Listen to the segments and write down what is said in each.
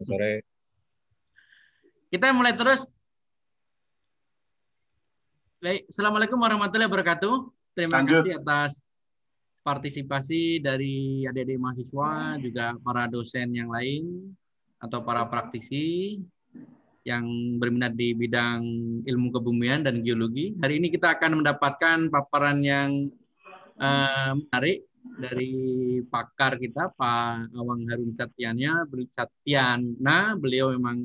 Sore. Kita mulai terus. Baik, Assalamualaikum warahmatullahi wabarakatuh. Terima Lanjut. kasih atas partisipasi dari adik-adik mahasiswa, juga para dosen yang lain, atau para praktisi yang berminat di bidang ilmu kebumian dan geologi. Hari ini kita akan mendapatkan paparan yang uh, menarik dari pakar kita Pak Awang Harun Satyanya Satyana beliau memang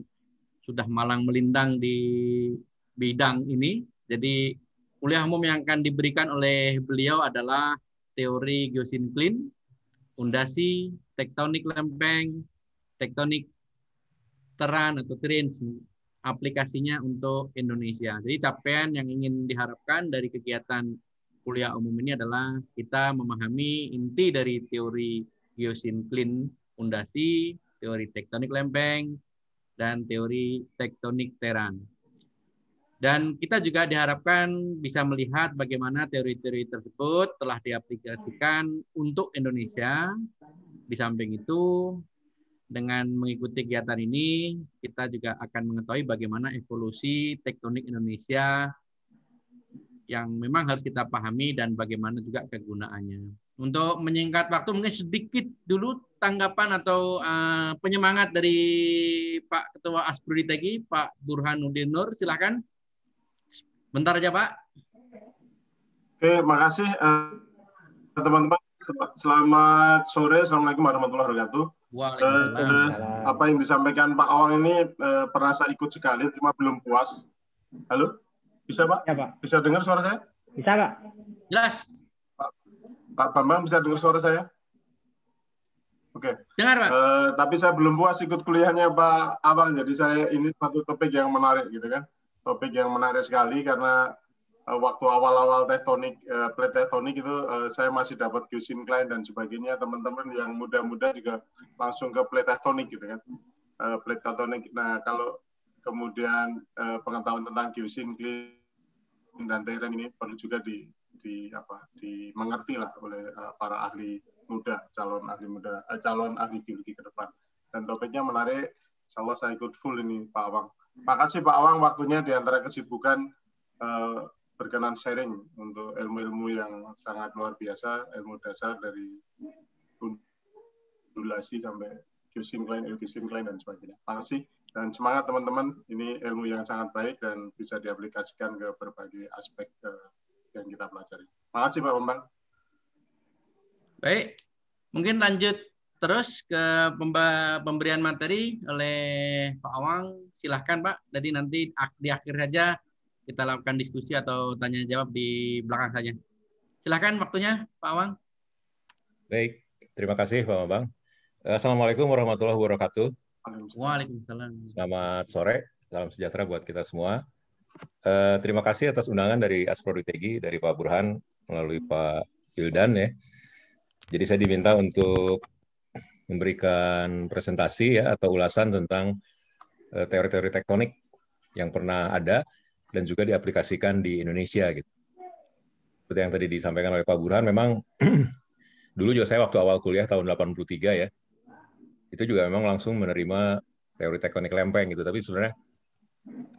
sudah malang melintang di bidang ini jadi kuliah umum yang akan diberikan oleh beliau adalah teori geosinklin fondasi tektonik lempeng tektonik teran atau terins aplikasinya untuk Indonesia jadi capaian yang ingin diharapkan dari kegiatan kuliah umum ini adalah kita memahami inti dari teori geosinklin pondasi teori tektonik lempeng, dan teori tektonik terang. Dan kita juga diharapkan bisa melihat bagaimana teori-teori tersebut telah diaplikasikan untuk Indonesia. Di samping itu, dengan mengikuti kegiatan ini, kita juga akan mengetahui bagaimana evolusi tektonik Indonesia yang memang harus kita pahami dan bagaimana juga kegunaannya. Untuk menyingkat waktu mungkin sedikit dulu tanggapan atau uh, penyemangat dari Pak Ketua Asprodi Tegi, Pak Burhanuddin Nur, silahkan Bentar aja Pak. Oke, makasih eh, teman-teman. Uh, selamat sore, assalamualaikum warahmatullahi wabarakatuh. Waalaikumsalam. Uh, apa yang disampaikan Pak Awang ini uh, pernah saya ikut sekali, cuma belum puas. Halo. Bisa Pak? Ya, Pak. Bisa dengar suara saya? Bisa Pak. Jelas. Pak, Pak Bambang bisa dengar suara saya? Oke. Okay. Dengar Pak. Uh, tapi saya belum puas ikut kuliahnya Pak Abang, jadi saya ini satu topik yang menarik gitu kan. Topik yang menarik sekali karena uh, waktu awal-awal tektonik, uh, plate tektonik itu uh, saya masih dapat Gusin klien dan sebagainya teman-teman yang muda-muda juga langsung ke plate tektonik gitu kan. Uh, plate tektonik. Nah kalau kemudian eh, pengetahuan tentang geosin, dan teren ini perlu juga di, di apa dimengerti lah oleh uh, para ahli muda, calon ahli muda, uh, calon ahli geologi ke depan. Dan topiknya menarik, insya saya ikut full ini Pak Awang. Makasih Pak Awang waktunya di antara kesibukan uh, berkenan sharing untuk ilmu-ilmu yang sangat luar biasa, ilmu dasar dari undulasi sampai Geosin Klein, dan sebagainya. Makasih. Dan semangat teman-teman, ini ilmu yang sangat baik dan bisa diaplikasikan ke berbagai aspek eh, yang kita pelajari. Makasih Pak Bambang. Baik, mungkin lanjut terus ke pemberian materi oleh Pak Awang. Silahkan Pak, jadi nanti di akhir saja kita lakukan diskusi atau tanya jawab di belakang saja. Silahkan waktunya Pak Awang. Baik, terima kasih Pak Bambang. Eh, Assalamualaikum warahmatullahi wabarakatuh. Waalaikumsalam. Selamat sore, salam sejahtera buat kita semua. Uh, terima kasih atas undangan dari Aspro Tegi, dari Pak Burhan, melalui hmm. Pak Yildan ya. Jadi saya diminta untuk memberikan presentasi ya atau ulasan tentang eh, teori-teori uh, tektonik yang pernah ada dan juga diaplikasikan di Indonesia gitu. Seperti yang tadi disampaikan oleh Pak Burhan, memang dulu juga saya waktu awal kuliah tahun 83 ya, itu juga memang langsung menerima teori tektonik lempeng gitu. Tapi sebenarnya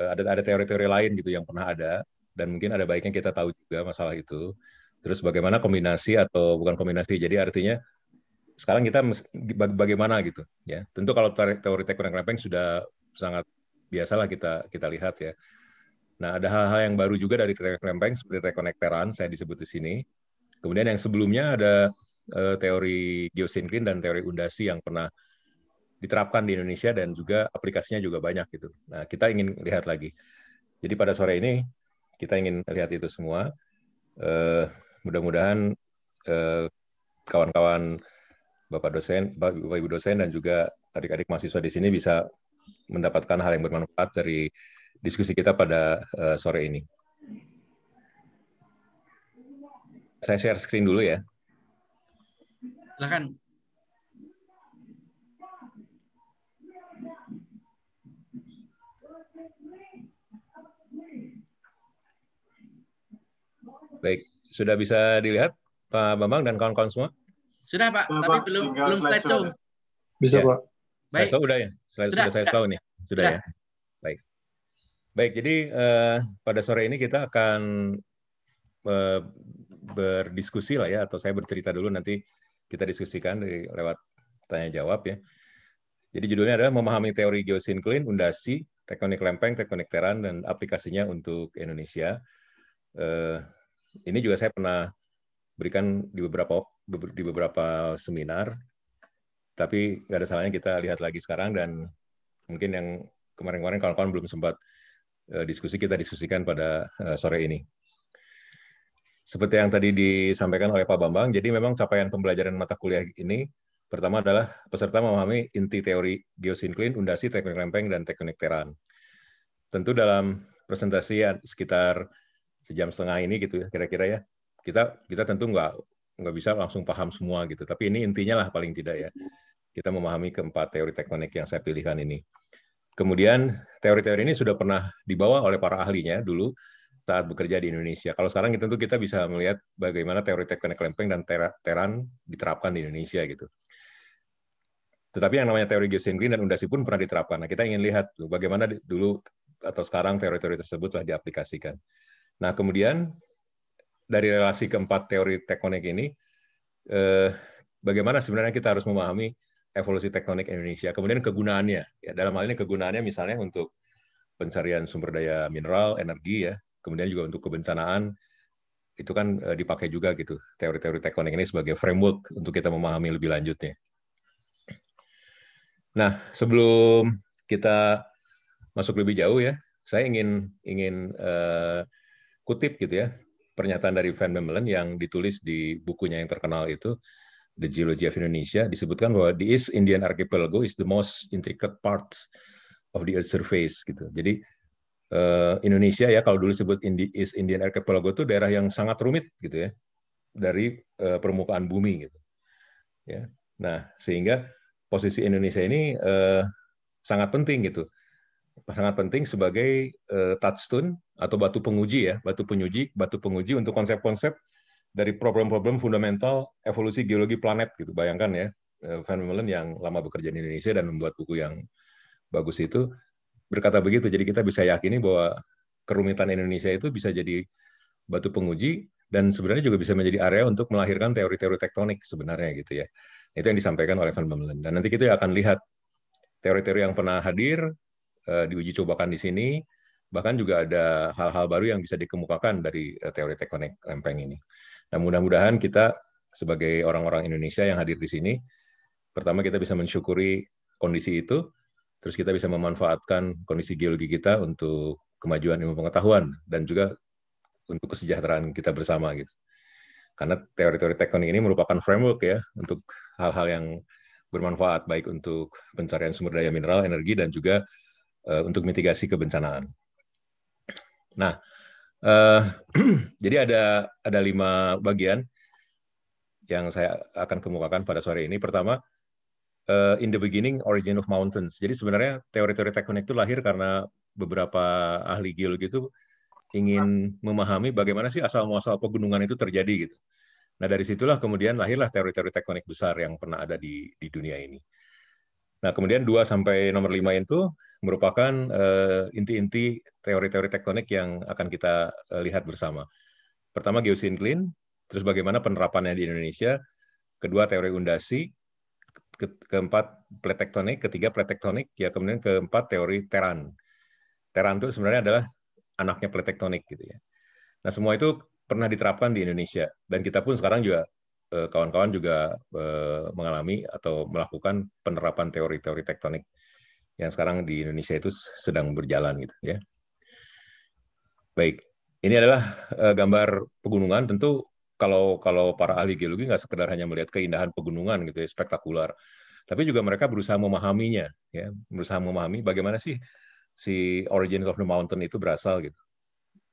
eh, ada ada teori-teori lain gitu yang pernah ada dan mungkin ada baiknya kita tahu juga masalah itu. Terus bagaimana kombinasi atau bukan kombinasi? Jadi artinya sekarang kita bagaimana gitu ya. Tentu kalau teori tektonik lempeng sudah sangat biasalah kita kita lihat ya. Nah, ada hal-hal yang baru juga dari tektonik lempeng seperti tekonek teran saya disebut di sini. Kemudian yang sebelumnya ada eh, teori geosinkrin dan teori undasi yang pernah diterapkan di Indonesia dan juga aplikasinya juga banyak gitu. Nah, kita ingin lihat lagi. Jadi pada sore ini kita ingin lihat itu semua. Uh, mudah-mudahan uh, kawan-kawan Bapak dosen, Bapak Ibu dosen dan juga adik-adik mahasiswa di sini bisa mendapatkan hal yang bermanfaat dari diskusi kita pada uh, sore ini. Saya share screen dulu ya. Silakan. Baik, sudah bisa dilihat Pak Bambang dan kawan-kawan semua? Sudah Pak, sudah, tapi Pak. belum Tinggal belum slideshow. Bisa ya. Pak. Baik. Saya udah ya? Slide, sudah, sudah tahu nih. Sudah, sudah ya. Baik. Baik, jadi eh, pada sore ini kita akan eh, berdiskusi lah ya atau saya bercerita dulu nanti kita diskusikan di, lewat tanya jawab ya. Jadi judulnya adalah memahami teori geosinklin, undasi, tektonik lempeng, tektonik teran dan aplikasinya untuk Indonesia. Eh, ini juga saya pernah berikan di beberapa di beberapa seminar, tapi nggak ada salahnya kita lihat lagi sekarang dan mungkin yang kemarin-kemarin kalau kawan belum sempat eh, diskusi kita diskusikan pada eh, sore ini. Seperti yang tadi disampaikan oleh Pak Bambang, jadi memang capaian pembelajaran mata kuliah ini pertama adalah peserta memahami inti teori geosinklin, undasi, teknik lempeng, dan teknik teran. Tentu dalam presentasi sekitar sejam setengah ini gitu ya kira-kira ya kita kita tentu nggak nggak bisa langsung paham semua gitu tapi ini intinya lah paling tidak ya kita memahami keempat teori tektonik yang saya pilihkan ini kemudian teori-teori ini sudah pernah dibawa oleh para ahlinya dulu saat bekerja di Indonesia. Kalau sekarang kita tentu kita bisa melihat bagaimana teori tektonik lempeng dan ter teran diterapkan di Indonesia gitu. Tetapi yang namanya teori geosinkrin dan undasi pun pernah diterapkan. Nah, kita ingin lihat bagaimana dulu atau sekarang teori-teori tersebut telah diaplikasikan. Nah, kemudian dari relasi keempat teori tektonik ini, eh, bagaimana sebenarnya kita harus memahami evolusi tektonik Indonesia, kemudian kegunaannya. Ya, dalam hal ini kegunaannya misalnya untuk pencarian sumber daya mineral, energi, ya, kemudian juga untuk kebencanaan, itu kan eh, dipakai juga gitu teori-teori tektonik ini sebagai framework untuk kita memahami lebih lanjutnya. Nah, sebelum kita masuk lebih jauh ya, saya ingin ingin eh, kutip gitu ya pernyataan dari Van Memelen yang ditulis di bukunya yang terkenal itu The Geology of Indonesia disebutkan bahwa the East Indian Archipelago is the most intricate part of the Earth surface gitu. Jadi eh, Indonesia ya kalau dulu disebut East Indian Archipelago itu daerah yang sangat rumit gitu ya dari eh, permukaan bumi gitu. Ya. Nah, sehingga posisi Indonesia ini eh, sangat penting gitu sangat penting sebagai uh, touchstone atau batu penguji ya, batu penyuji, batu penguji untuk konsep-konsep dari problem-problem fundamental evolusi geologi planet gitu. Bayangkan ya, eh, Van Meulen yang lama bekerja di Indonesia dan membuat buku yang bagus itu berkata begitu. Jadi kita bisa yakini bahwa kerumitan Indonesia itu bisa jadi batu penguji dan sebenarnya juga bisa menjadi area untuk melahirkan teori-teori tektonik sebenarnya gitu ya. Itu yang disampaikan oleh Van Meulen. Dan nanti kita akan lihat teori-teori yang pernah hadir, Eh, diuji cobakan di sini. Bahkan juga ada hal-hal baru yang bisa dikemukakan dari eh, teori tektonik lempeng ini. Nah, mudah-mudahan kita sebagai orang-orang Indonesia yang hadir di sini, pertama kita bisa mensyukuri kondisi itu, terus kita bisa memanfaatkan kondisi geologi kita untuk kemajuan ilmu pengetahuan dan juga untuk kesejahteraan kita bersama gitu. Karena teori-teori tektonik ini merupakan framework ya untuk hal-hal yang bermanfaat baik untuk pencarian sumber daya mineral, energi dan juga Eh, untuk mitigasi kebencanaan. Nah, eh, jadi ada ada lima bagian yang saya akan kemukakan pada sore ini. Pertama, uh, in the beginning, origin of mountains. Jadi sebenarnya teori-teori tektonik itu lahir karena beberapa ahli geologi itu ingin memahami bagaimana sih asal muasal pegunungan itu terjadi gitu. Nah dari situlah kemudian lahirlah teori-teori tektonik besar yang pernah ada di di dunia ini. Nah, kemudian dua sampai nomor lima itu merupakan eh, inti-inti teori-teori tektonik yang akan kita eh, lihat bersama. Pertama geosinklin, terus bagaimana penerapannya di Indonesia, kedua teori undasi, ke keempat pletektonik, ketiga pletektonik, ya kemudian keempat teori teran. Teran itu sebenarnya adalah anaknya pletektonik gitu ya. Nah, semua itu pernah diterapkan di Indonesia dan kita pun sekarang juga Eh, kawan-kawan juga eh, mengalami atau melakukan penerapan teori-teori tektonik yang sekarang di Indonesia itu sedang berjalan gitu ya. Baik, ini adalah eh, gambar pegunungan. Tentu kalau kalau para ahli geologi nggak sekedar hanya melihat keindahan pegunungan gitu ya, spektakular, tapi juga mereka berusaha memahaminya, ya, berusaha memahami bagaimana sih si origins of the mountain itu berasal gitu,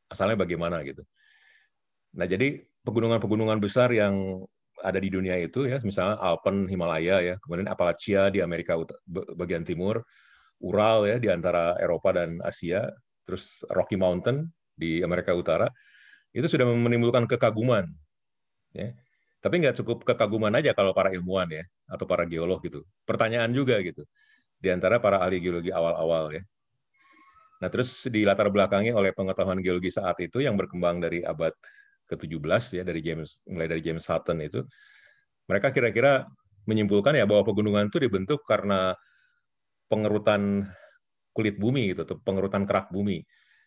asalnya bagaimana gitu. Nah jadi pegunungan-pegunungan besar yang ada di dunia itu ya, misalnya Alpen Himalaya ya, kemudian Appalachia di Amerika bagian timur, Ural ya di antara Eropa dan Asia, terus Rocky Mountain di Amerika Utara, itu sudah menimbulkan kekaguman. Ya. Tapi nggak cukup kekaguman aja kalau para ilmuwan ya, atau para geolog gitu. Pertanyaan juga gitu, di antara para ahli geologi awal-awal ya. Nah terus di latar belakangnya oleh pengetahuan geologi saat itu yang berkembang dari abad ke-17 ya dari James mulai dari James Hutton itu mereka kira-kira menyimpulkan ya bahwa pegunungan itu dibentuk karena pengerutan kulit bumi gitu, atau pengerutan kerak bumi.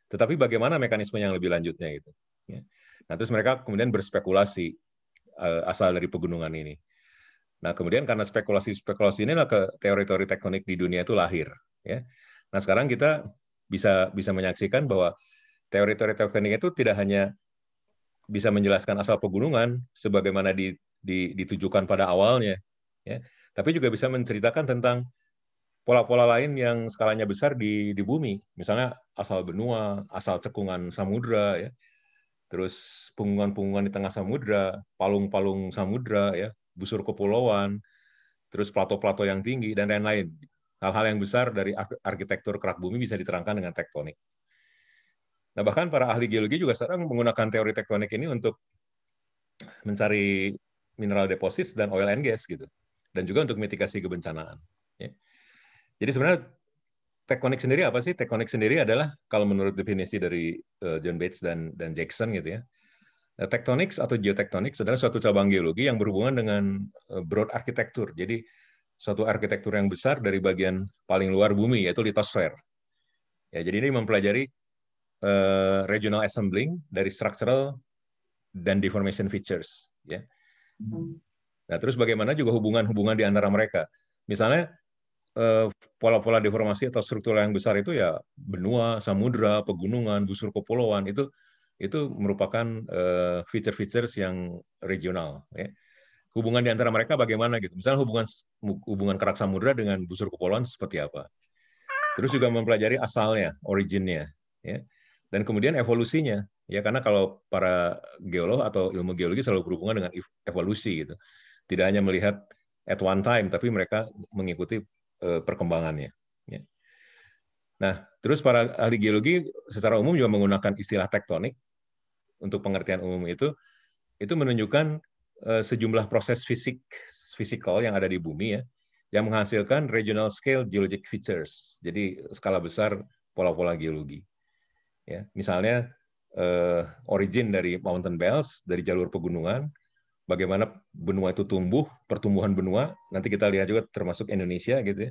Tetapi bagaimana mekanisme yang lebih lanjutnya itu ya. Nah terus mereka kemudian berspekulasi eh, asal dari pegunungan ini. Nah kemudian karena spekulasi-spekulasi lah ke teori-teori tektonik di dunia itu lahir. Ya. Nah sekarang kita bisa bisa menyaksikan bahwa teori-teori tektonik itu tidak hanya bisa menjelaskan asal pegunungan sebagaimana di, di, ditujukan pada awalnya, ya. Tapi juga bisa menceritakan tentang pola-pola lain yang skalanya besar di, di bumi, misalnya asal benua, asal cekungan samudra, ya. terus punggungan-punggungan di tengah samudra, palung-palung samudra, ya, busur kepulauan, terus plato-plato yang tinggi dan lain-lain. Hal-hal yang besar dari arsitektur kerak bumi bisa diterangkan dengan tektonik. Nah, bahkan para ahli geologi juga sekarang menggunakan teori tektonik ini untuk mencari mineral deposit dan oil and gas gitu. Dan juga untuk mitigasi kebencanaan. Ya. Jadi sebenarnya tektonik sendiri apa sih? Tektonik sendiri adalah kalau menurut definisi dari eh, John Bates dan dan Jackson gitu ya. Eh, tektonik atau geotektonik adalah suatu cabang geologi yang berhubungan dengan eh, broad arsitektur. Jadi suatu arsitektur yang besar dari bagian paling luar bumi yaitu litosfer. Ya, jadi ini mempelajari Eh, regional assembling dari structural dan deformation features ya. Nah, terus bagaimana juga hubungan-hubungan di antara mereka? Misalnya eh, pola-pola deformasi atau struktural yang besar itu ya benua, samudra, pegunungan, busur kepulauan itu itu merupakan uh, feature-features yang regional. Ya. Hubungan di antara mereka bagaimana gitu? Misalnya hubungan hubungan kerak samudra dengan busur kepulauan seperti apa? Terus juga mempelajari asalnya, originnya. Ya dan kemudian evolusinya ya karena kalau para geolog atau ilmu geologi selalu berhubungan dengan evolusi gitu tidak hanya melihat at one time tapi mereka mengikuti eh, perkembangannya ya. nah terus para ahli geologi secara umum juga menggunakan istilah tektonik untuk pengertian umum itu itu menunjukkan eh, sejumlah proses fisik fisikal yang ada di bumi ya yang menghasilkan regional scale geologic features jadi skala besar pola-pola geologi Ya, misalnya eh, origin dari mountain belts dari jalur pegunungan, bagaimana benua itu tumbuh, pertumbuhan benua. Nanti kita lihat juga termasuk Indonesia gitu ya.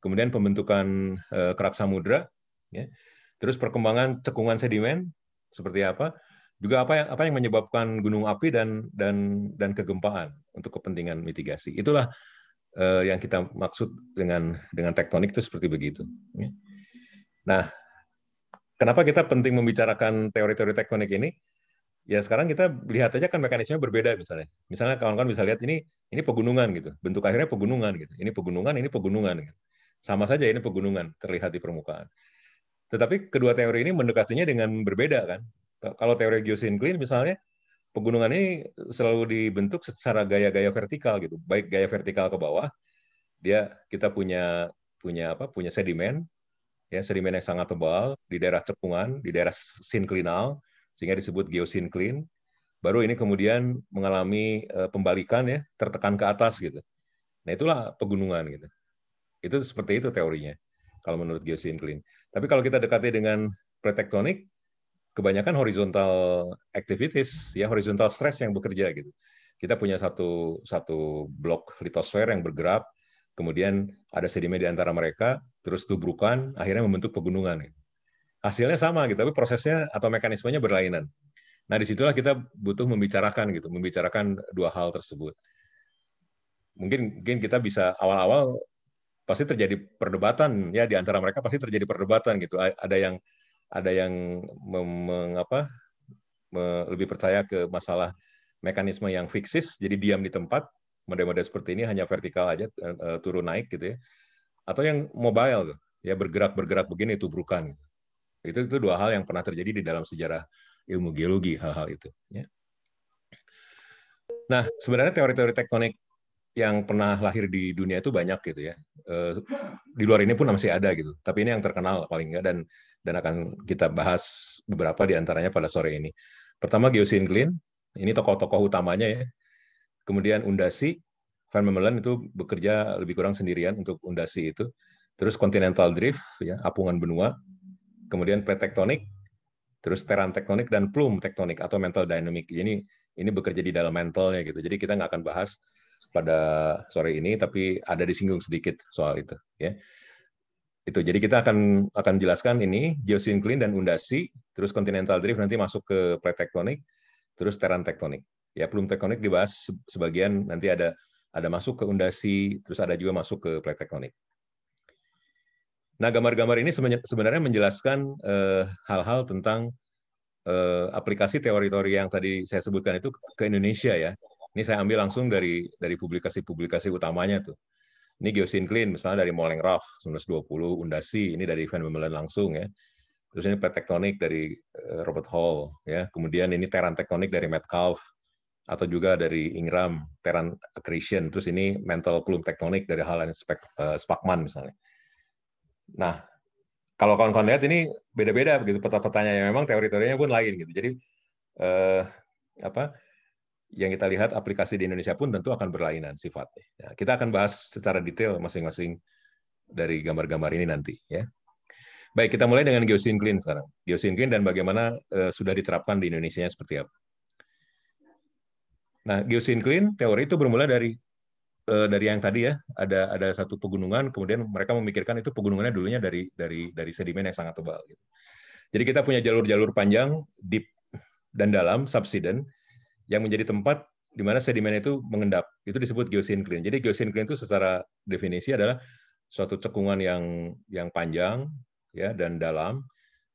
Kemudian pembentukan eh, kerak samudra, ya. Terus perkembangan cekungan sedimen seperti apa? Juga apa yang apa yang menyebabkan gunung api dan dan dan kegempaan untuk kepentingan mitigasi. Itulah eh, yang kita maksud dengan dengan tektonik itu seperti begitu. Ya. Nah, Kenapa kita penting membicarakan teori-teori tektonik ini? Ya sekarang kita lihat aja kan mekanismenya berbeda misalnya. Misalnya kawan-kawan bisa lihat ini ini pegunungan gitu. Bentuk akhirnya pegunungan gitu. Ini pegunungan, ini pegunungan gitu. Sama saja ini pegunungan terlihat di permukaan. Tetapi kedua teori ini mendekatinya dengan berbeda kan. Kalau teori geosinklin misalnya pegunungan ini selalu dibentuk secara gaya-gaya vertikal gitu. Baik gaya vertikal ke bawah, dia kita punya punya apa? punya sedimen ya sedimen yang sangat tebal di daerah cekungan, di daerah sinklinal, sehingga disebut geosinklin. Baru ini kemudian mengalami eh, pembalikan ya, tertekan ke atas gitu. Nah itulah pegunungan gitu. Itu seperti itu teorinya kalau menurut geosinklin. Tapi kalau kita dekati dengan pretektonik, kebanyakan horizontal activities ya horizontal stress yang bekerja gitu. Kita punya satu satu blok litosfer yang bergerak, kemudian ada sedimen di antara mereka, terus tubrukan, akhirnya membentuk pegunungan. Hasilnya sama gitu, tapi prosesnya atau mekanismenya berlainan. Nah, disitulah kita butuh membicarakan gitu, membicarakan dua hal tersebut. Mungkin mungkin kita bisa awal-awal pasti terjadi perdebatan ya di antara mereka pasti terjadi perdebatan gitu. Ada yang ada yang mengapa lebih percaya ke masalah mekanisme yang fiksis, jadi diam di tempat, mode-mode seperti ini hanya vertikal aja eh, eh, turun naik gitu ya atau yang mobile ya bergerak-bergerak begini tubrukan. Itu itu dua hal yang pernah terjadi di dalam sejarah ilmu geologi hal-hal itu. Ya. Nah, sebenarnya teori-teori tektonik yang pernah lahir di dunia itu banyak gitu ya. Eh, di luar ini pun masih ada gitu. Tapi ini yang terkenal paling enggak dan dan akan kita bahas beberapa di antaranya pada sore ini. Pertama geosinklin, ini tokoh-tokoh utamanya ya. Kemudian undasi, Van Meulen itu bekerja lebih kurang sendirian untuk undasi itu. Terus continental drift, ya, apungan benua. Kemudian pretektonik, terus teran tektonik dan plume tektonik atau mental dynamic. Jadi ini bekerja di dalam mentalnya gitu. Jadi kita nggak akan bahas pada sore ini, tapi ada disinggung sedikit soal itu. Ya. Itu. Jadi kita akan akan jelaskan ini geosinklin dan undasi, terus continental drift nanti masuk ke pretektonik, terus teran tektonik. Ya, plume tektonik dibahas sebagian nanti ada ada masuk ke undasi, terus ada juga masuk ke plate tektonik. Nah, gambar-gambar ini sebenarnya menjelaskan eh, hal-hal eh, tentang eh, aplikasi teori-teori yang tadi saya sebutkan itu ke Indonesia ya. Ini saya ambil langsung dari dari publikasi-publikasi utamanya tuh. Ini geosinklin misalnya dari Moleng Ruff 1920, Undasi ini dari Van Bemelen langsung ya. Terus ini plate tektonik dari eh, Robert Hall ya. Kemudian ini teran tektonik dari Metcalf atau juga dari Ingram, Teran Christian, terus ini mental plume tektonik dari hal lain eh, Spakman misalnya. Nah, kalau kawan-kawan lihat ini beda-beda begitu peta-petanya yang memang teori-teorinya pun lain gitu. Jadi eh, apa yang kita lihat aplikasi di Indonesia pun tentu akan berlainan sifatnya. Nah, kita akan bahas secara detail masing-masing dari gambar-gambar ini nanti ya. Baik, kita mulai dengan geosinklin sekarang. Geosinklin dan bagaimana eh, sudah diterapkan di Indonesia seperti apa. Nah, geosinklin teori itu bermula dari uh, dari yang tadi ya, ada ada satu pegunungan, kemudian mereka memikirkan itu pegunungannya dulunya dari dari dari sedimen yang sangat tebal. Gitu. Jadi kita punya jalur-jalur panjang, deep dan dalam, subsiden yang menjadi tempat di mana sedimen itu mengendap. Itu disebut geosinklin. Jadi geosinklin itu secara definisi adalah suatu cekungan yang yang panjang ya dan dalam,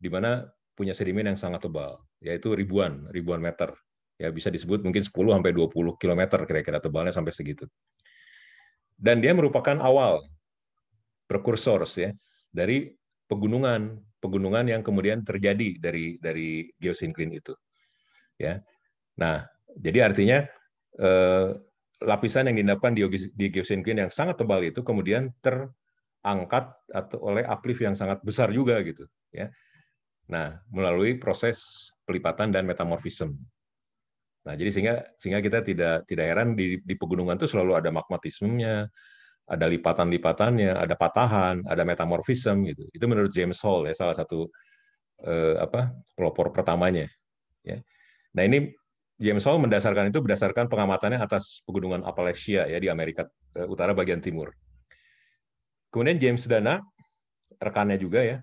di mana punya sedimen yang sangat tebal, yaitu ribuan ribuan meter Ya bisa disebut mungkin 10 sampai 20 km kira-kira tebalnya sampai segitu. Dan dia merupakan awal prekursor ya dari pegunungan, pegunungan yang kemudian terjadi dari dari geosinklin itu. Ya. Nah, jadi artinya eh, lapisan yang diendapkan di, di geosinklin yang sangat tebal itu kemudian terangkat atau oleh uplift yang sangat besar juga gitu, ya. Nah, melalui proses pelipatan dan metamorfisme Nah, jadi sehingga sehingga kita tidak tidak heran di, di pegunungan itu selalu ada magmatismenya, ada lipatan-lipatannya, ada patahan, ada metamorfisme gitu. Itu menurut James Hall ya salah satu eh, apa pelopor pertamanya. Ya. Nah ini James Hall mendasarkan itu berdasarkan pengamatannya atas pegunungan Appalachia ya di Amerika eh, Utara bagian timur. Kemudian James Dana rekannya juga ya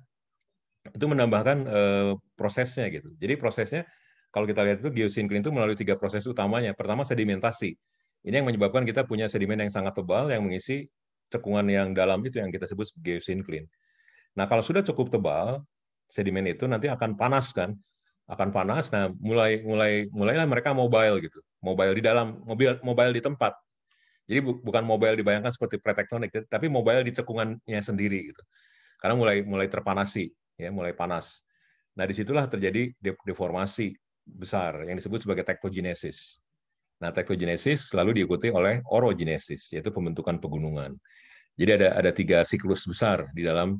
itu menambahkan eh, prosesnya gitu. Jadi prosesnya kalau kita lihat itu geosinkling itu melalui tiga proses utamanya. Pertama sedimentasi. Ini yang menyebabkan kita punya sedimen yang sangat tebal yang mengisi cekungan yang dalam itu yang kita sebut geosinkling. Nah, kalau sudah cukup tebal, sedimen itu nanti akan panas kan? Akan panas. Nah, mulai mulai mulailah mereka mobile gitu. Mobile di dalam mobil mobile di tempat. Jadi bukan mobile dibayangkan seperti pretektonik, tapi mobile di cekungannya sendiri gitu. Karena mulai mulai terpanasi, ya, mulai panas. Nah, disitulah terjadi deformasi besar yang disebut sebagai tektogenesis. Nah, tektogenesis lalu diikuti oleh orogenesis, yaitu pembentukan pegunungan. Jadi ada ada tiga siklus besar di dalam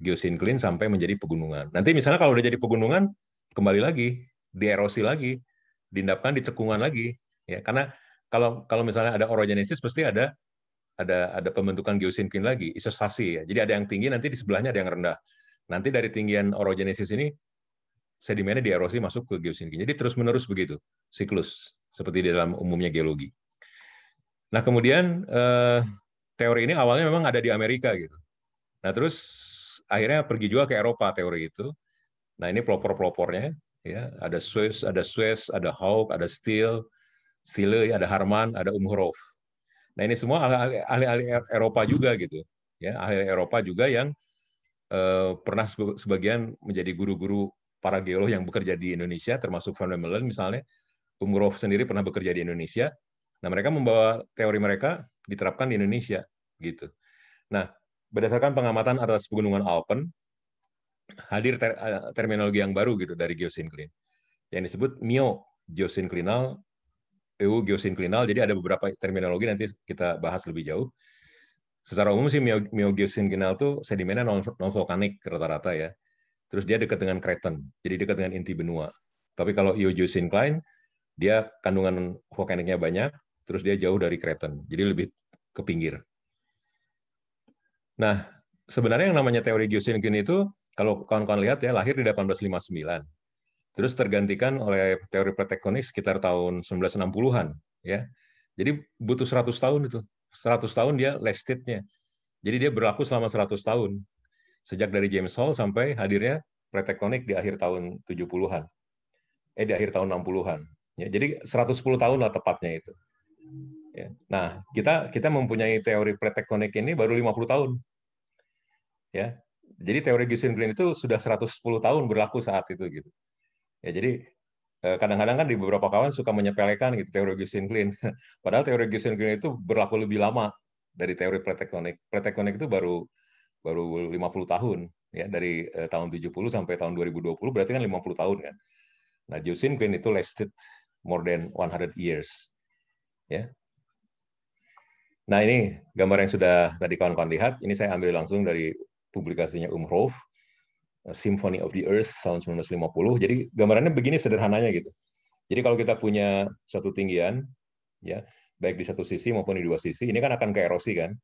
geosinklin sampai menjadi pegunungan. Nanti misalnya kalau udah jadi pegunungan, kembali lagi, dierosi lagi, diendapkan di cekungan lagi, ya. Karena kalau kalau misalnya ada orogenesis pasti ada ada ada pembentukan geosinklin lagi, isostasi ya. Jadi ada yang tinggi nanti di sebelahnya ada yang rendah. Nanti dari tinggian orogenesis ini sedimennya dierosi masuk ke geosinking. Jadi terus-menerus begitu, siklus seperti di dalam umumnya geologi. Nah, kemudian eh, teori ini awalnya memang ada di Amerika gitu. Nah, terus akhirnya pergi juga ke Eropa teori itu. Nah, ini pelopor-pelopornya ya, ada Swiss, ada Swiss, ada Hauk ada Steele, Steele, ya, ada Harman, ada Umhrov. Nah, ini semua ahli-ahli Eropa juga gitu. Ya, ahli Eropa juga yang eh, pernah sebagian menjadi guru-guru para geolog yang bekerja di Indonesia, termasuk Van Wemelen misalnya, Umurov sendiri pernah bekerja di Indonesia. Nah, mereka membawa teori mereka diterapkan di Indonesia, gitu. Nah, berdasarkan pengamatan atas pegunungan Alpen, hadir ter eh, terminologi yang baru gitu dari geosinklin, yang disebut mio geosinklinal, EU geosinklinal. Jadi ada beberapa terminologi nanti kita bahas lebih jauh. Secara umum sih mio, mio geosinklinal itu sedimennya non, non volkanik rata-rata ya Terus dia dekat dengan kreten, jadi dekat dengan inti benua. Tapi kalau Iojusin Klein, dia kandungan vulkaniknya banyak, terus dia jauh dari kreten, jadi lebih ke pinggir. Nah, sebenarnya yang namanya teori geosinklin itu, kalau kawan-kawan lihat ya, lahir di 1859. Terus tergantikan oleh teori pretektonik sekitar tahun 1960-an. ya. Jadi butuh 100 tahun itu. 100 tahun dia lasted-nya. Jadi dia berlaku selama 100 tahun sejak dari James Hall sampai hadirnya plate tektonik di akhir tahun 70-an. Eh di akhir tahun 60-an. Ya, jadi 110 tahun lah tepatnya itu. Ya. Nah, kita kita mempunyai teori plate tektonik ini baru 50 tahun. Ya. Jadi teori Green itu sudah 110 tahun berlaku saat itu gitu. Ya, jadi eh, kadang-kadang kan di beberapa kawan suka menyepelekan gitu teori Green. Padahal teori Green itu berlaku lebih lama dari teori pretektonik. Pretektonik itu baru baru 50 tahun ya dari eh, tahun 70 sampai tahun 2020 berarti kan 50 tahun kan. Nah, Jusin Queen itu lasted more than 100 years. Ya. Nah, ini gambar yang sudah tadi kawan-kawan lihat, ini saya ambil langsung dari publikasinya Umrov Symphony of the Earth tahun 1950. Jadi gambarannya begini sederhananya gitu. Jadi kalau kita punya satu tinggian ya, baik di satu sisi maupun di dua sisi, ini kan akan ke erosi kan?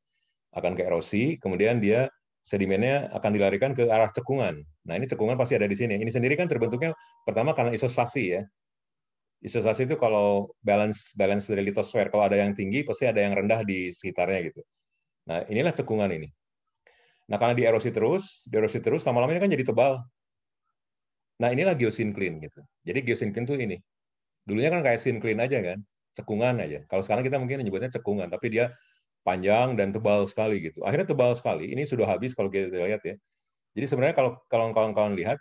Akan ke erosi, kemudian dia sedimennya akan dilarikan ke arah cekungan. Nah, ini cekungan pasti ada di sini. Ini sendiri kan terbentuknya pertama karena isostasi ya. Isostasi itu kalau balance balance dari litosfer, kalau ada yang tinggi pasti ada yang rendah di sekitarnya gitu. Nah, inilah cekungan ini. Nah, karena dierosi terus, dierosi terus lama-lama ini kan jadi tebal. Nah, inilah geosinklin gitu. Jadi geosinklin itu ini. Dulunya kan kayak sinklin aja kan, cekungan aja. Kalau sekarang kita mungkin menyebutnya cekungan, tapi dia panjang dan tebal sekali gitu. Akhirnya tebal sekali. Ini sudah habis kalau kita lihat ya. Jadi sebenarnya kalau kalau kawan-kawan lihat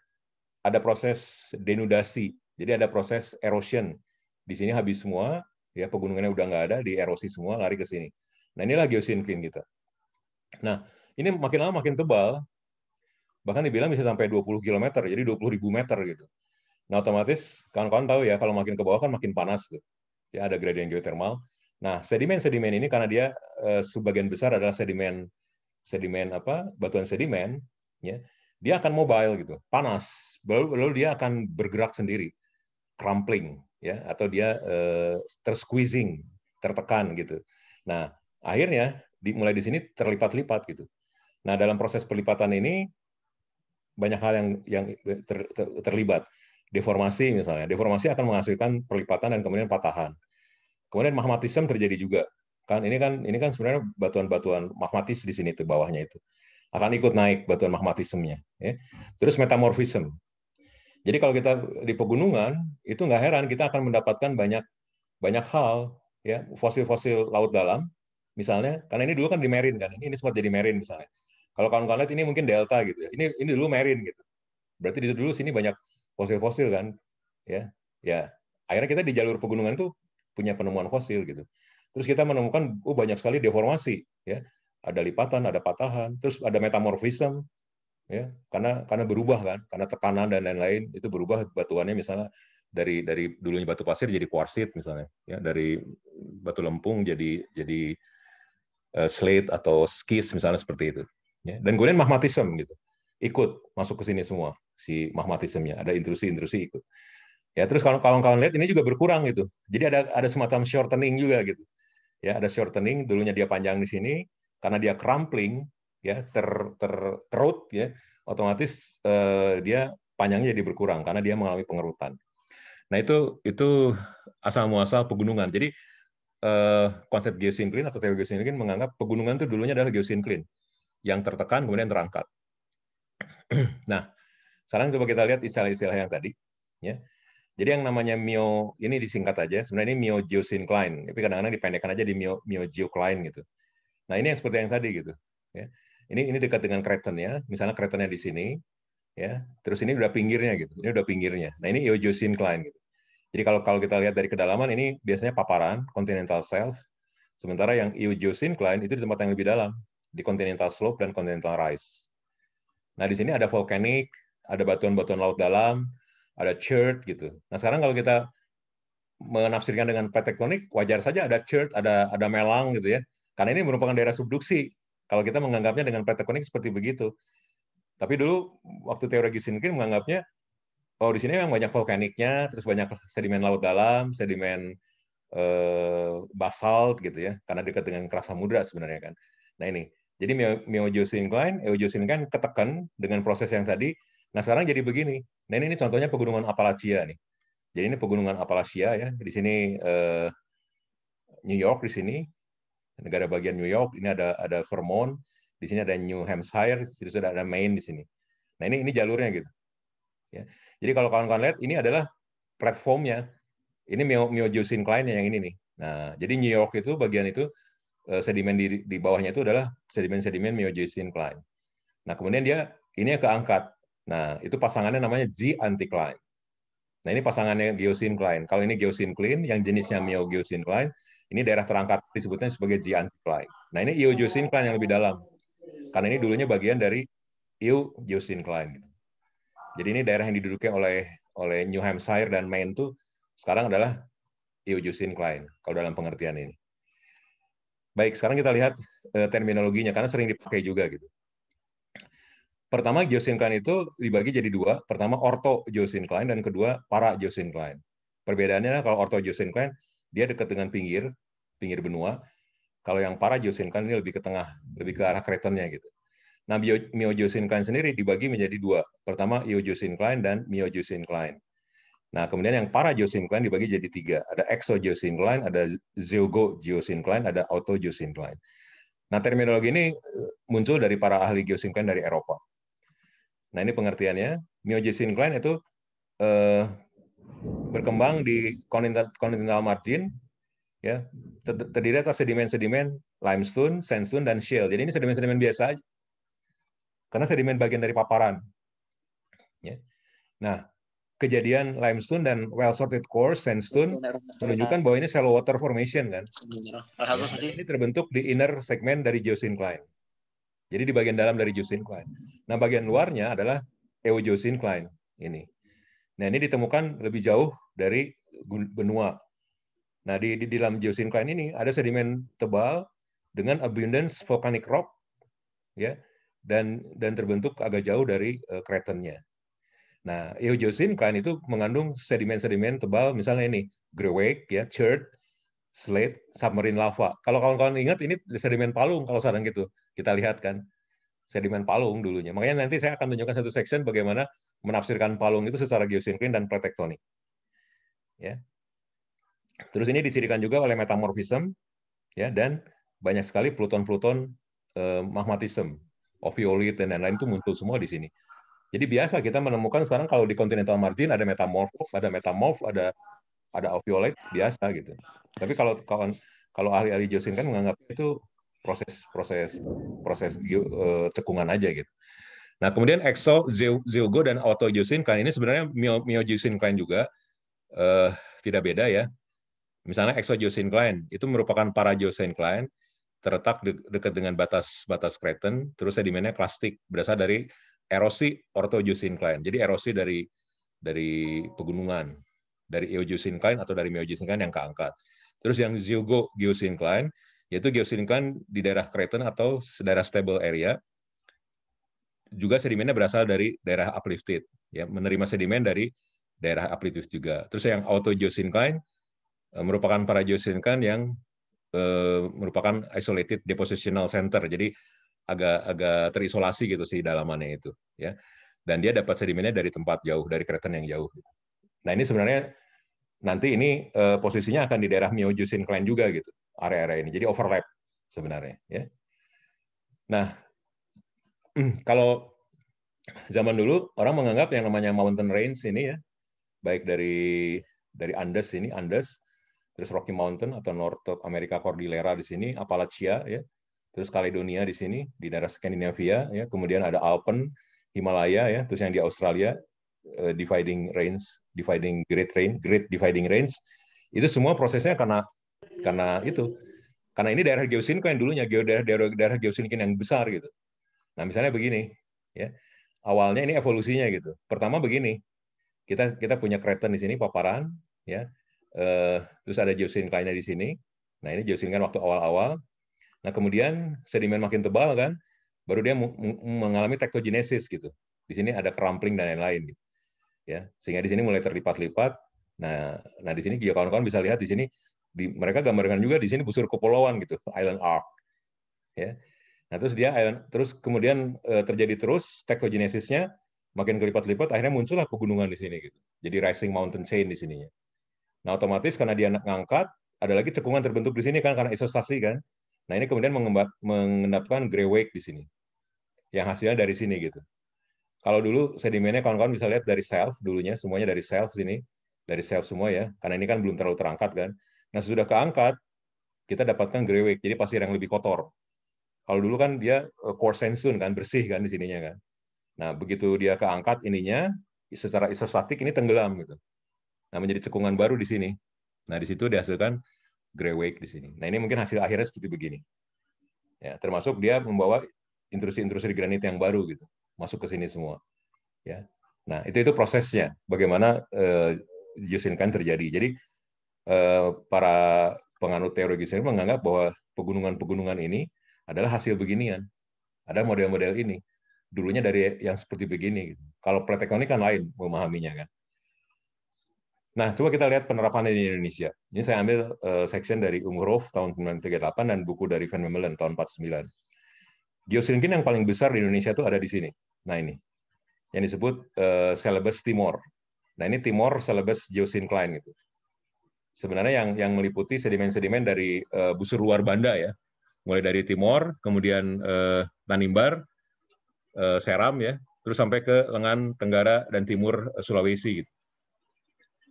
ada proses denudasi. Jadi ada proses erosion. Di sini habis semua, ya pegunungannya udah nggak ada, di erosi semua, lari ke sini. Nah inilah geosinklin kita. Nah ini makin lama makin tebal, bahkan dibilang bisa sampai 20 km, jadi 20 ribu meter gitu. Nah otomatis kawan-kawan tahu ya kalau makin ke bawah kan makin panas tuh. Ya ada gradient geothermal. Nah, sedimen-sedimen ini karena dia eh, sebagian besar adalah sedimen sedimen apa? batuan sedimen, ya. Dia akan mobile gitu, panas. Lalu, lalu dia akan bergerak sendiri, crumpling, ya, atau dia eh, tersqueezing, tertekan gitu. Nah, akhirnya dimulai di sini terlipat-lipat gitu. Nah, dalam proses pelipatan ini banyak hal yang yang ter, ter, terlibat. Deformasi misalnya, deformasi akan menghasilkan perlipatan dan kemudian patahan Kemudian mahmatisme terjadi juga. Kan ini kan ini kan sebenarnya batuan-batuan mahmatis di sini itu bawahnya itu akan ikut naik batuan mahmatismenya. Ya. Terus metamorfism. Jadi kalau kita di pegunungan itu nggak heran kita akan mendapatkan banyak banyak hal ya fosil-fosil laut dalam misalnya karena ini dulu kan di marine kan ini, ini sempat jadi marine misalnya kalau kawan-kawan lihat ini mungkin delta gitu ya ini ini dulu marine gitu berarti di dulu sini banyak fosil-fosil kan ya ya akhirnya kita di jalur pegunungan itu punya penemuan fosil gitu. Terus kita menemukan oh banyak sekali deformasi ya. Ada lipatan, ada patahan, terus ada metamorfism ya. Karena karena berubah kan, karena tekanan dan lain-lain itu berubah batuannya misalnya dari dari dulunya batu pasir jadi kuarsit misalnya ya, dari batu lempung jadi jadi uh, slate atau skis misalnya seperti itu. Ya. Dan kemudian magmatism gitu ikut masuk ke sini semua si magmatismnya ada intrusi-intrusi ikut Ya, terus kalau kalau kalian lihat ini juga berkurang gitu. Jadi ada ada semacam shortening juga gitu. Ya, ada shortening dulunya dia panjang di sini karena dia crumpling ya ter ter terut ya, otomatis eh, dia panjangnya jadi berkurang karena dia mengalami pengerutan. Nah, itu itu asal muasal pegunungan. Jadi eh, konsep geosinklin atau teori geosinklin menganggap pegunungan itu dulunya adalah geosinklin yang tertekan kemudian terangkat. nah, sekarang coba kita lihat istilah-istilah yang tadi ya jadi yang namanya Mio ini disingkat aja, sebenarnya ini Mio tapi kadang-kadang dipendekkan aja di Mio Mio gitu. Nah, ini yang seperti yang tadi gitu, ya. Ini ini dekat dengan Craton ya. Misalnya Cratonnya di sini, ya. Terus ini udah pinggirnya gitu. Ini udah pinggirnya. Nah, ini Io gitu. Jadi kalau kalau kita lihat dari kedalaman ini biasanya paparan continental shelf, sementara yang Io itu di tempat yang lebih dalam, di continental slope dan continental rise. Nah, di sini ada volcanic, ada batuan-batuan laut dalam, ada church gitu. Nah sekarang kalau kita menafsirkan dengan plate tektonik, wajar saja ada church, ada ada melang gitu ya. Karena ini merupakan daerah subduksi. Kalau kita menganggapnya dengan plate tektonik seperti begitu. Tapi dulu waktu teori Gisinkin menganggapnya oh di sini yang banyak vulkaniknya, terus banyak sedimen laut dalam, sedimen eh, basalt gitu ya, karena dekat dengan kerasa mudra sebenarnya kan. Nah ini, jadi Miojosin Klein, Eojosin kan ketekan dengan proses yang tadi Nah sekarang jadi begini. Nah ini, ini contohnya pegunungan Appalachia nih. Jadi ini pegunungan Appalachia ya. Di sini eh, New York di sini negara bagian New York. Ini ada ada Vermont. Di sini ada New Hampshire. Di sudah ada Maine di sini. Nah ini ini jalurnya gitu. Ya. Jadi kalau kawan-kawan lihat ini adalah platformnya. Ini Mio, Klein yang ini nih. Nah jadi New York itu bagian itu eh, sedimen di, di bawahnya itu adalah sedimen-sedimen Miogeosin Klein. Nah, kemudian dia ini yang keangkat. Nah, itu pasangannya namanya G anticline. Nah, ini pasangannya geosincline. Kalau ini geosincline yang jenisnya mio ini daerah terangkat disebutnya sebagai G anticline. Nah, ini io yang lebih dalam. Karena ini dulunya bagian dari io Jadi ini daerah yang diduduki oleh oleh New Hampshire dan Maine itu sekarang adalah io kalau dalam pengertian ini. Baik, sekarang kita lihat eh, terminologinya karena sering dipakai juga gitu pertama geosinkline itu dibagi jadi dua. Pertama orto geosinkline dan kedua para geosinkline. Perbedaannya kalau orto geosinkline dia dekat dengan pinggir, pinggir benua. Kalau yang para geosinkline ini lebih ke tengah, lebih ke arah kretennya gitu. Nah, mio geosinkline sendiri dibagi menjadi dua. Pertama geosinkline dan mio geosinkline. Nah, kemudian yang para geosinkline dibagi jadi tiga. Ada exo geosinkline, ada geosinkline, ada auto geosinkline. Nah, terminologi ini eh, muncul dari para ahli geosinkline dari Eropa. Nah ini pengertiannya. Miogenesis incline itu eh, berkembang di kontinental margin, ya terdiri atas sedimen-sedimen limestone, sandstone, dan shale. Jadi ini sedimen-sedimen biasa Karena sedimen bagian dari paparan. Ya. Nah, kejadian limestone dan well sorted core sandstone menunjukkan bahwa ini shallow water formation kan. Ya, ini terbentuk di inner segmen dari geosyncline. Jadi di bagian dalam dari Klein. Nah, bagian luarnya adalah Eo Klein ini. Nah, ini ditemukan lebih jauh dari benua. Nah, di, di, di dalam Josencline ini ada sedimen tebal dengan abundance volcanic rock ya dan dan terbentuk agak jauh dari uh, kretennya. Nah, Klein itu mengandung sedimen-sedimen tebal misalnya ini, grewake ya, chert, slate, submarine lava. Kalau kawan-kawan ingat ini sedimen palung kalau sekarang gitu. Kita lihat kan sedimen palung dulunya. Makanya nanti saya akan tunjukkan satu section bagaimana menafsirkan palung itu secara geosinklin dan protektonik. Ya. Terus ini disirikan juga oleh metamorfism ya dan banyak sekali pluton-pluton eh, magmatism, ofiolit dan lain-lain itu muncul semua di sini. Jadi biasa kita menemukan sekarang kalau di kontinental margin ada metamorf, ada metamorf, ada ada alveolate biasa gitu. Tapi kalau kawan kalau ahli-ahli Josin kan menganggap itu proses proses proses eh, cekungan aja gitu. Nah, kemudian exo, zeugo dan auto kan ini sebenarnya mio klien juga uh, tidak beda ya. Misalnya exo klien itu merupakan para klien terletak de dekat dengan batas batas kreten, terus sedimennya klastik berasal dari erosi klien. Jadi erosi dari dari pegunungan dari eogeosyncline atau dari meogeosyncline yang keangkat. Terus yang ziogo geosyncline yaitu geosyncline di daerah Craton atau daerah stable area juga sedimennya berasal dari daerah uplifted ya menerima sedimen dari daerah uplifted juga. Terus yang autogeosyncline eh, merupakan para geosyncline yang eh, merupakan isolated depositional center. Jadi agak agak terisolasi gitu sih dalamannya itu ya. Dan dia dapat sedimennya dari tempat jauh, dari kereta yang jauh. Gitu. Nah ini sebenarnya nanti ini eh, posisinya akan di daerah Miojusin Shinklen juga gitu, area-area ini. Jadi overlap sebenarnya. Ya. Nah, hmm, kalau zaman dulu orang menganggap yang namanya mountain range ini ya, baik dari dari Andes ini, Andes, terus Rocky Mountain atau North America Cordillera di sini, Appalachia ya, terus Kaledonia di sini, di daerah Skandinavia ya, kemudian ada Alpen, Himalaya ya, terus yang di Australia Eh, dividing range, dividing grid range, grid dividing range, itu semua prosesnya karena karena itu karena ini daerah geosin kan dulunya daerah daerah, daerah geosin kan yang besar gitu. Nah misalnya begini, ya awalnya ini evolusinya gitu. Pertama begini, kita kita punya kreten di sini paparan, ya uh, terus ada geosinklinnya di sini. Nah ini geosinkline waktu awal-awal. Nah kemudian sedimen makin tebal kan, baru dia mengalami tektogenesis gitu. Di sini ada crumpling dan lain-lain. Gitu ya sehingga di sini mulai terlipat-lipat nah nah di sini juga kawan-kawan bisa lihat di sini di, mereka gambarkan juga di sini busur kepulauan gitu island arc ya nah terus dia island terus kemudian eh, terjadi terus tektogenesisnya makin kelipat-lipat akhirnya muncullah pegunungan di sini gitu jadi rising mountain chain di sininya nah otomatis karena dia ngangkat ada lagi cekungan terbentuk di sini kan karena isostasi kan nah ini kemudian mengendapkan grey wake di sini yang hasilnya dari sini gitu kalau dulu sedimennya kawan-kawan bisa lihat dari self dulunya, semuanya dari self sini, dari self semua ya, karena ini kan belum terlalu terangkat kan. Nah sudah keangkat, kita dapatkan grewek, jadi pasir yang lebih kotor. Kalau dulu kan dia eh, core sensun kan, bersih kan di sininya kan. Nah begitu dia keangkat ininya, secara isostatik ini tenggelam gitu. Nah menjadi cekungan baru di sini. Nah di situ dihasilkan grewek di sini. Nah ini mungkin hasil akhirnya seperti begini. Ya, termasuk dia membawa intrusi-intrusi granit yang baru gitu masuk ke sini semua. Ya. Nah, itu itu prosesnya bagaimana eh, Jusinkan terjadi. Jadi uh, para penganut teori Jusinkan menganggap bahwa pegunungan-pegunungan ini adalah hasil beginian. Ada model-model ini. Dulunya dari yang seperti begini. Gitu. Kalau plate tektonik kan lain memahaminya kan. Nah, coba kita lihat penerapannya di Indonesia. Ini saya ambil uh, section dari Umurov tahun 1938 dan buku dari Van Memelen tahun 49. Geosyrinkin yang paling besar di Indonesia itu ada di sini. Nah ini, yang disebut uh, Celebes Timor. Nah ini Timor Celebes Geosyncline itu. Sebenarnya yang yang meliputi sedimen-sedimen dari eh, busur luar banda ya, mulai dari Timor, kemudian eh, Tanimbar, Seram ya, terus sampai ke lengan Tenggara dan Timur Sulawesi gitu.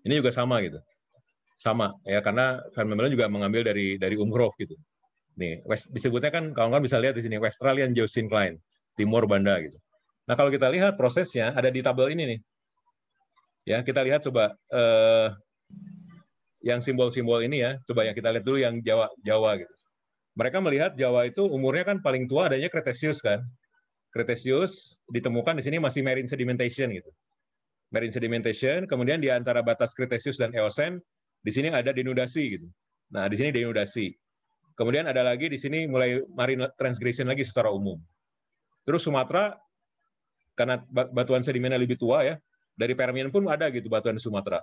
Ini juga sama gitu, sama ya karena Van memang juga mengambil dari dari umgrove gitu. Nih, West, disebutnya kan kalau kan bisa lihat di sini Westralian geosyncline, timur Banda gitu. Nah, kalau kita lihat prosesnya ada di tabel ini nih. Ya, kita lihat coba eh, yang simbol-simbol ini ya, coba yang kita lihat dulu yang Jawa Jawa gitu. Mereka melihat Jawa itu umurnya kan paling tua adanya Cretaceous kan. Cretaceous ditemukan di sini masih marine sedimentation gitu. Marine sedimentation, kemudian di antara batas Cretaceous dan Eosen, di sini ada denudasi gitu. Nah, di sini denudasi. Kemudian ada lagi di sini mulai marine transgression lagi secara umum. Terus Sumatera karena batuan sedimennya lebih tua ya, dari Permian pun ada gitu batuan di Sumatera.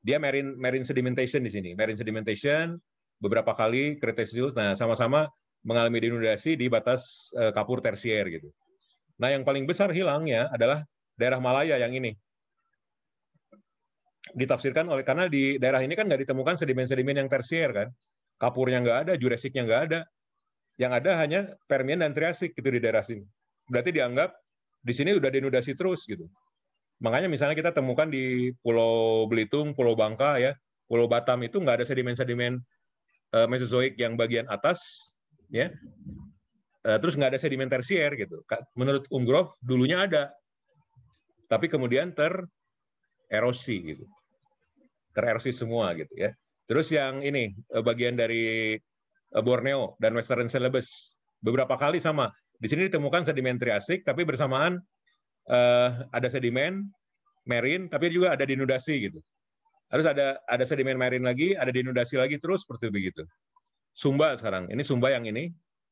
Dia marine marine sedimentation di sini, marine sedimentation beberapa kali Cretaceous. Nah, sama-sama mengalami denudasi di batas eh, kapur tersier gitu. Nah, yang paling besar hilangnya adalah daerah Malaya yang ini. Ditafsirkan oleh karena di daerah ini kan nggak ditemukan sedimen-sedimen yang tersier kan kapurnya nggak ada, Jurassicnya nggak ada. Yang ada hanya Permian dan Triasik gitu di daerah sini. Berarti dianggap di sini udah denudasi terus gitu. Makanya misalnya kita temukan di Pulau Belitung, Pulau Bangka ya, Pulau Batam itu nggak ada sedimen-sedimen uh, eh, Mesozoik yang bagian atas, ya. Uh, terus nggak ada sedimen tersier gitu. Menurut Umgrov dulunya ada, tapi kemudian ter erosi gitu, tererosi semua gitu ya. Terus yang ini eh, bagian dari eh, Borneo dan Western Celebes beberapa kali sama. Di sini ditemukan sedimen Triasik tapi bersamaan uh, ada sedimen marin, tapi juga ada dinudasi gitu. Harus ada ada sedimen marin lagi, ada dinudasi lagi terus seperti begitu. Sumba sekarang. Ini Sumba yang ini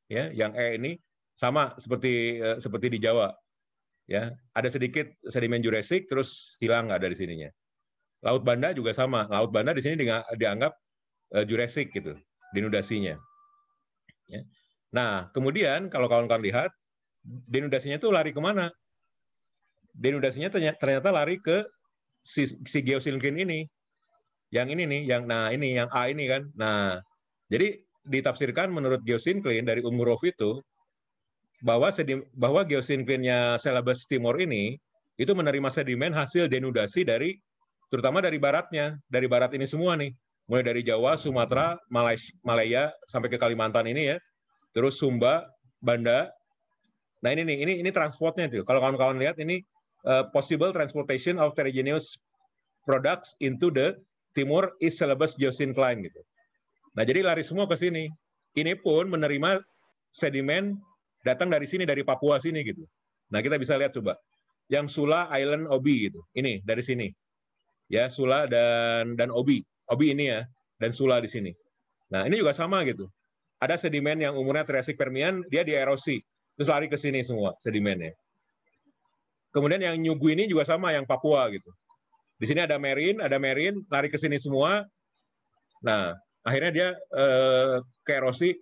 ya, yang E ini sama seperti uh, seperti di Jawa. Ya, ada sedikit sedimen Jurassic terus hilang ada di sininya. Laut Banda juga sama. Laut Banda di sini dianggap e, Jurassic gitu, denudasinya. Ya. Nah, kemudian kalau kawan-kawan lihat, denudasinya itu lari kemana? Denudasinya ternyata lari ke si, si ini. Yang ini nih, yang nah ini, yang A ini kan. Nah, jadi ditafsirkan menurut geosinklin dari umur Umurov itu, bahwa sedim, bahwa geosinklinnya Celebes Timur ini itu menerima sedimen hasil denudasi dari terutama dari baratnya, dari barat ini semua nih, mulai dari Jawa, Sumatera, Malaysia, Malaya sampai ke Kalimantan ini ya, terus Sumba, Banda. Nah ini nih, ini ini transportnya tuh. Kalau kawan-kawan lihat ini uh, possible transportation of terigenous products into the Timur is Josin Klein gitu. Nah jadi lari semua ke sini. Ini pun menerima sedimen datang dari sini dari Papua sini gitu. Nah kita bisa lihat coba yang Sula Island Obi gitu. Ini dari sini ya Sula dan dan Obi. Obi ini ya dan Sula di sini. Nah, ini juga sama gitu. Ada sedimen yang umurnya Triasik Permian, dia di erosi, terus lari ke sini semua sedimennya. Kemudian yang Nyugu ini juga sama yang Papua gitu. Di sini ada Merin, ada Merin, lari ke sini semua. Nah, akhirnya dia eh, ke erosi,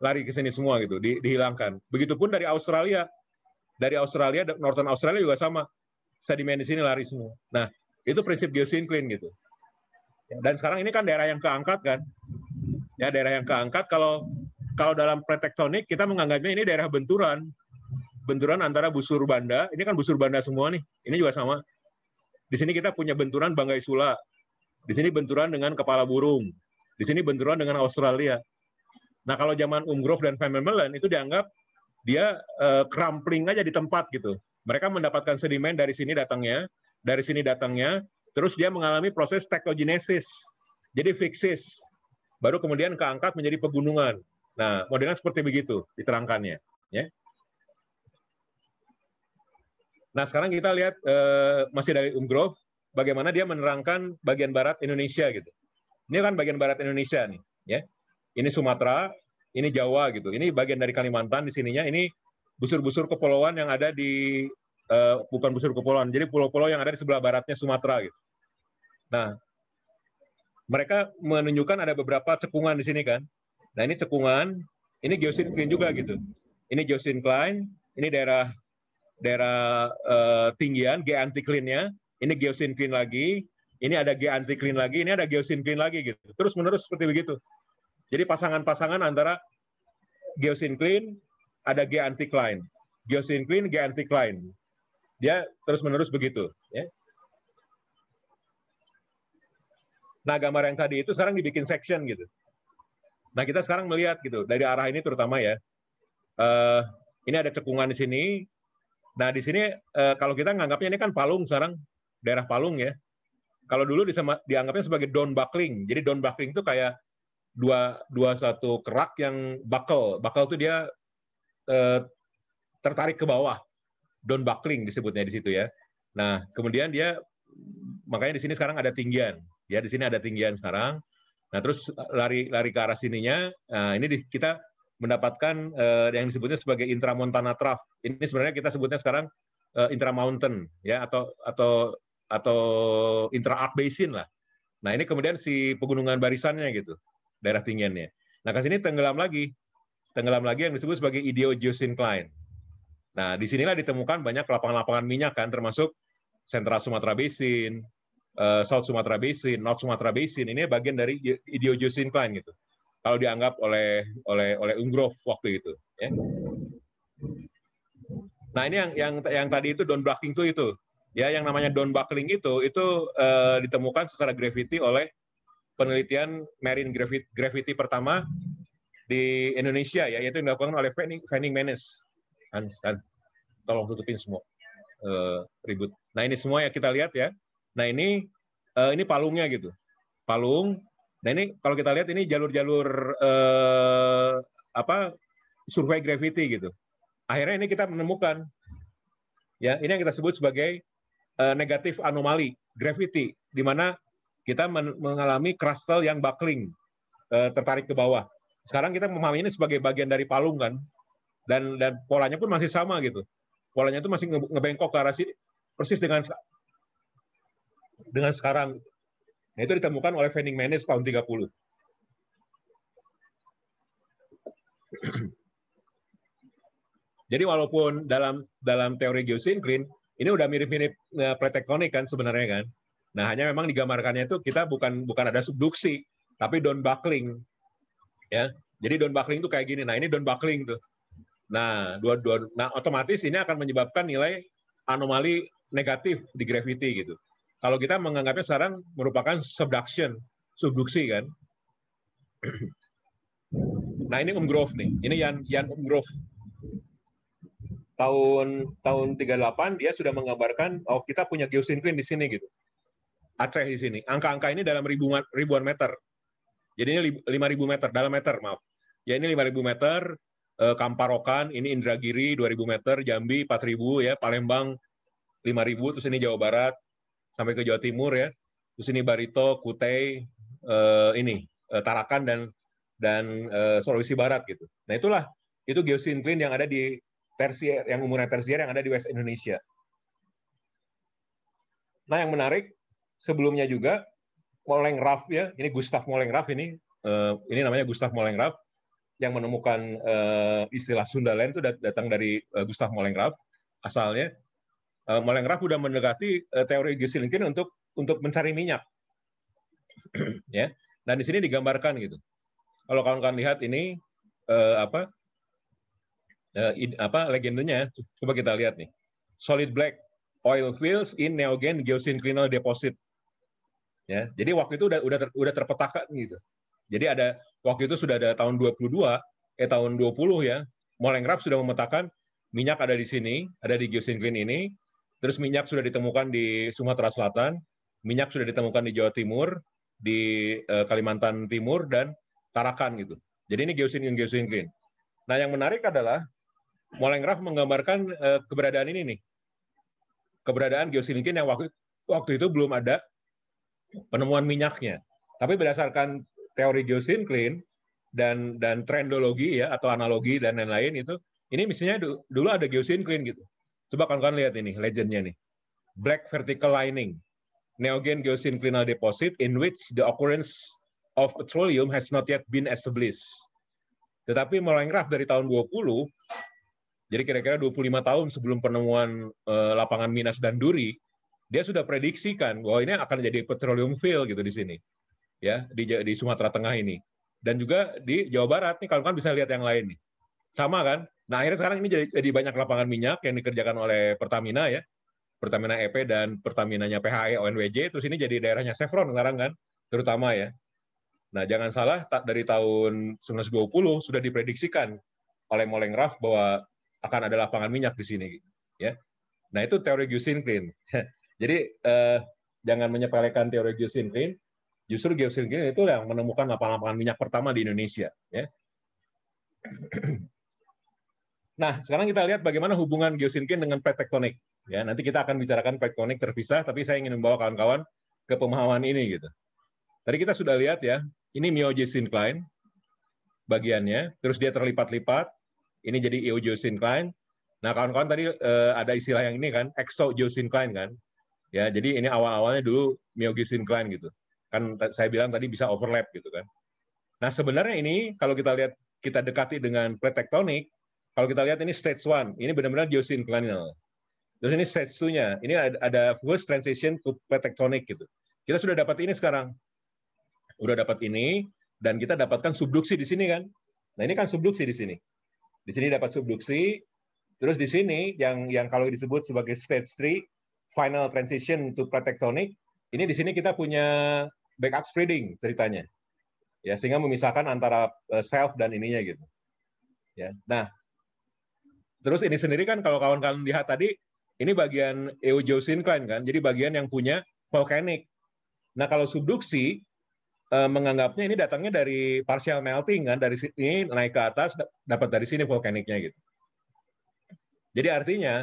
lari ke sini semua gitu, di, dihilangkan. Begitupun dari Australia, dari Australia, Northern Australia juga sama. Sedimen di sini lari semua. Nah, itu prinsip geosyncline gitu. Dan sekarang ini kan daerah yang keangkat kan. Ya, daerah yang keangkat kalau kalau dalam pretektonik kita menganggapnya ini daerah benturan. Benturan antara busur banda, ini kan busur banda semua nih. Ini juga sama. Di sini kita punya benturan Banggai Sula. Di sini benturan dengan kepala burung. Di sini benturan dengan Australia. Nah, kalau zaman Umgrove dan Van itu dianggap dia uh, eh, crumpling aja di tempat gitu. Mereka mendapatkan sedimen dari sini datangnya, dari sini datangnya, terus dia mengalami proses tektogenesis, jadi fixis, baru kemudian keangkat menjadi pegunungan. Nah, modelnya seperti begitu diterangkannya. Ya. Nah, sekarang kita lihat eh, masih dari Umgrove, bagaimana dia menerangkan bagian barat Indonesia gitu. Ini kan bagian barat Indonesia nih, ya. Ini Sumatera, ini Jawa gitu. Ini bagian dari Kalimantan di sininya, ini busur-busur kepulauan yang ada di uh, bukan busur kepulauan, jadi pulau-pulau yang ada di sebelah baratnya Sumatera gitu. Nah, mereka menunjukkan ada beberapa cekungan di sini kan. Nah, ini cekungan, ini geosinkline juga gitu. Ini geosinkline, ini daerah daerah uh, tinggian geantiklinnya, ini geosinkline lagi, ini ada geantikline lagi, ini ada geosinkline lagi gitu. Terus menerus seperti begitu. Jadi pasangan-pasangan antara geosinkline ada geantikline, geosinkline, geantikline dia terus-menerus begitu. Ya. Nah, gambar yang tadi itu sekarang dibikin section gitu. Nah, kita sekarang melihat gitu dari arah ini terutama ya. Uh, ini ada cekungan di sini. Nah, di sini uh, kalau kita nganggapnya ini kan palung sekarang daerah palung ya. Kalau dulu disama, dianggapnya sebagai down buckling. Jadi down buckling itu kayak dua dua satu kerak yang buckle. Buckle itu dia uh, tertarik ke bawah. Don buckling disebutnya di situ ya. Nah, kemudian dia makanya di sini sekarang ada tinggian. Ya, di sini ada tinggian sekarang. Nah, terus lari lari ke arah sininya. Nah, ini di, kita mendapatkan eh, yang disebutnya sebagai intramontana trough. Ini sebenarnya kita sebutnya sekarang eh, intramountain ya atau atau atau intra arc basin lah. Nah, ini kemudian si pegunungan barisannya gitu, daerah tinggiannya. Nah, ke sini tenggelam lagi. Tenggelam lagi yang disebut sebagai idiogeosyncline. Nah, di sinilah ditemukan banyak lapangan-lapangan minyak kan, termasuk Sentra Sumatera Basin, eh, South Sumatera Basin, North Sumatera Basin. Ini bagian dari idiojusinkline gitu. Kalau dianggap oleh oleh oleh Ungrove waktu itu. Ya. Nah ini yang yang yang tadi itu downbuckling itu itu ya yang namanya downbuckling itu itu uh, ditemukan secara gravity oleh penelitian marine gravity, gravity pertama di Indonesia ya yaitu yang dilakukan oleh Fanning, Fanning Menes Hans, Hans, tolong tutupin semua e, ribut. Nah ini semua ya kita lihat ya. Nah ini e, ini palungnya gitu, palung. Nah ini kalau kita lihat ini jalur-jalur e, apa survei gravity gitu. Akhirnya ini kita menemukan ya ini yang kita sebut sebagai e, negatif anomali gravity, di mana kita men mengalami crustal yang buckling e, tertarik ke bawah. Sekarang kita memahami ini sebagai bagian dari palung kan, dan dan polanya pun masih sama gitu polanya itu masih ngebengkok ke arah sini persis dengan dengan sekarang nah, itu ditemukan oleh Fanning Manis tahun 30 jadi walaupun dalam dalam teori geosinklin ini udah mirip-mirip e, pretektonik kan sebenarnya kan. Nah hanya memang digambarkannya itu kita bukan bukan ada subduksi tapi downbuckling ya. Jadi downbuckling itu kayak gini. Nah ini downbuckling tuh. Nah, dua, dua, nah otomatis ini akan menyebabkan nilai anomali negatif di gravity gitu. Kalau kita menganggapnya sekarang merupakan subduction, subduksi kan. nah ini Umgrove nih, ini Yan Yan Umgrove. Tahun tahun 38 dia sudah menggambarkan oh kita punya geosyncline di sini gitu. Aceh di sini. Angka-angka ini dalam ribuan ribuan meter. Jadi ini 5000 meter, dalam meter, maaf. Ya ini 5000 meter, Eh, Kamparokan, ini Indragiri 2000 meter, Jambi 4000 ya, Palembang 5000, terus ini Jawa Barat sampai ke Jawa Timur ya. Terus ini Barito, Kutai, eh, ini eh, Tarakan dan dan Sulawesi Barat gitu. Nah, itulah itu geosinklin yang ada di tersier yang umurnya tersier yang ada di West Indonesia. Nah, yang menarik sebelumnya juga Molengraf ya, ini Gustav Molengraf ini ini namanya Gustav Molengraf yang menemukan uh, istilah Sunda Land itu datang dari uh, eh, Gustav Molengraaf asalnya. Uh, eh, Molengraaf sudah mendekati uh, teori Gieselenkin untuk untuk mencari minyak. ya. dan di sini digambarkan gitu. Kalau kawan-kawan lihat ini uh, apa? Uh, in, apa legendanya? Coba kita lihat nih. Solid black oil fields in neogen geosinclinal deposit. Ya, jadi waktu itu udah udah ter, udah terpetakan gitu jadi ada waktu itu sudah ada tahun 22 eh tahun 20 ya, Molengrap sudah memetakan minyak ada di sini, ada di green ini, terus minyak sudah ditemukan di Sumatera Selatan, minyak sudah ditemukan di Jawa Timur, di eh, Kalimantan Timur dan Tarakan gitu. Jadi ini geosin green. Nah, yang menarik adalah Molengraf menggambarkan eh, keberadaan ini nih. Keberadaan green yang waktu, waktu itu belum ada penemuan minyaknya. Tapi berdasarkan teori geosinkline dan dan trendologi ya atau analogi dan lain-lain itu ini misalnya dulu ada geosinkline gitu. Coba kawan-kawan lihat ini legendnya nih. Black vertical lining, neogen geosinclinal deposit in which the occurrence of petroleum has not yet been established. Tetapi Mollengraf dari tahun 20, jadi kira-kira 25 tahun sebelum penemuan eh, lapangan Minas dan Duri, dia sudah prediksikan bahwa ini akan jadi petroleum field gitu di sini ya di di Sumatera Tengah ini dan juga di Jawa Barat nih kalau kan bisa lihat yang lain nih sama kan nah akhirnya sekarang ini jadi, jadi banyak lapangan minyak yang dikerjakan oleh Pertamina ya Pertamina EP dan Pertaminanya PHE ONWJ terus ini jadi daerahnya Chevron sekarang kan terutama ya nah jangan salah tak dari tahun 1920 sudah diprediksikan oleh Moleng Raff bahwa akan ada lapangan minyak di sini ya nah itu teori Gusinclin jadi eh, jangan menyepelekan teori Gusinclin Justru geosirgen itu yang menemukan lapangan-lapangan minyak pertama di Indonesia. Ya. Nah, sekarang kita lihat bagaimana hubungan geosirgen dengan plate tektonik. Ya, nanti kita akan bicarakan plate tektonik terpisah, tapi saya ingin membawa kawan-kawan ke pemahaman ini gitu. Tadi kita sudah lihat ya, ini myogeosyncline bagiannya, terus dia terlipat-lipat. Ini jadi eogeosyncline. Nah, kawan-kawan tadi eh, ada istilah yang ini kan, exogeosyncline kan. Ya, jadi ini awal-awalnya dulu myogeosyncline gitu. Kan saya bilang tadi bisa overlap gitu kan. Nah sebenarnya ini kalau kita lihat kita dekati dengan plate tektonik, kalau kita lihat ini stage one ini benar-benar geosinclinal. Terus ini stage two nya ini ada, first transition to plate tektonik gitu. Kita sudah dapat ini sekarang. Udah dapat ini, dan kita dapatkan subduksi di sini kan. Nah ini kan subduksi di sini. Di sini dapat subduksi, terus di sini yang yang kalau disebut sebagai stage three final transition to plate tektonik, ini di sini kita punya backup spreading ceritanya. Ya, sehingga memisahkan antara eh, self dan ininya gitu. Ya. Nah, terus ini sendiri kan kalau kawan-kawan lihat tadi ini bagian eogeosyncline kan. Jadi bagian yang punya volcanic. Nah, kalau subduksi eh, menganggapnya ini datangnya dari partial melting kan dari sini naik ke atas dapat dari sini vulkaniknya gitu. Jadi artinya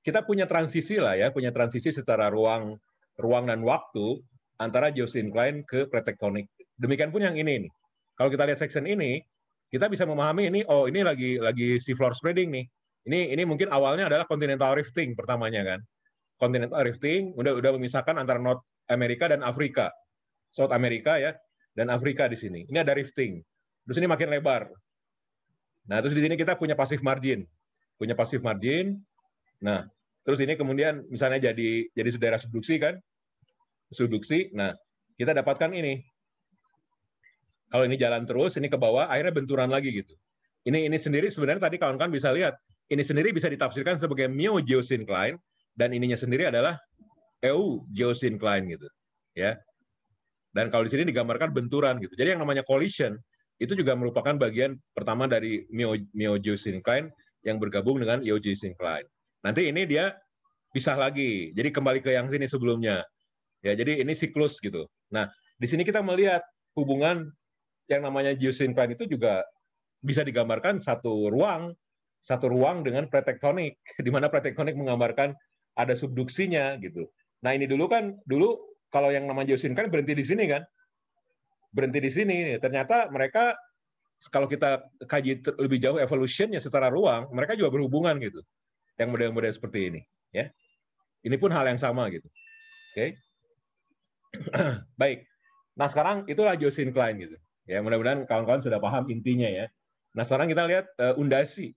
kita punya transisi lah ya, punya transisi secara ruang ruang dan waktu antara Klein ke pretektonik. Demikian pun yang ini nih. Kalau kita lihat section ini, kita bisa memahami ini oh ini lagi lagi sea floor spreading nih. Ini ini mungkin awalnya adalah continental rifting pertamanya kan. Continental rifting udah udah memisahkan antara North Amerika dan Afrika. South Amerika ya dan Afrika di sini. Ini ada rifting. Terus ini makin lebar. Nah, terus di sini kita punya pasif margin. Punya pasif margin. Nah, Terus ini kemudian misalnya jadi jadi saudara subduksi kan? Subduksi. Nah, kita dapatkan ini. Kalau ini jalan terus, ini ke bawah, akhirnya benturan lagi gitu. Ini ini sendiri sebenarnya tadi kawan-kawan bisa lihat, ini sendiri bisa ditafsirkan sebagai mio geosincline dan ininya sendiri adalah EU geosincline gitu. Ya. Dan kalau di sini digambarkan benturan gitu. Jadi yang namanya collision itu juga merupakan bagian pertama dari mio mio yang bergabung dengan eu syncline. Nanti ini dia pisah lagi. Jadi kembali ke yang sini sebelumnya. Ya, jadi ini siklus gitu. Nah, di sini kita melihat hubungan yang namanya Plan itu juga bisa digambarkan satu ruang, satu ruang dengan pretektonik, di mana pretektonik menggambarkan ada subduksinya gitu. Nah, ini dulu kan dulu kalau yang namanya geosyncline berhenti di sini kan. Berhenti di sini. Ternyata mereka kalau kita kaji lebih jauh evolutionnya secara ruang, mereka juga berhubungan gitu yang model-model seperti ini ya ini pun hal yang sama gitu oke okay? baik nah sekarang itulah Josin Klein gitu ya mudah-mudahan kawan-kawan sudah paham intinya ya nah sekarang kita lihat uh, undasi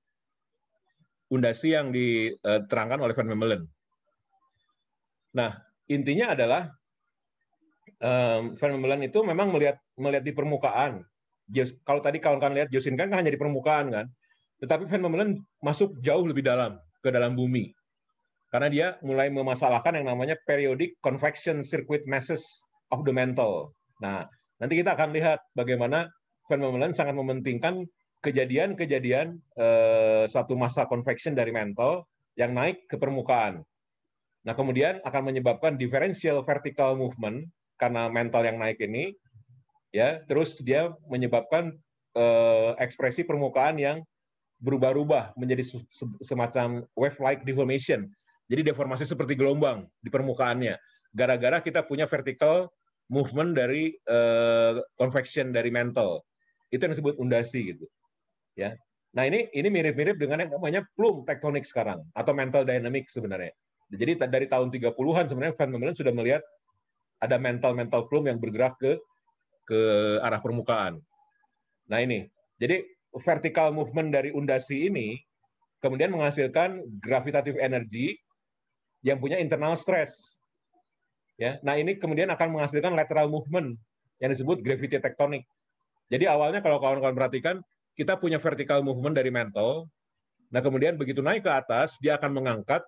undasi yang diterangkan eh, oleh Van Memmelen nah intinya adalah um, Van Memmelen itu memang melihat melihat di permukaan kalau tadi kawan-kawan lihat Josin kan hanya di permukaan kan tetapi Van Memmelen masuk jauh lebih dalam ke dalam bumi. Karena dia mulai memasalahkan yang namanya periodic convection circuit masses of the mantle. Nah, nanti kita akan lihat bagaimana fenomena Meulen sangat mementingkan kejadian-kejadian eh, satu masa convection dari mantle yang naik ke permukaan. Nah, kemudian akan menyebabkan differential vertical movement karena mantle yang naik ini ya terus dia menyebabkan eh, ekspresi permukaan yang berubah-ubah menjadi semacam wave-like deformation. Jadi deformasi seperti gelombang di permukaannya. Gara-gara kita punya vertical movement dari uh, convection dari mantle. Itu yang disebut undasi gitu. Ya. Nah, ini ini mirip-mirip dengan yang namanya plume tektonik sekarang atau mantle dynamic sebenarnya. Jadi dari tahun 30-an sebenarnya Van Memmelen sudah melihat ada mantle-mantle plume yang bergerak ke ke arah permukaan. Nah, ini. Jadi vertical movement dari undasi ini kemudian menghasilkan gravitative energy yang punya internal stress. Ya, nah ini kemudian akan menghasilkan lateral movement yang disebut gravity tectonic. Jadi awalnya kalau kawan-kawan perhatikan, kita punya vertical movement dari mantle. Nah, kemudian begitu naik ke atas, dia akan mengangkat.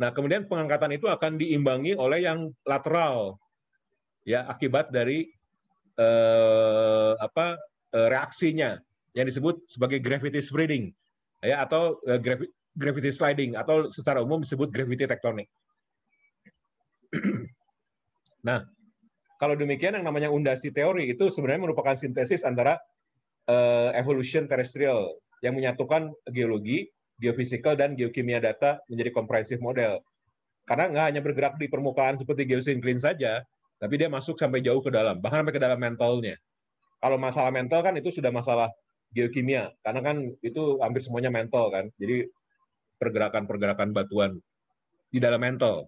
Nah, kemudian pengangkatan itu akan diimbangi oleh yang lateral. Ya, akibat dari eh, apa? Eh, reaksinya yang disebut sebagai gravity spreading ya atau uh, gravity sliding atau secara umum disebut gravity tektonik. nah, kalau demikian yang namanya undasi teori itu sebenarnya merupakan sintesis antara uh, evolution terrestrial yang menyatukan geologi, geofisikal dan geokimia data menjadi komprehensif model. Karena nggak hanya bergerak di permukaan seperti geosinklin saja, tapi dia masuk sampai jauh ke dalam, bahkan sampai ke dalam mentalnya. Kalau masalah mental kan itu sudah masalah geokimia karena kan itu hampir semuanya mental kan jadi pergerakan-pergerakan batuan di dalam mental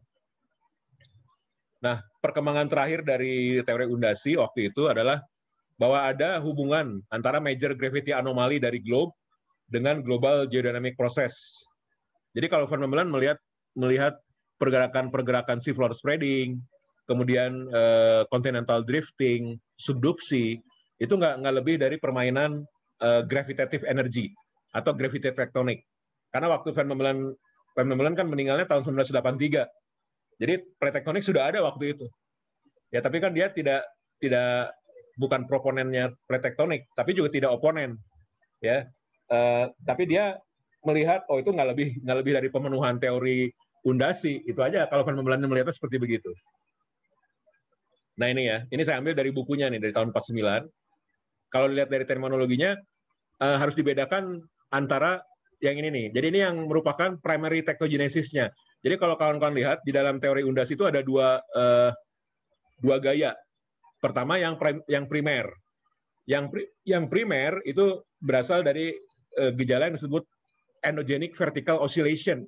nah perkembangan terakhir dari teori undasi waktu itu adalah bahwa ada hubungan antara major gravity anomali dari globe dengan global geodynamic process jadi kalau Van Mellen melihat melihat pergerakan-pergerakan seafloor spreading kemudian uh, continental drifting subduksi itu nggak nggak lebih dari permainan uh, gravitative energy atau gravitative tectonic. Karena waktu van van fenomenon kan meninggalnya tahun 1983. Jadi pretektonik sudah ada waktu itu. Ya, tapi kan dia tidak tidak bukan proponennya pretektonik, tapi juga tidak oponen. Ya. Uh, tapi dia melihat oh itu nggak lebih nggak lebih dari pemenuhan teori undasi itu aja kalau Van Belanda melihatnya seperti begitu. Nah ini ya, ini saya ambil dari bukunya nih dari tahun 49 kalau dilihat dari terminologinya uh, harus dibedakan antara yang ini nih. Jadi ini yang merupakan primary tectogenesisnya. Jadi kalau kawan-kawan lihat di dalam teori Undas itu ada dua uh, dua gaya. Pertama yang prim, yang primer. Yang pri, yang primer itu berasal dari uh, gejala yang disebut endogenic vertical oscillation.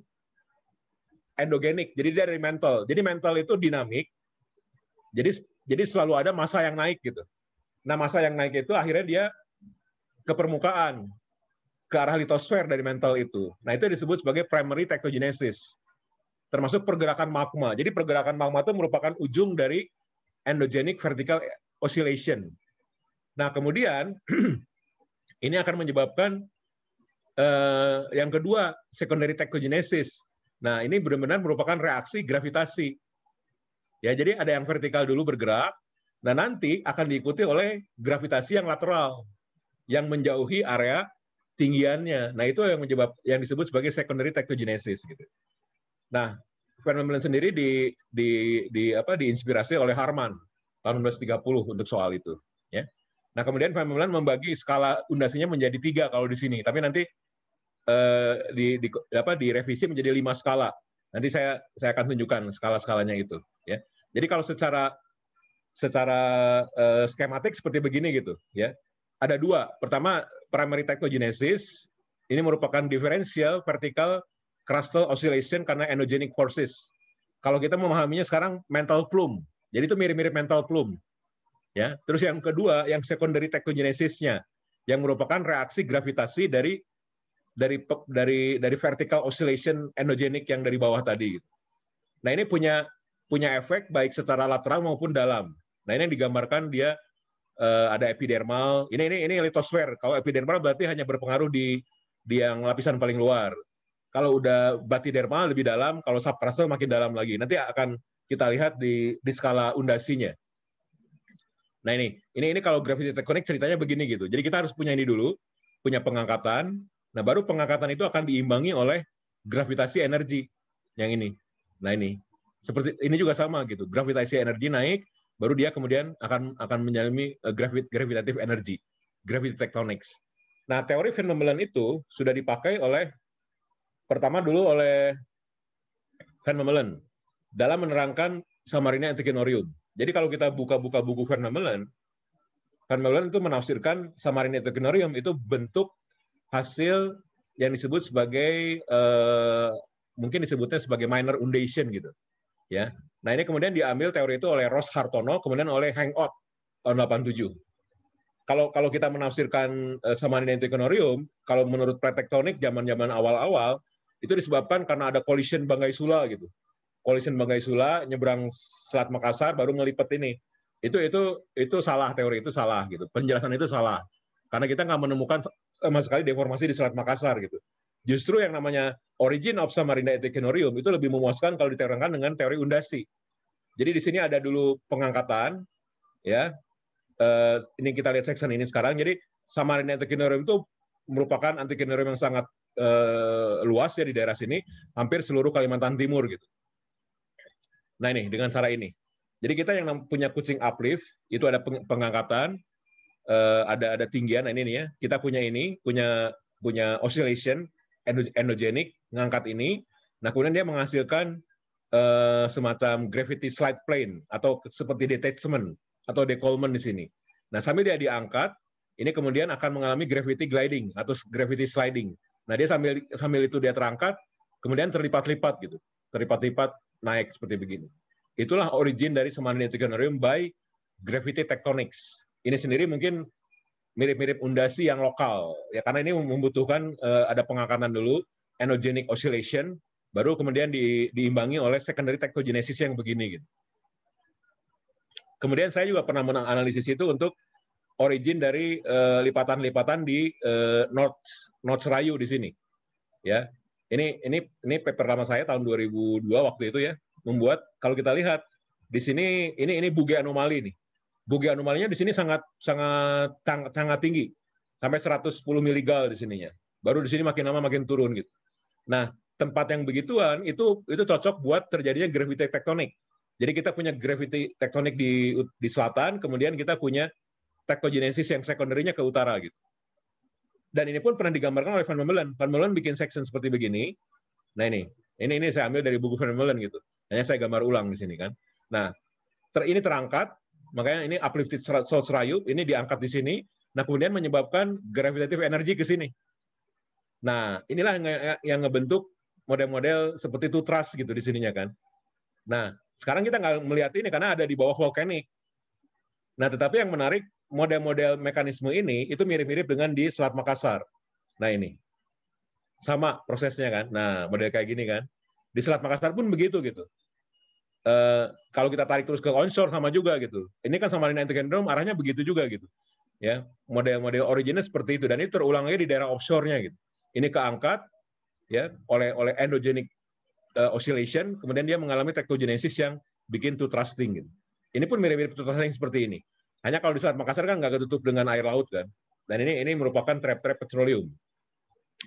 Endogenic. Jadi dari mental. Jadi mental itu dinamik. Jadi jadi selalu ada masa yang naik gitu. Nah, masa yang naik itu akhirnya dia ke permukaan, ke arah litosfer dari mantle itu. Nah, itu disebut sebagai primary tectogenesis. Termasuk pergerakan magma. Jadi pergerakan magma itu merupakan ujung dari endogenic vertical oscillation. Nah, kemudian ini akan menyebabkan eh, yang kedua, secondary tectogenesis. Nah, ini benar-benar merupakan reaksi gravitasi. Ya, jadi ada yang vertikal dulu bergerak, Nah, nanti akan diikuti oleh gravitasi yang lateral yang menjauhi area tinggiannya. Nah, itu yang menyebab yang disebut sebagai secondary tectogenesis gitu. Nah, fenomena sendiri di di di apa diinspirasi oleh Harman tahun 1930 untuk soal itu, ya. Nah, kemudian fenomena membagi skala undasinya menjadi tiga kalau di sini, tapi nanti eh, di, di apa direvisi menjadi lima skala. Nanti saya saya akan tunjukkan skala-skalanya itu, ya. Jadi kalau secara secara uh, skematik seperti begini gitu ya. Ada dua. Pertama, primary tectogenesis ini merupakan differential vertical crustal oscillation karena endogenic forces. Kalau kita memahaminya sekarang mental plume. Jadi itu mirip-mirip mental plume. Ya, terus yang kedua yang secondary tectogenesisnya yang merupakan reaksi gravitasi dari dari dari dari vertical oscillation endogenic yang dari bawah tadi. Nah, ini punya punya efek baik secara lateral maupun dalam. Nah ini yang digambarkan dia uh, ada epidermal. Ini ini ini litosfer. Kalau epidermal berarti hanya berpengaruh di di yang lapisan paling luar. Kalau udah batidermal lebih dalam, kalau subcrustal makin dalam lagi. Nanti akan kita lihat di di skala undasinya. Nah ini ini ini kalau gravity tectonic ceritanya begini gitu. Jadi kita harus punya ini dulu, punya pengangkatan. Nah baru pengangkatan itu akan diimbangi oleh gravitasi energi yang ini. Nah ini seperti ini juga sama gitu. Gravitasi energi naik, baru dia kemudian akan akan menyalami eh, gravit, gravitative energy, gravity tectonics. Nah, teori fenomenal itu sudah dipakai oleh pertama dulu oleh fenomenal dalam menerangkan Samarina Antikinorium. Jadi kalau kita buka-buka buku fenomenal, fenomenal itu menafsirkan Samarina Antikinorium itu bentuk hasil yang disebut sebagai uh, mungkin disebutnya sebagai minor undation gitu ya. Nah, ini kemudian diambil teori itu oleh Ross Hartono, kemudian oleh Hangout tahun 87. Kalau kalau kita menafsirkan uh, eh, Samanian kalau menurut pretektonik zaman-zaman awal-awal itu disebabkan karena ada collision Banggai Sula gitu. Collision Banggai Sula nyebrang Selat Makassar baru ngelipet ini. Itu itu itu salah teori itu salah gitu. Penjelasan itu salah. Karena kita nggak menemukan sama sekali deformasi di Selat Makassar gitu. Justru yang namanya origin of Samarinda Etikenorium itu lebih memuaskan kalau diterangkan dengan teori undasi. Jadi di sini ada dulu pengangkatan, ya. Eh, ini kita lihat section ini sekarang. Jadi Samarinda Etikenorium itu merupakan antikenorium yang sangat eh, luas ya di daerah sini, hampir seluruh Kalimantan Timur gitu. Nah ini dengan cara ini. Jadi kita yang punya kucing uplift itu ada pengangkatan, uh, ada ada tinggian nah ini nih ya. Kita punya ini, punya punya oscillation endogenik ngangkat ini. Nah, kemudian dia menghasilkan uh, semacam gravity slide plane atau seperti detachment atau decolment di sini. Nah, sambil dia diangkat, ini kemudian akan mengalami gravity gliding atau gravity sliding. Nah, dia sambil sambil itu dia terangkat, kemudian terlipat-lipat gitu. Terlipat-lipat naik seperti begini. Itulah origin dari Semanding by gravity tectonics. Ini sendiri mungkin mirip-mirip undasi yang lokal ya karena ini membutuhkan uh, ada pengangkatan dulu endogenic oscillation baru kemudian di, diimbangi oleh secondary tectogenesis yang begini gitu. Kemudian saya juga pernah menganalisis itu untuk origin dari eh, lipatan-lipatan uh, di uh, eh, North North Rayu di sini. Ya. Ini ini ini paper lama saya tahun 2002 waktu itu ya membuat kalau kita lihat di sini ini ini buge anomali nih bugi anomalinya di sini sangat sangat sangat tinggi sampai 110 miligal di sininya. Baru di sini makin lama makin turun gitu. Nah, tempat yang begituan itu itu cocok buat terjadinya gravity tektonik. Jadi kita punya gravity tektonik di di selatan, kemudian kita punya tektogenesis yang sekundernya ke utara gitu. Dan ini pun pernah digambarkan oleh Van Mullen. Van Mullen bikin section seperti begini. Nah ini, ini ini saya ambil dari buku Van Mullen gitu. Hanya saya gambar ulang di sini kan. Nah, ter, ini terangkat, Makanya ini uplifted source rayup, ini diangkat di sini, nah kemudian menyebabkan gravitative energy ke sini. Nah, inilah yang, yang ngebentuk model-model seperti itu trust gitu di sininya kan. Nah, sekarang kita nggak melihat ini karena ada di bawah vulkanik. Nah, tetapi yang menarik model-model mekanisme ini itu mirip-mirip dengan di Selat Makassar. Nah ini sama prosesnya kan. Nah model kayak gini kan. Di Selat Makassar pun begitu gitu. Eh, kalau kita tarik terus ke onshore sama juga gitu. Ini kan sama dengan Integendrum arahnya begitu juga gitu. Ya, model-model originnya seperti itu dan itu terulang lagi di daerah offshore-nya gitu. Ini keangkat ya oleh oleh endogenic uh, oscillation, kemudian dia mengalami tektogenesis yang bikin to thrusting gitu. Ini pun mirip-mirip to thrusting seperti ini. Hanya kalau di Selat Makassar kan nggak ketutup dengan air laut kan. Dan ini ini merupakan trap-trap petroleum.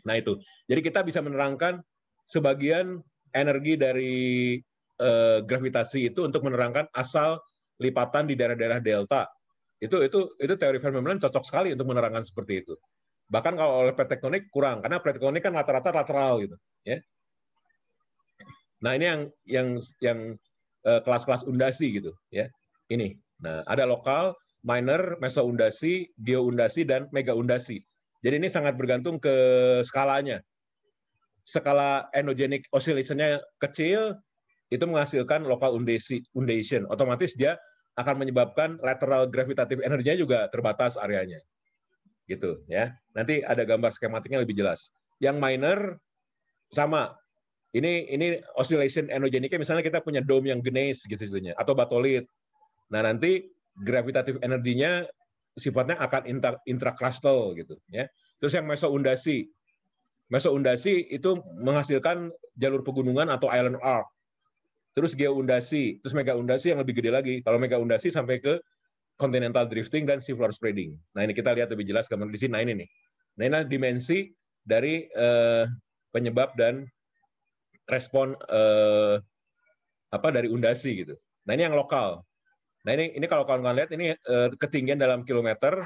Nah itu. Jadi kita bisa menerangkan sebagian energi dari eh, gravitasi itu untuk menerangkan asal lipatan di daerah-daerah delta. Itu itu itu teori fermimelan cocok sekali untuk menerangkan seperti itu. Bahkan kalau oleh plate tektonik kurang karena plate tektonik kan rata-rata lateral gitu, ya. Nah, ini yang yang yang eh, kelas-kelas undasi gitu, ya. Ini. Nah, ada lokal, minor, mesoundasi, undasi dan megaundasi. Jadi ini sangat bergantung ke skalanya. Skala endogenic oscillation-nya kecil, itu menghasilkan local undation. Otomatis dia akan menyebabkan lateral gravitatif energinya juga terbatas areanya. Gitu ya. Nanti ada gambar skematiknya lebih jelas. Yang minor sama. Ini ini oscillation enogeniknya misalnya kita punya dome yang gneis gitu situnya atau batolit. Nah, nanti gravitatif energinya sifatnya akan intracrustal gitu ya. Terus yang mesoundasi. Mesoundasi itu menghasilkan jalur pegunungan atau island arc terus undasi, terus mega undasi yang lebih gede lagi. Kalau mega undasi sampai ke continental drifting dan seafloor spreading. Nah ini kita lihat lebih jelas gambar di sini. Nah ini nih. Nah ini dimensi dari uh, penyebab dan respon uh, apa dari undasi gitu. Nah ini yang lokal. Nah ini ini kalau kawan-kawan lihat ini uh, ketinggian dalam kilometer,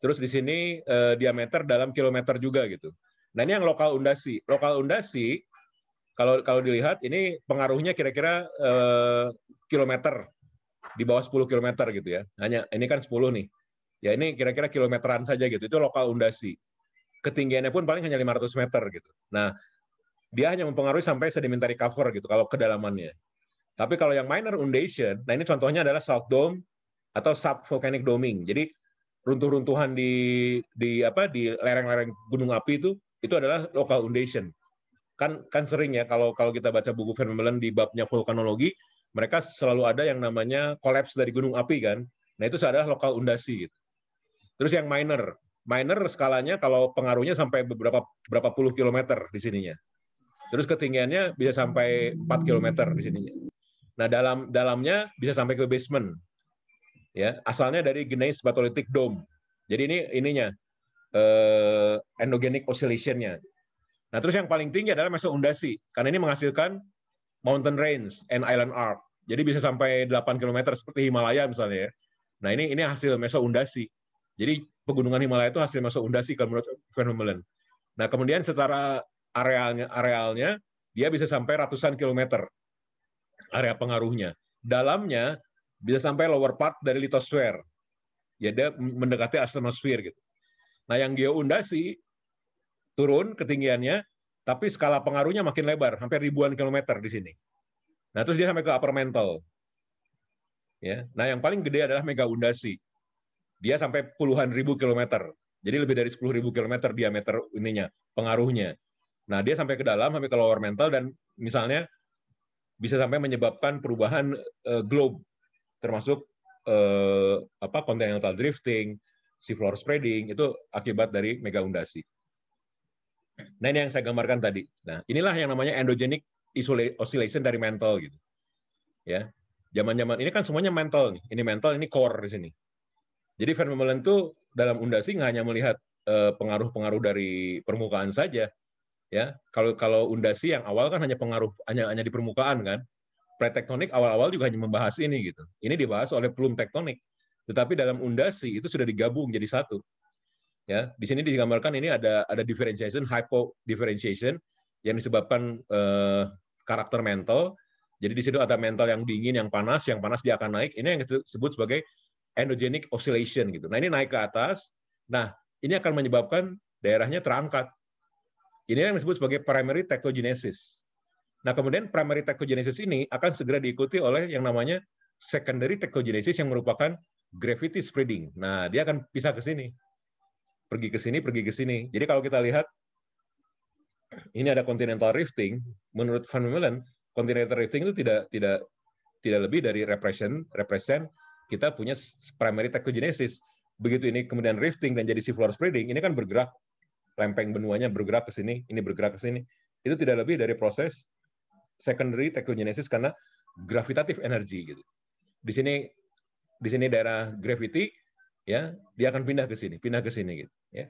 terus di sini uh, diameter dalam kilometer juga gitu. Nah ini yang lokal undasi. Lokal undasi kalau kalau dilihat ini pengaruhnya kira-kira eh, kilometer di bawah 10 kilometer gitu ya. Hanya ini kan 10 nih. Ya ini kira-kira kilometeran saja gitu. Itu lokal undasi. Ketinggiannya pun paling hanya 500 meter gitu. Nah, dia hanya mempengaruhi sampai sedimentary cover gitu kalau kedalamannya. Tapi kalau yang minor undation, nah ini contohnya adalah salt dome atau subvolcanic doming. Jadi runtuh-runtuhan di di apa di lereng-lereng gunung api itu itu adalah local undation kan kan sering ya kalau kalau kita baca buku Van di babnya vulkanologi mereka selalu ada yang namanya kolaps dari gunung api kan nah itu adalah lokal undasi gitu. terus yang minor minor skalanya kalau pengaruhnya sampai beberapa berapa puluh kilometer di sininya terus ketinggiannya bisa sampai 4 kilometer di sininya nah dalam dalamnya bisa sampai ke basement ya asalnya dari gneiss batolitik dome jadi ini ininya eh, oscillation oscillationnya Nah, terus yang paling tinggi adalah masuk undasi, karena ini menghasilkan mountain range and island arc. Jadi bisa sampai 8 km seperti Himalaya misalnya ya. Nah, ini ini hasil meso undasi. Jadi pegunungan Himalaya itu hasil meso undasi kalau menurut Van Nah, kemudian secara arealnya arealnya dia bisa sampai ratusan kilometer area pengaruhnya. Dalamnya bisa sampai lower part dari litosfer. Ya, dia mendekati atmosfer gitu. Nah, yang geoundasi turun ketinggiannya, tapi skala pengaruhnya makin lebar, hampir ribuan kilometer di sini. Nah, terus dia sampai ke upper mantle. Ya. Nah, yang paling gede adalah mega undasi. Dia sampai puluhan ribu kilometer. Jadi lebih dari 10 ribu kilometer diameter ininya, pengaruhnya. Nah, dia sampai ke dalam, sampai ke lower mantle, dan misalnya bisa sampai menyebabkan perubahan uh, globe, termasuk uh, apa continental drifting, seafloor spreading, itu akibat dari mega undasi. Nah ini yang saya gambarkan tadi. Nah inilah yang namanya endogenic oscillation dari mental gitu. Ya, zaman-zaman ini kan semuanya mental nih. Ini mental, ini core di sini. Jadi fenomena itu dalam undasi nggak hanya melihat eh, pengaruh-pengaruh dari permukaan saja, ya. Kalau kalau undasi yang awal kan hanya pengaruh hanya hanya di permukaan kan. Pretektonik awal-awal juga hanya membahas ini gitu. Ini dibahas oleh Plum tektonik. Tetapi dalam undasi itu sudah digabung jadi satu. Ya, di sini digambarkan ini ada ada differentiation, hypo differentiation yang disebabkan eh, karakter mental. Jadi di situ ada mental yang dingin, yang panas, yang panas dia akan naik. Ini yang disebut sebagai endogenic oscillation gitu. Nah, ini naik ke atas. Nah, ini akan menyebabkan daerahnya terangkat. Ini yang disebut sebagai primary tectogenesis. Nah, kemudian primary tectogenesis ini akan segera diikuti oleh yang namanya secondary tectogenesis yang merupakan gravity spreading. Nah, dia akan pisah ke sini pergi ke sini, pergi ke sini. Jadi kalau kita lihat, ini ada continental rifting. Menurut Van Mullen, continental rifting itu tidak tidak tidak lebih dari represent represent kita punya primary tectogenesis. Begitu ini kemudian rifting dan jadi seafloor spreading, ini kan bergerak lempeng benuanya bergerak ke sini, ini bergerak ke sini. Itu tidak lebih dari proses secondary tectogenesis karena gravitatif energi gitu. Di sini di sini daerah gravity ya, dia akan pindah ke sini, pindah ke sini gitu. Ya.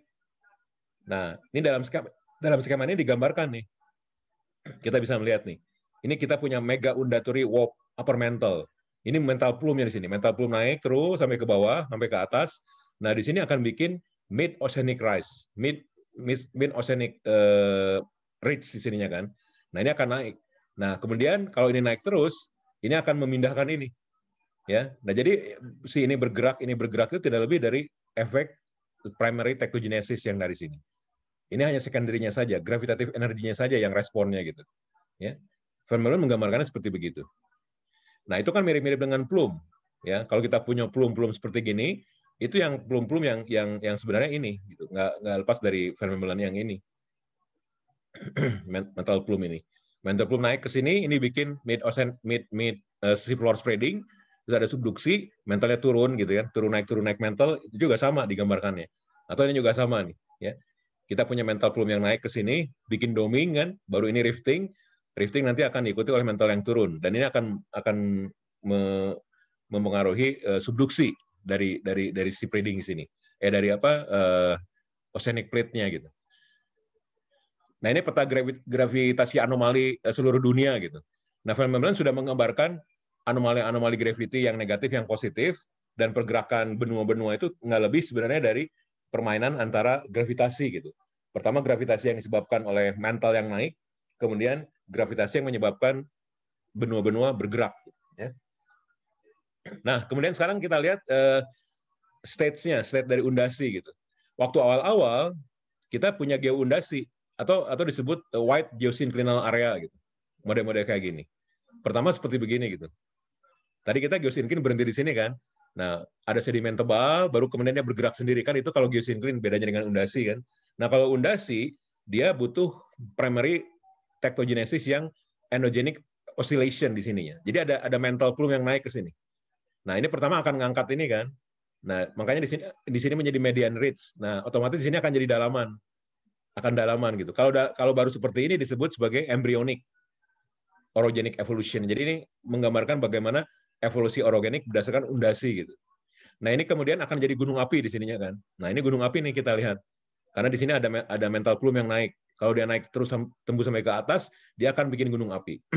Nah, ini dalam skema, dalam skema ini digambarkan nih. Kita bisa melihat nih. Ini kita punya mega undatory warp upper mental. Ini mental plumnya di sini. Mental plume naik terus sampai ke bawah, sampai ke atas. Nah, di sini akan bikin mid oceanic rise, mid mid, mid oceanic uh, eh, ridge di sininya kan. Nah, ini akan naik. Nah, kemudian kalau ini naik terus, ini akan memindahkan ini. Ya. Nah, jadi si ini bergerak, ini bergerak itu tidak lebih dari efek primary tectogenesis yang dari sini. Ini hanya secondary saja, gravitatif energinya saja yang responnya gitu. Ya. Van Meulen menggambarkannya seperti begitu. Nah, itu kan mirip-mirip dengan plum. Ya, kalau kita punya plum-plum seperti gini, itu yang plum-plum yang yang yang sebenarnya ini gitu. Nggak, nggak lepas dari Van yang ini. mental plum ini. Mental plum naik ke sini, ini bikin mid ocean mid mid uh, sea floor spreading, terus ada subduksi, mentalnya turun gitu kan, turun naik turun naik mental itu juga sama digambarkannya. Atau ini juga sama nih, ya. Kita punya mental plume yang naik ke sini, bikin doming kan, baru ini rifting, rifting nanti akan diikuti oleh mental yang turun dan ini akan akan me, mempengaruhi uh, eh, subduksi dari dari dari si breeding sini. Eh dari apa uh, oceanic plate-nya gitu. Nah ini peta gravitasi anomali eh, seluruh dunia gitu. Nah, fenomenon sudah menggambarkan anomali-anomali gravity yang negatif yang positif dan pergerakan benua-benua itu nggak lebih sebenarnya dari permainan antara gravitasi gitu. Pertama gravitasi yang disebabkan oleh mental yang naik, kemudian gravitasi yang menyebabkan benua-benua bergerak. Ya. Nah, kemudian sekarang kita lihat uh, stage-nya, stage dari undasi gitu. Waktu awal-awal kita punya geoundasi atau atau disebut eh, wide geosynclinal area gitu. Model-model kayak gini. Pertama seperti begini gitu. Tadi kita geosinklin berhenti di sini kan. Nah, ada sedimen tebal, baru kemudian dia bergerak sendiri kan itu kalau geosinklin bedanya dengan undasi kan. Nah, kalau undasi dia butuh primary tektogenesis yang endogenic oscillation di sininya. Jadi ada ada mental plume yang naik ke sini. Nah, ini pertama akan ngangkat ini kan. Nah, makanya di sini di sini menjadi median ridge. Nah, otomatis di sini akan jadi dalaman. Akan dalaman gitu. Kalau da, kalau baru seperti ini disebut sebagai embryonic orogenic evolution. Jadi ini menggambarkan bagaimana evolusi orogenik berdasarkan undasi gitu. Nah ini kemudian akan jadi gunung api di sininya kan. Nah ini gunung api nih kita lihat karena di sini ada ada mental plume yang naik. Kalau dia naik terus tembus sampai ke atas, dia akan bikin gunung api.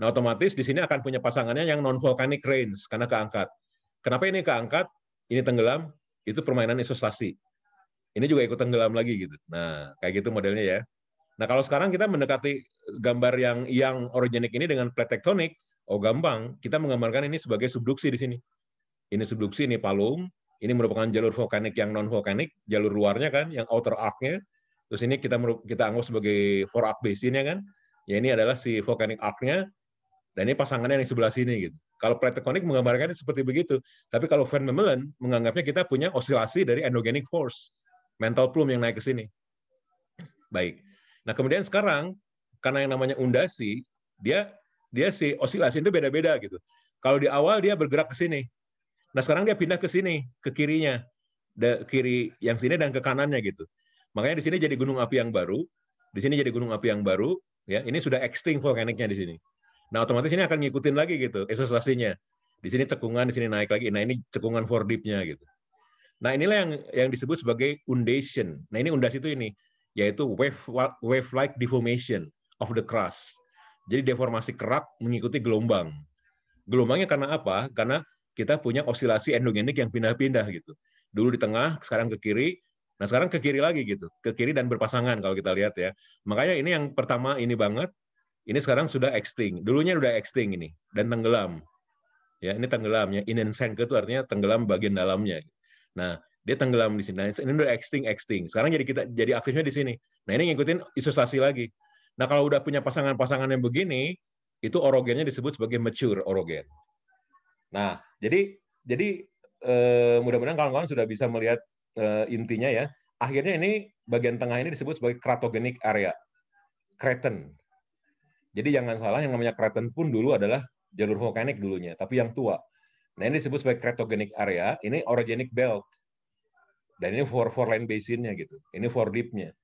nah otomatis di sini akan punya pasangannya yang non volcanic rains karena keangkat. Kenapa ini keangkat? Ini tenggelam. Itu permainan isostasi. Ini juga ikut tenggelam lagi gitu. Nah kayak gitu modelnya ya. Nah kalau sekarang kita mendekati gambar yang yang orogenik ini dengan plate tektonik, Oh gampang, kita menggambarkan ini sebagai subduksi di sini. Ini subduksi, ini palung, ini merupakan jalur vulkanik yang non vulkanik, jalur luarnya kan, yang outer arc-nya. Terus ini kita kita anggap sebagai four arc basin ya kan. Ya ini adalah si vulkanik arc-nya, dan ini pasangannya yang di sebelah sini gitu. Kalau plate tectonic menggambarkannya seperti begitu, tapi kalau Van Memmelen menganggapnya kita punya osilasi dari endogenic force, mental plume yang naik ke sini. Baik. Nah kemudian sekarang karena yang namanya undasi, dia dia si osilasi itu beda-beda gitu. Kalau di awal dia bergerak ke sini. Nah, sekarang dia pindah ke sini, ke kirinya. Ke kiri yang sini dan ke kanannya gitu. Makanya di sini jadi gunung api yang baru, di sini jadi gunung api yang baru, ya. Ini sudah extinct volkaniknya di sini. Nah, otomatis ini akan ngikutin lagi gitu eksosasinya. Di sini cekungan, di sini naik lagi. Nah, ini cekungan for deep-nya gitu. Nah, inilah yang yang disebut sebagai undation. Nah, ini undas itu ini yaitu wave wave like deformation of the crust jadi deformasi kerak mengikuti gelombang. Gelombangnya karena apa? Karena kita punya osilasi endogenik yang pindah-pindah gitu. Dulu di tengah, sekarang ke kiri, nah sekarang ke kiri lagi gitu. Ke kiri dan berpasangan kalau kita lihat ya. Makanya ini yang pertama ini banget, ini sekarang sudah extinct. Dulunya sudah extinct ini dan tenggelam. Ya, ini tenggelamnya. Inensenke itu artinya tenggelam bagian dalamnya. Nah, dia tenggelam di sini. Nah, ini udah extinct, extinct. Sekarang jadi kita jadi aktifnya di sini. Nah, ini ngikutin isolasi lagi Nah, kalau udah punya pasangan-pasangan yang begini, itu orogennya disebut sebagai mature orogen. Nah, jadi jadi eh, mudah-mudahan kawan-kawan sudah bisa melihat eh, intinya ya. Akhirnya ini bagian tengah ini disebut sebagai kratogenik area. Kreten. Jadi jangan salah yang namanya kreten pun dulu adalah jalur vulkanik dulunya, tapi yang tua. Nah, ini disebut sebagai kratogenik area, ini orogenic belt. Dan ini for four lane basinnya gitu. Ini for deep-nya.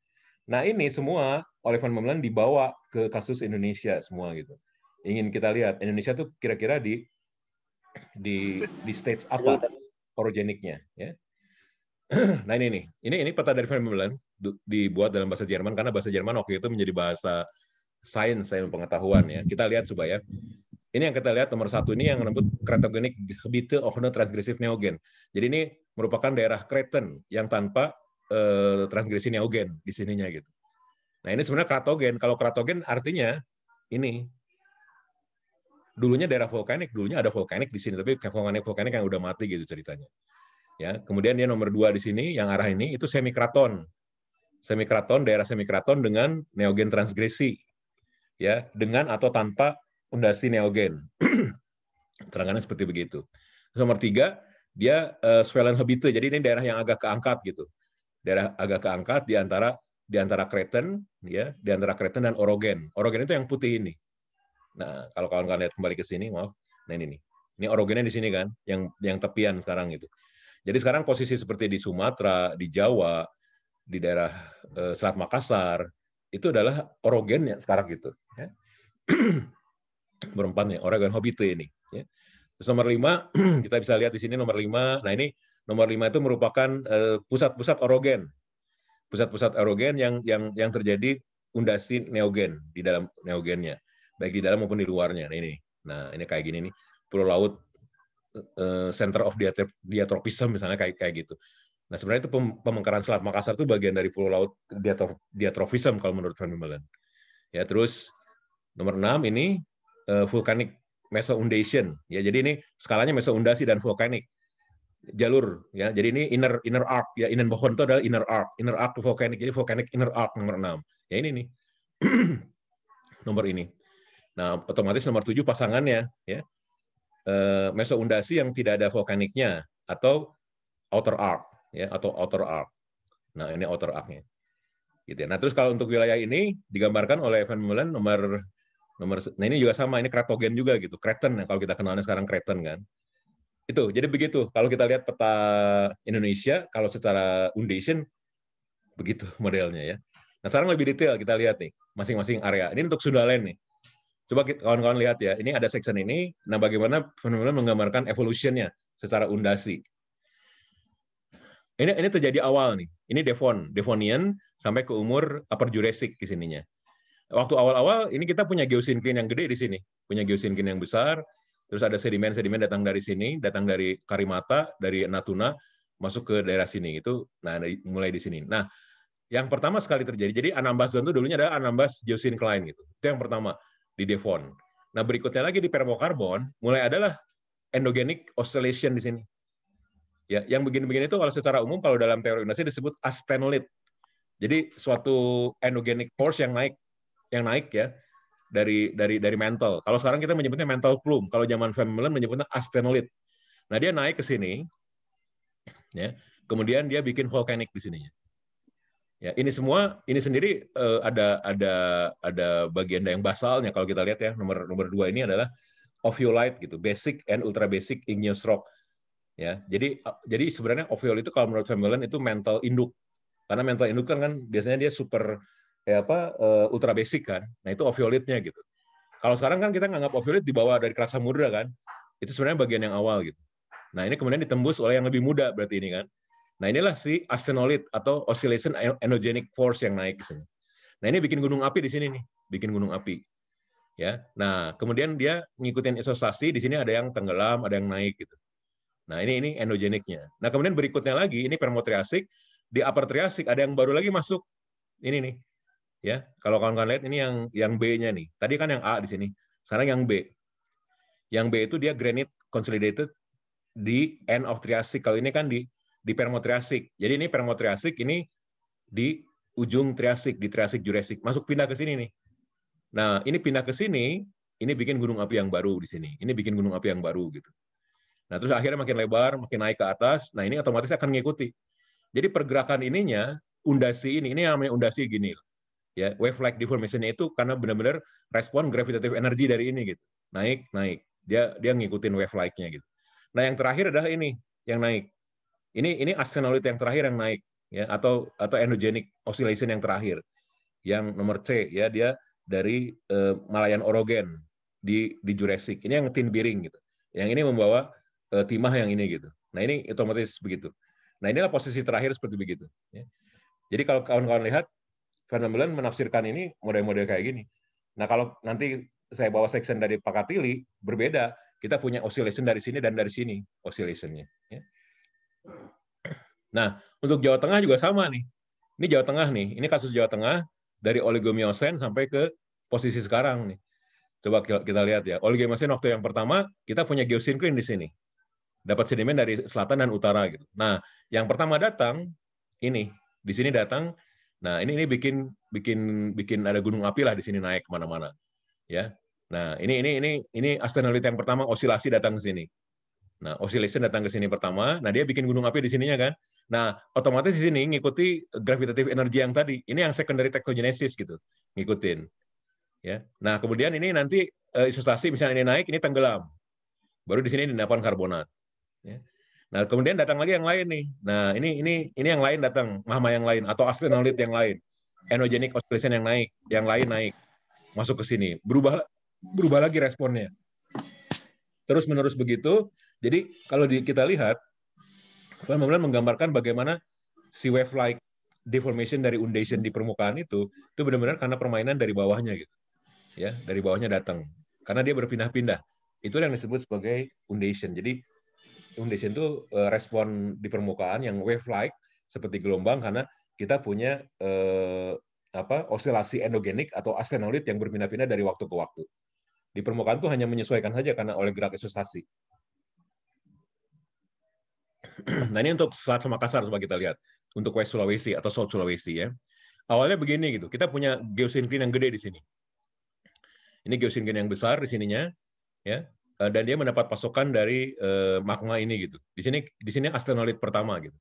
Nah ini semua oleh Van Bommelen dibawa ke kasus Indonesia semua gitu. Ingin kita lihat Indonesia tuh kira-kira di di di stage apa orogeniknya ya. Nah ini nih, ini ini peta dari Van Bommelen dibuat dalam bahasa Jerman karena bahasa Jerman waktu itu menjadi bahasa sains, sains pengetahuan ya. Kita lihat coba ya. Ini yang kita lihat nomor satu ini yang menyebut keratogenik of no transgressive neogen. Jadi ini merupakan daerah Kreten yang tanpa Eh, transgresi neogen di sininya gitu. Nah ini sebenarnya kratogen. Kalau kratogen artinya ini dulunya daerah vulkanik, dulunya ada vulkanik di sini, tapi vulkanik vulkanik yang udah mati gitu ceritanya. Ya, kemudian dia nomor dua di sini yang arah ini itu semikraton, semikraton daerah semikraton dengan neogen transgresi, ya dengan atau tanpa undasi neogen. Terangannya seperti begitu. nomor tiga dia uh, eh, swellen habitat. jadi ini daerah yang agak keangkat gitu daerah agak keangkat di antara di antara Kreten ya di antara Kreten dan Orogen Orogen itu yang putih ini nah kalau kawan-kawan lihat kembali ke sini maaf nah ini nih ini Orogennya di sini kan yang yang tepian sekarang itu. jadi sekarang posisi seperti di Sumatera di Jawa di daerah eh, Selat Makassar itu adalah Orogen yang sekarang gitu ya. berempatnya Orogen Hobite ini ya. Terus nomor lima kita bisa lihat di sini nomor lima nah ini nomor lima itu merupakan eh, pusat-pusat orogen, pusat-pusat orogen yang yang yang terjadi undasi neogen di dalam neogennya, baik di dalam maupun di luarnya. Nah, ini, nah ini kayak gini nih, pulau laut eh, center of diatropism misalnya kayak kayak gitu. Nah sebenarnya itu pemengkaran Selat Makassar itu bagian dari pulau laut Diatropism kalau menurut Van Meulen. Ya terus nomor enam ini eh, vulkanik mesoundation. Ya jadi ini skalanya mesoundasi dan vulkanik jalur ya. Jadi ini inner inner arc ya inner bohon itu adalah inner arc, inner arc vulkanik Jadi vulkanik inner arc nomor enam Ya ini nih. nomor ini. Nah, otomatis nomor tujuh pasangannya ya. Eh, mesoundasi yang tidak ada vulkaniknya atau outer arc ya atau outer arc. Nah, ini outer arc-nya. Gitu ya. Nah, terus kalau untuk wilayah ini digambarkan oleh Evan Mullen nomor nomor nah ini juga sama ini kratogen juga gitu. Kreten ya, kalau kita kenalnya sekarang kreten kan itu jadi begitu kalau kita lihat peta Indonesia kalau secara undation begitu modelnya ya nah sekarang lebih detail kita lihat nih masing-masing area ini untuk Sundaland nih coba kawan-kawan lihat ya ini ada section ini nah bagaimana benar menggambarkan evolutionnya secara undasi ini ini terjadi awal nih ini Devon Devonian sampai ke umur Upper Jurassic di sininya waktu awal-awal ini kita punya geosinklin yang gede di sini punya geosinklin yang besar terus ada sedimen-sedimen datang dari sini, datang dari Karimata, dari Natuna, masuk ke daerah sini. Itu nah mulai di sini. Nah, yang pertama sekali terjadi, jadi Anambas Zone itu dulunya adalah Anambas Klein. gitu. Itu yang pertama di Devon. Nah, berikutnya lagi di permokarbon mulai adalah endogenic oscillation di sini. Ya, yang begini-begini itu kalau secara umum kalau dalam teori Yunani disebut astenolit. Jadi suatu endogenic force yang naik yang naik ya dari dari dari mental. Kalau sekarang kita menyebutnya mental plume, kalau zaman Van menyebutnya astenolit. Nah, dia naik ke sini ya. Kemudian dia bikin volcanic di sininya. Ya, ini semua ini sendiri uh, ada ada ada bagian yang basalnya kalau kita lihat ya nomor nomor dua ini adalah ophiolite gitu, basic and ultra basic igneous rock. Ya, jadi jadi sebenarnya ophiolite itu kalau menurut Van itu mental induk. Karena mental induk kan, kan biasanya dia super ya apa uh, ultra basic kan. Nah itu ovioletnya gitu. Kalau sekarang kan kita nganggap ovulit di bawah dari kerasa muda kan. Itu sebenarnya bagian yang awal gitu. Nah ini kemudian ditembus oleh yang lebih muda berarti ini kan. Nah inilah si astenolit atau oscillation endogenic force yang naik di sini. Nah ini bikin gunung api di sini nih, bikin gunung api. Ya, nah kemudian dia ngikutin isosasi di sini ada yang tenggelam, ada yang naik gitu. Nah ini ini endogeniknya. Nah kemudian berikutnya lagi ini permotriasik, di upper triasik ada yang baru lagi masuk. Ini nih Ya, kalau kawan-kawan lihat ini yang yang B-nya nih. Tadi kan yang A di sini. Sekarang yang B. Yang B itu dia granite consolidated di end of Triassic. Kalau ini kan di di Permotriasik. Jadi ini Permotriasik ini di ujung Triassic di Triassic Jurassic. Masuk pindah ke sini nih. Nah, ini pindah ke sini, ini bikin gunung api yang baru di sini. Ini bikin gunung api yang baru gitu. Nah, terus akhirnya makin lebar, makin naik ke atas. Nah, ini otomatis akan mengikuti. Jadi pergerakan ininya, undasi ini, ini namanya undasi gini ya wave like deformationnya itu karena benar-benar respon gravitative energy dari ini gitu naik naik dia dia ngikutin wave like-nya gitu nah yang terakhir adalah ini yang naik ini ini asteroid yang terakhir yang naik ya atau atau endogenic oscillation yang terakhir yang nomor C ya dia dari uh, Malayan Orogen di di Jurassic ini yang tin biring gitu yang ini membawa uh, timah yang ini gitu nah ini otomatis begitu nah inilah posisi terakhir seperti begitu ya. jadi kalau kawan-kawan lihat Fernand menafsirkan ini model-model kayak gini. Nah kalau nanti saya bawa section dari Pakatili berbeda, kita punya oscillation dari sini dan dari sini oscillationnya. Ya. Nah untuk Jawa Tengah juga sama nih. Ini Jawa Tengah nih, ini kasus Jawa Tengah dari oligomiosen sampai ke posisi sekarang nih. Coba kita lihat ya. Oligomiosen waktu yang pertama kita punya geosinklin di sini. Dapat sedimen dari selatan dan utara gitu. Nah, yang pertama datang ini di sini datang Nah, ini ini bikin bikin bikin ada gunung api lah di sini naik kemana-mana. Ya. Nah, ini ini ini ini asteroid yang pertama osilasi datang ke sini. Nah, osilasi datang ke sini pertama. Nah, dia bikin gunung api di sininya kan. Nah, otomatis di sini ngikuti gravitatif energi yang tadi. Ini yang secondary tectogenesis gitu, ngikutin. Ya. Nah, kemudian ini nanti eh, isostasi misalnya ini naik, ini tenggelam. Baru di sini endapan karbonat. Ya. Nah, kemudian datang lagi yang lain nih. Nah, ini ini ini yang lain datang, Mama yang lain atau asphenolit yang lain. Enogenic oscillation yang naik, yang lain naik. Masuk ke sini. Berubah berubah lagi responnya. Terus menerus begitu. Jadi kalau di, kita lihat kemudian menggambarkan bagaimana si wave-like deformation dari undation di permukaan itu itu benar-benar karena permainan dari bawahnya gitu. Ya, dari bawahnya datang. Karena dia berpindah-pindah. Itu yang disebut sebagai undation. Jadi Foundation itu uh, eh, respon di permukaan yang wave-like seperti gelombang karena kita punya uh, apa osilasi endogenik atau aslenolit yang berpindah-pindah dari waktu ke waktu. Di permukaan itu hanya menyesuaikan saja karena oleh gerak isosasi. nah ini untuk Selat Makassar coba kita lihat. Untuk West Sulawesi atau South Sulawesi ya. Awalnya begini gitu. Kita punya geosinklin yang gede di sini. Ini geosinklin yang besar di sininya. Ya, Eh, dan dia mendapat pasokan dari uh, magma ini gitu. Di sini di sini asteroid pertama gitu.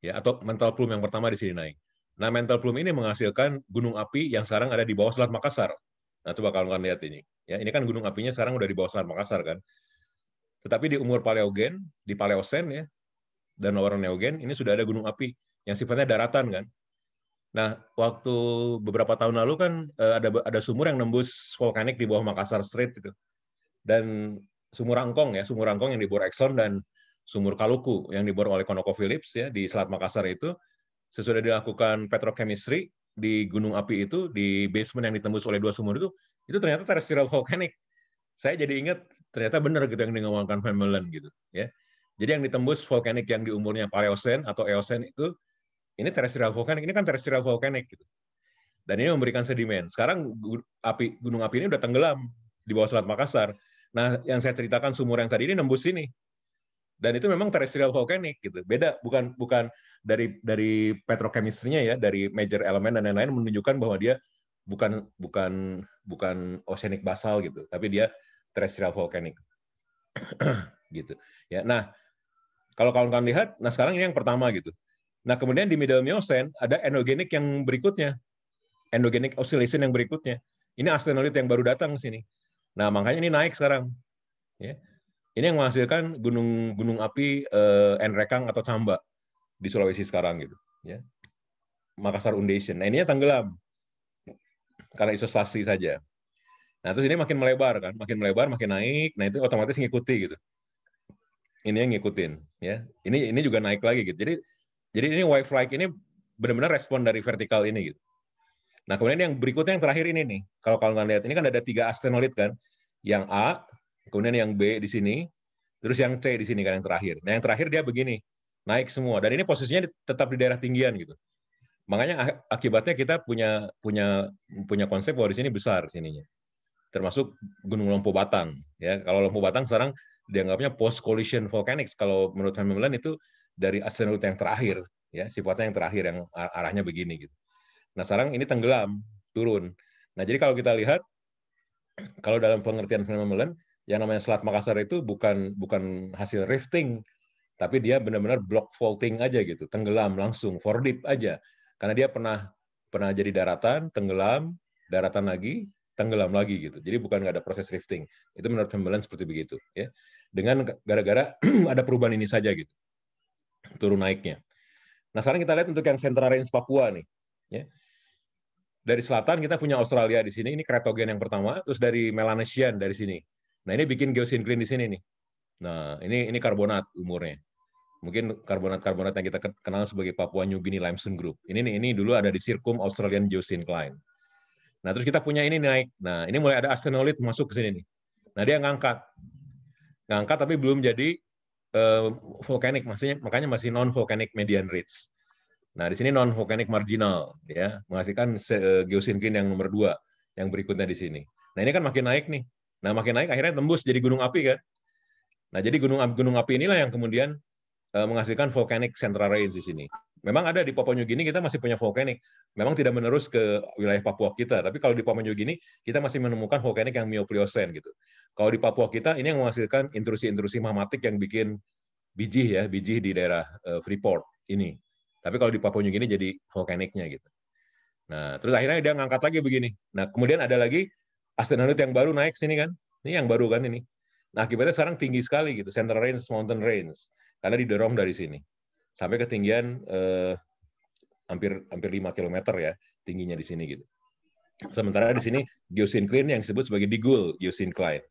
Ya, atau mental plume yang pertama di sini naik. Nah, mental plume ini menghasilkan gunung api yang sekarang ada di bawah Selat Makassar. Nah, coba kalian lihat ini. Ya, ini kan gunung apinya sekarang udah di bawah Selat Makassar kan. Tetapi di umur Paleogen, di Paleosen ya, dan awal Neogen ini sudah ada gunung api yang sifatnya daratan kan. Nah, waktu beberapa tahun lalu kan eh, ada ada sumur yang nembus vulkanik di bawah Makassar Strait gitu dan sumur Angkong ya, sumur Angkong yang dibor Exxon dan sumur Kaluku yang dibor oleh ConocoPhillips ya di Selat Makassar itu sesudah dilakukan petrochemistry di gunung api itu di basement yang ditembus oleh dua sumur itu itu ternyata terestrial volcanic. Saya jadi ingat ternyata benar gitu yang dinamakan Van gitu ya. Jadi yang ditembus vulkanik yang di umurnya Paleosen atau Eosen itu ini terestrial vulkanik ini kan terestrial vulkanik gitu. Dan ini memberikan sedimen. Sekarang api gunung api ini udah tenggelam di bawah Selat Makassar. Nah, yang saya ceritakan sumur yang tadi ini nembus sini. Dan itu memang terrestrial volcanic gitu. Beda bukan bukan dari dari petrokimistrinya ya, dari major elemen dan lain-lain menunjukkan bahwa dia bukan bukan bukan oceanic basal gitu, tapi dia terrestrial volcanic. gitu. Ya. Nah, kalau kawan-kawan lihat, nah sekarang ini yang pertama gitu. Nah, kemudian di middle Miocene ada endogenik yang berikutnya. Endogenik oscillation yang berikutnya. Ini asteroid yang baru datang sini. Nah, makanya ini naik sekarang. Ya. Ini yang menghasilkan gunung-gunung api eh, Enrekang atau Camba di Sulawesi sekarang gitu, ya. Makassar Foundation. Nah, ininya tenggelam karena isolasi saja. Nah, terus ini makin melebar kan, makin melebar, makin naik. Nah, itu otomatis ngikuti gitu. Ini yang ngikutin, ya. Ini ini juga naik lagi gitu. Jadi jadi ini wave like ini benar-benar respon dari vertikal ini gitu. Nah, kemudian yang berikutnya yang terakhir ini nih. Kalau kalian lihat, ini kan ada tiga asteroid kan. Yang A, kemudian yang B di sini, terus yang C di sini kan yang terakhir. Nah, yang terakhir dia begini, naik semua. Dan ini posisinya tetap di daerah tinggian gitu. Makanya ah, akibatnya kita punya punya punya konsep bahwa di sini besar sininya. Termasuk Gunung Lompo Batang ya. Kalau Lompo Batang sekarang dianggapnya post collision volcanics kalau menurut Hamilton itu dari asteroid yang terakhir ya, sifatnya yang terakhir yang arahnya begini gitu. Nah, sekarang ini tenggelam, turun. Nah, jadi kalau kita lihat kalau dalam pengertian phenomenon yang namanya Selat Makassar itu bukan bukan hasil rifting, tapi dia benar-benar block faulting aja gitu, tenggelam langsung, for deep aja. Karena dia pernah pernah jadi daratan, tenggelam, daratan lagi, tenggelam lagi gitu. Jadi bukan nggak ada proses rifting. Itu menurut pembelan seperti begitu ya. Dengan gara-gara ada perubahan ini saja gitu. Turun naiknya. Nah, sekarang kita lihat untuk yang Central Range Papua nih ya dari selatan kita punya Australia di sini, ini kretogen yang pertama, terus dari Melanesian dari sini. Nah, ini bikin geosinklin di sini nih. Nah, ini ini karbonat umurnya. Mungkin karbonat-karbonat yang kita kenal sebagai Papua New Guinea Limestone Group. Ini nih, ini dulu ada di Circum Australian Geosyncline. Nah, terus kita punya ini naik. Nah, ini mulai ada astenolit masuk ke sini nih. Nah, dia ngangkat. Ngangkat tapi belum jadi uh, volcanic, maksudnya makanya masih non volcanic median ridge. Nah, di sini non volcanic marginal ya, menghasilkan eh, geosinklin yang nomor dua yang berikutnya di sini. Nah, ini kan makin naik nih. Nah, makin naik akhirnya tembus jadi gunung api kan. Nah, jadi gunung gunung api inilah yang kemudian eh, menghasilkan volcanic central range di sini. Memang ada di Papua New Guinea kita masih punya volcanic. Memang tidak menerus ke wilayah Papua kita, tapi kalau di Papua New Guinea kita masih menemukan volcanic yang Miocene gitu. Kalau di Papua kita ini yang menghasilkan intrusi-intrusi magmatik yang bikin biji ya, biji di daerah eh, Freeport ini. Tapi kalau di Papua New Guinea jadi vulkaniknya gitu. Nah, terus akhirnya dia ngangkat lagi begini. Nah, kemudian ada lagi astronot yang baru naik sini kan. Ini yang baru kan ini. Nah, akibatnya sekarang tinggi sekali gitu, Central Range, Mountain Range. Karena didorong dari sini. Sampai ketinggian eh, hampir hampir 5 km ya tingginya di sini gitu. Sementara di sini geosincline yang disebut sebagai digul geosincline.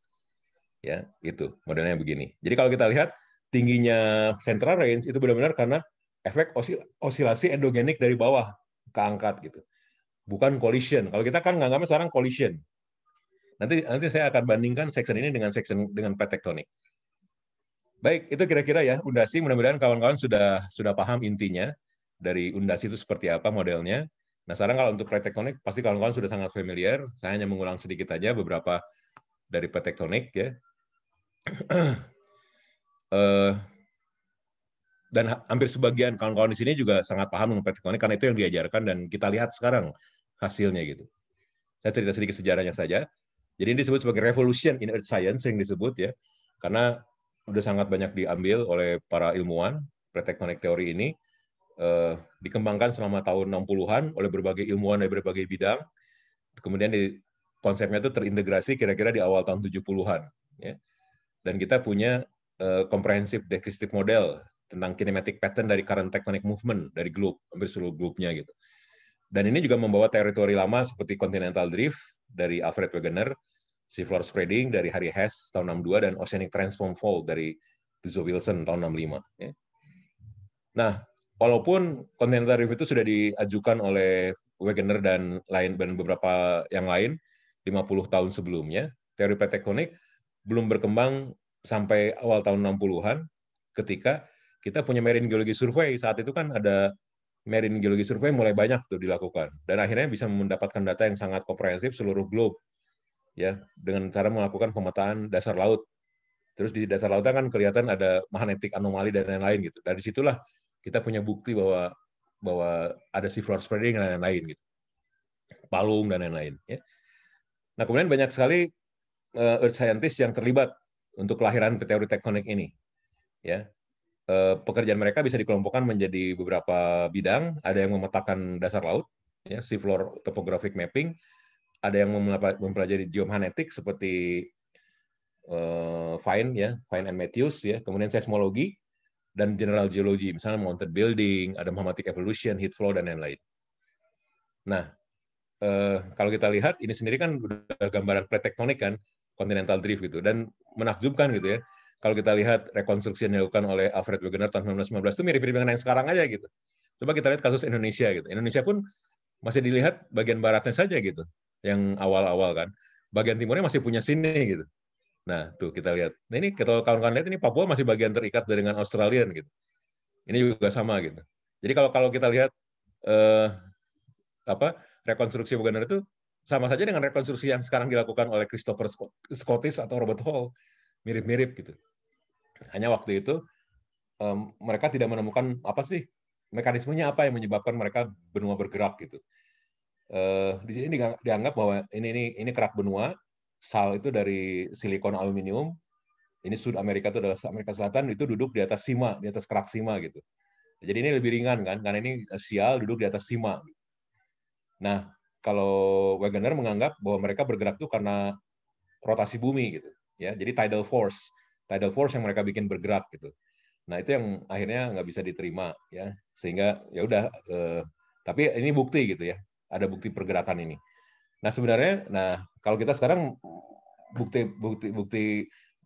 Ya, itu modelnya begini. Jadi kalau kita lihat tingginya Central Range itu benar-benar karena efek osil osilasi endogenik dari bawah keangkat gitu. Bukan collision. Kalau kita kan nggak nganggapnya sekarang collision. Nanti nanti saya akan bandingkan section ini dengan section dengan plate tektonik Baik, itu kira-kira ya undasi. Mudah-mudahan kawan-kawan sudah sudah paham intinya dari undasi itu seperti apa modelnya. Nah, sekarang kalau untuk plate tektonik pasti kawan-kawan sudah sangat familiar. Saya hanya mengulang sedikit aja beberapa dari plate tektonik ya. uh, dan hampir sebagian kawan-kawan di sini juga sangat paham dengan praktik karena itu yang diajarkan dan kita lihat sekarang hasilnya gitu. Saya cerita sedikit sejarahnya saja. Jadi ini disebut sebagai revolution in earth science yang disebut ya, karena sudah sangat banyak diambil oleh para ilmuwan pretektonik teori ini eh, dikembangkan selama tahun 60-an oleh berbagai ilmuwan dari berbagai bidang. Kemudian di, konsepnya itu terintegrasi kira-kira di awal tahun 70-an ya. Dan kita punya eh, comprehensive descriptive model tentang kinematic pattern dari current tectonic movement dari globe hampir seluruh globe-nya gitu. Dan ini juga membawa teritori lama seperti continental drift dari Alfred Wegener, seafloor spreading dari Harry Hess tahun 62 dan oceanic transform fault dari Tuzo Wilson tahun 65 ya. Nah, walaupun continental drift itu sudah diajukan oleh Wegener dan lain dan beberapa yang lain 50 tahun sebelumnya, teori tektonik belum berkembang sampai awal tahun 60-an ketika kita punya marine geologi survei saat itu kan ada marine geologi survei mulai banyak tuh dilakukan dan akhirnya bisa mendapatkan data yang sangat komprehensif seluruh globe ya dengan cara melakukan pemetaan dasar laut terus di dasar laut kan kelihatan ada magnetik anomali dan lain-lain gitu dari situlah kita punya bukti bahwa bahwa ada seafloor spreading dan lain-lain gitu palung dan lain-lain ya nah kemudian banyak sekali eh, earth scientist yang terlibat untuk kelahiran teori tektonik ini ya Eh, pekerjaan mereka bisa dikelompokkan menjadi beberapa bidang. Ada yang memetakan dasar laut, ya, seafloor topographic mapping. Ada yang mempelajari geomagnetik seperti uh, eh, Fine, ya, Fine and Matthews, ya. Kemudian seismologi dan general geology, misalnya mountain building, ada magmatic evolution, heat flow dan lain-lain. Nah, eh, kalau kita lihat ini sendiri kan gambaran pretektonik kan, continental drift gitu, dan menakjubkan gitu ya kalau kita lihat rekonstruksi yang dilakukan oleh Alfred Wegener tahun 1919 itu mirip-mirip dengan yang sekarang aja gitu. Coba kita lihat kasus Indonesia gitu. Indonesia pun masih dilihat bagian baratnya saja gitu, yang awal-awal kan. Bagian timurnya masih punya sini gitu. Nah, tuh kita lihat. Nah, ini kalau kawan-kawan lihat ini Papua masih bagian terikat dengan Australia gitu. Ini juga sama gitu. Jadi kalau kalau kita lihat eh, apa rekonstruksi Wegener itu sama saja dengan rekonstruksi yang sekarang dilakukan oleh Christopher Scottis atau Robert Hall mirip-mirip gitu. Hanya waktu itu um, mereka tidak menemukan apa sih mekanismenya apa yang menyebabkan mereka benua bergerak gitu. Uh, di sini dianggap bahwa ini ini ini kerak benua, sal itu dari silikon aluminium, ini Sud Amerika itu adalah Amerika Selatan itu duduk di atas sima, di atas kerak sima gitu. Jadi ini lebih ringan kan, karena ini sial duduk di atas sima. Nah, kalau Wegener menganggap bahwa mereka bergerak itu karena rotasi bumi gitu ya jadi tidal force tidal force yang mereka bikin bergerak gitu nah itu yang akhirnya nggak bisa diterima ya sehingga ya udah eh, tapi ini bukti gitu ya ada bukti pergerakan ini nah sebenarnya nah kalau kita sekarang bukti bukti bukti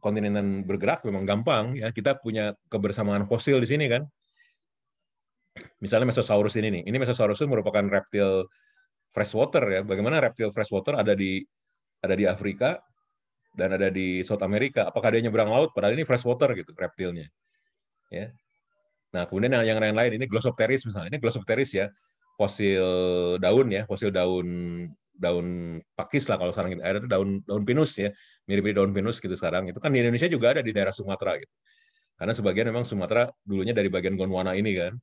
kontinental bergerak memang gampang ya kita punya kebersamaan fosil di sini kan misalnya mesosaurus ini nih ini mesosaurus itu merupakan reptil freshwater ya bagaimana reptil freshwater ada di ada di Afrika dan ada di South America. Apakah dia nyebrang laut? Padahal ini freshwater gitu reptilnya. Ya. Nah, kemudian yang lain-lain ini Glossopteris misalnya. Ini Glossopteris ya, fosil daun ya, fosil daun daun pakis lah kalau sekarang kita ada itu daun daun pinus ya, mirip-mirip daun pinus gitu sekarang. Itu kan di Indonesia juga ada di daerah Sumatera gitu. Karena sebagian memang Sumatera dulunya dari bagian Gondwana ini kan.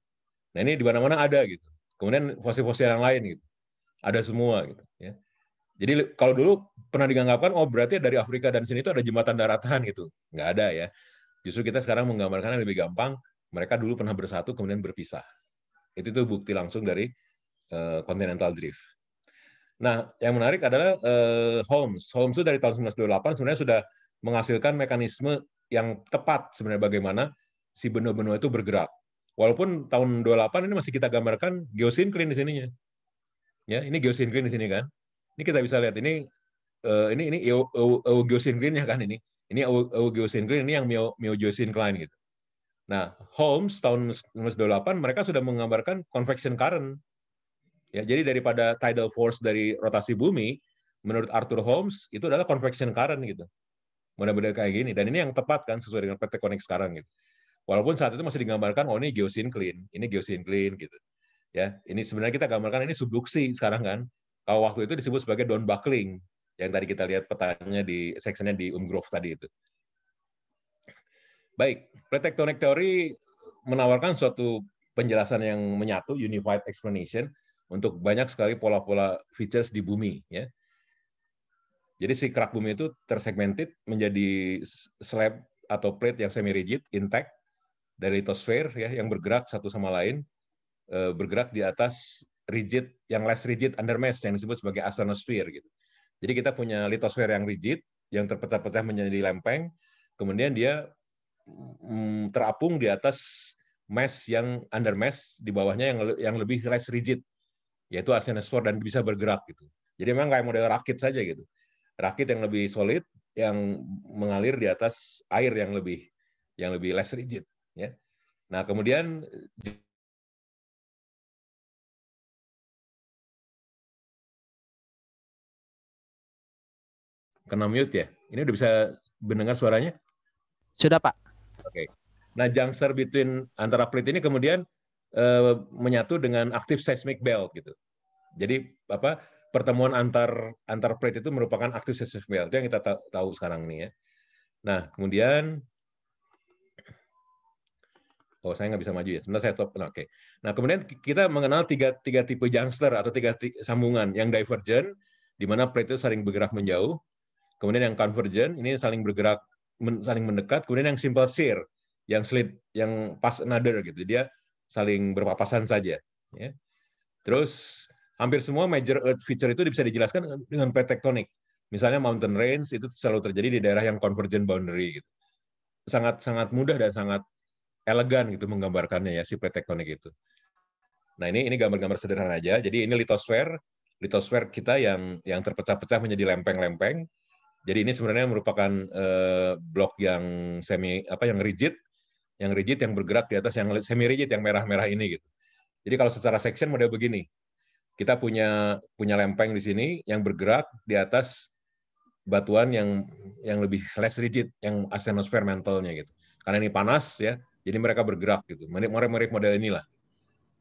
Nah, ini di mana-mana ada gitu. Kemudian fosil-fosil yang lain gitu. Ada semua gitu ya. Jadi kalau dulu pernah dianggapkan oh berarti dari Afrika dan sini itu ada jembatan daratan gitu. Nggak ada ya. Justru kita sekarang menggambarkan lebih gampang mereka dulu pernah bersatu kemudian berpisah. Itu tuh bukti langsung dari uh, continental drift. Nah, yang menarik adalah uh, Holmes. Holmes itu dari tahun 1928 sebenarnya sudah menghasilkan mekanisme yang tepat sebenarnya bagaimana si benua-benua itu bergerak. Walaupun tahun 28 ini masih kita gambarkan geosinklin di sininya. Ya, ini geosinklin di sini kan. Ini kita bisa lihat ini uh, ini ini Eugeosin Green ya kan ini. Ini Eugeosin Green ini yang Mio mio Miogeosin Klein gitu. Nah, Holmes tahun 1928 mereka sudah menggambarkan convection current. Ya, jadi daripada tidal force dari rotasi bumi menurut Arthur Holmes itu adalah convection current gitu. Mudah-mudahan kayak gini dan ini yang tepat kan sesuai dengan konik sekarang gitu. Walaupun saat itu masih digambarkan oh ini geosinklin ini geosinklin gitu. Ya, ini sebenarnya kita gambarkan ini subduksi sekarang kan. Kalau eh, waktu itu disebut sebagai down buckling yang tadi kita lihat petanya di sectionnya di Umgrove tadi itu. Baik, plate tectonic theory menawarkan suatu penjelasan yang menyatu, unified explanation untuk banyak sekali pola-pola features di bumi ya. Jadi si kerak bumi itu tersegmented menjadi slab atau plate yang semi rigid, intact dari litosfer ya yang bergerak satu sama lain eh, bergerak di atas rigid, yang less rigid under mass yang disebut sebagai asthenosphere gitu. Jadi kita punya litosfer yang rigid, yang terpecah-pecah menjadi lempeng, kemudian dia mm, terapung di atas mesh yang under mass di bawahnya yang yang lebih less rigid, yaitu asthenosphere dan bisa bergerak gitu. Jadi memang kayak model rakit saja gitu. Rakit yang lebih solid, yang mengalir di atas air yang lebih yang lebih less rigid. Ya. Nah kemudian kena mute ya. Ini udah bisa mendengar suaranya? Sudah, Pak. Oke. Okay. Nah, juncture between antara plate ini kemudian uh, menyatu dengan aktif seismic belt gitu. Jadi apa pertemuan antar antar plate itu merupakan aktif seismic belt itu yang kita tahu sekarang nih ya. Nah, kemudian Oh, saya nggak bisa maju ya. Sebentar saya stop. Nah, Oke. Okay. Nah, kemudian kita mengenal tiga, tiga tipe juncture atau tiga sambungan. Yang divergent, di mana plate itu sering bergerak menjauh. Kemudian yang convergent ini saling bergerak men, saling mendekat, kemudian yang simple shear, yang slip, yang pass another gitu. Dia saling berpapasan saja, ya. Terus hampir semua major earth feature itu bisa dijelaskan dengan plate tektonik. Misalnya mountain range itu selalu terjadi di daerah yang convergent boundary gitu. Sangat sangat mudah dan sangat elegan gitu menggambarkannya ya si plate tektonik itu. Nah, ini ini gambar-gambar sederhana aja. Jadi ini litosfer, litosfer kita yang yang terpecah-pecah menjadi lempeng-lempeng jadi ini sebenarnya merupakan uh, blok yang semi apa yang rigid, yang rigid yang bergerak di atas yang semi rigid yang merah-merah ini gitu. Jadi kalau secara section model begini. Kita punya punya lempeng di sini yang bergerak di atas batuan yang yang lebih less rigid, yang asthenosfer mantle-nya gitu. Karena ini panas ya, jadi mereka bergerak gitu. Mirip-mirip model inilah.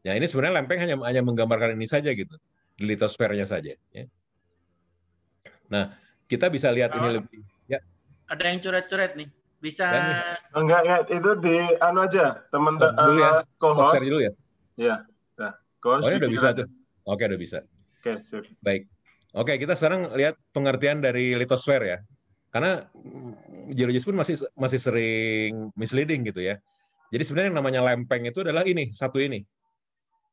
Ya ini sebenarnya lempeng hanya hanya menggambarkan ini saja gitu, litosfernya saja. Ya. Nah, kita bisa lihat oh. ini lebih. Ya. Ada yang curet-curet nih. Bisa Enggak, enggak. Itu di anu aja, teman oh, dulu ya. Eh, co-host. dulu ya. Iya. Nah, oh, ya udah bisa tuh. Oke, udah bisa. Oke, okay, Baik. Oke, kita sekarang lihat pengertian dari litosfer ya. Karena geologis pun masih masih sering misleading gitu ya. Jadi sebenarnya yang namanya lempeng itu adalah ini, satu ini.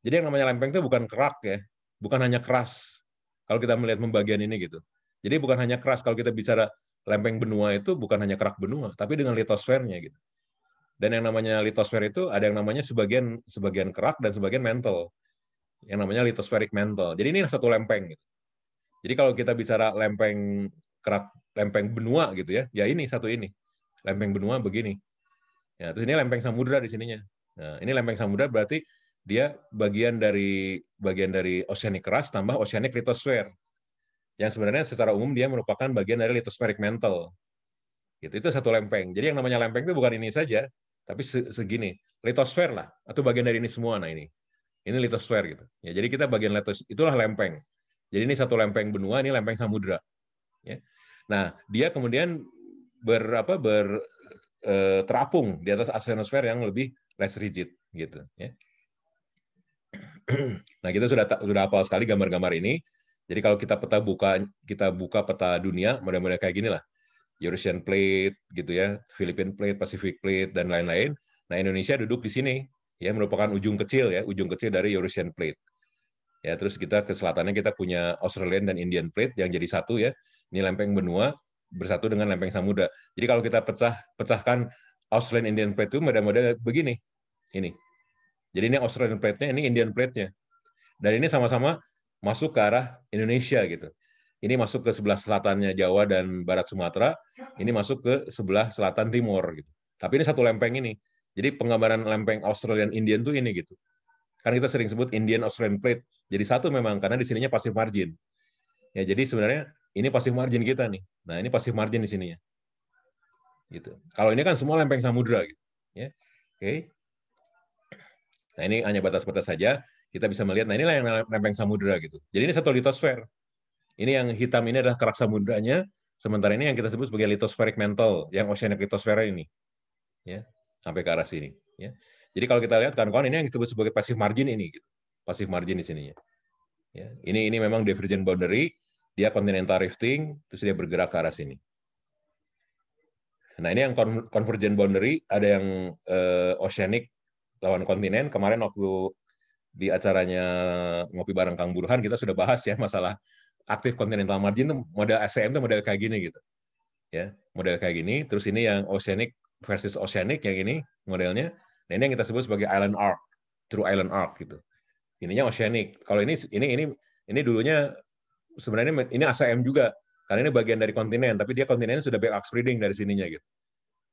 Jadi yang namanya lempeng itu bukan kerak ya, bukan hanya keras. Kalau kita melihat pembagian ini gitu. Jadi bukan hanya keras kalau kita bicara lempeng benua itu bukan hanya kerak benua, tapi dengan litosfernya gitu. Dan yang namanya litosfer itu ada yang namanya sebagian sebagian kerak dan sebagian mantle. Yang namanya litosferik mantle. Jadi ini satu lempeng gitu. Jadi kalau kita bicara lempeng kerak lempeng benua gitu ya, ya ini satu ini. Lempeng benua begini. Ya, terus ini lempeng samudra di sininya. Nah, ini lempeng samudra berarti dia bagian dari bagian dari oceanic crust tambah oceanic litosfer yang sebenarnya secara umum dia merupakan bagian dari lithospheric mental. Gitu. Itu satu lempeng. Jadi yang namanya lempeng itu bukan ini saja, tapi segini, litosfer lah atau bagian dari ini semua nah ini. Ini litosfer gitu. Ya, jadi kita bagian litos itulah lempeng. Jadi ini satu lempeng benua, ini lempeng samudra. Ya. Nah, dia kemudian berapa ber e, terapung di atas asenosfer yang lebih less rigid gitu ya. Nah, kita sudah sudah hafal sekali gambar-gambar ini. Jadi kalau kita peta buka kita buka peta dunia, mudah-mudahan kayak gini lah. Eurasian Plate gitu ya, Philippine Plate, Pacific Plate dan lain-lain. Nah, Indonesia duduk di sini ya merupakan ujung kecil ya, ujung kecil dari Eurasian Plate. Ya, terus kita ke selatannya kita punya Australian dan Indian Plate yang jadi satu ya. Ini lempeng benua bersatu dengan lempeng samudra. Jadi kalau kita pecah pecahkan Australian Indian Plate itu mudah-mudahan begini. Ini. Jadi ini Australian Plate-nya, ini Indian Plate-nya. Dan ini sama-sama masuk ke arah Indonesia gitu. Ini masuk ke sebelah selatannya Jawa dan Barat Sumatera, ini masuk ke sebelah selatan timur gitu. Tapi ini satu lempeng ini. Jadi penggambaran lempeng Australian Indian tuh ini gitu. Karena kita sering sebut Indian Australian Plate. Jadi satu memang karena di sininya pasif margin. Ya jadi sebenarnya ini pasif margin kita nih. Nah, ini pasif margin di sininya. Gitu. Kalau ini kan semua lempeng samudra gitu, ya. Oke. Okay. Nah, ini hanya batas-batas saja kita bisa melihat nah inilah yang lempeng samudra gitu jadi ini satu litosfer ini yang hitam ini adalah kerak samudranya sementara ini yang kita sebut sebagai litosferik mental, yang oceanic litosfera ini ya sampai ke arah sini ya jadi kalau kita lihat kawan-kawan ini yang disebut sebagai passive margin ini gitu pasif margin di sininya ya ini ini memang divergent boundary dia continental rifting terus dia bergerak ke arah sini Nah, ini yang convergent boundary, ada yang uh, oceanic lawan kontinen. Kemarin waktu di acaranya ngopi bareng Kang Buruhan kita sudah bahas ya masalah aktif continental margin itu model SCM itu model kayak gini gitu. Ya, model kayak gini, terus ini yang oceanic versus oceanic yang ini modelnya. Nah, ini yang kita sebut sebagai island arc, true island arc gitu. Ininya oceanic. Kalau ini ini ini ini dulunya sebenarnya ini ACM juga karena ini bagian dari kontinen, tapi dia kontinennya sudah back arc spreading dari sininya gitu.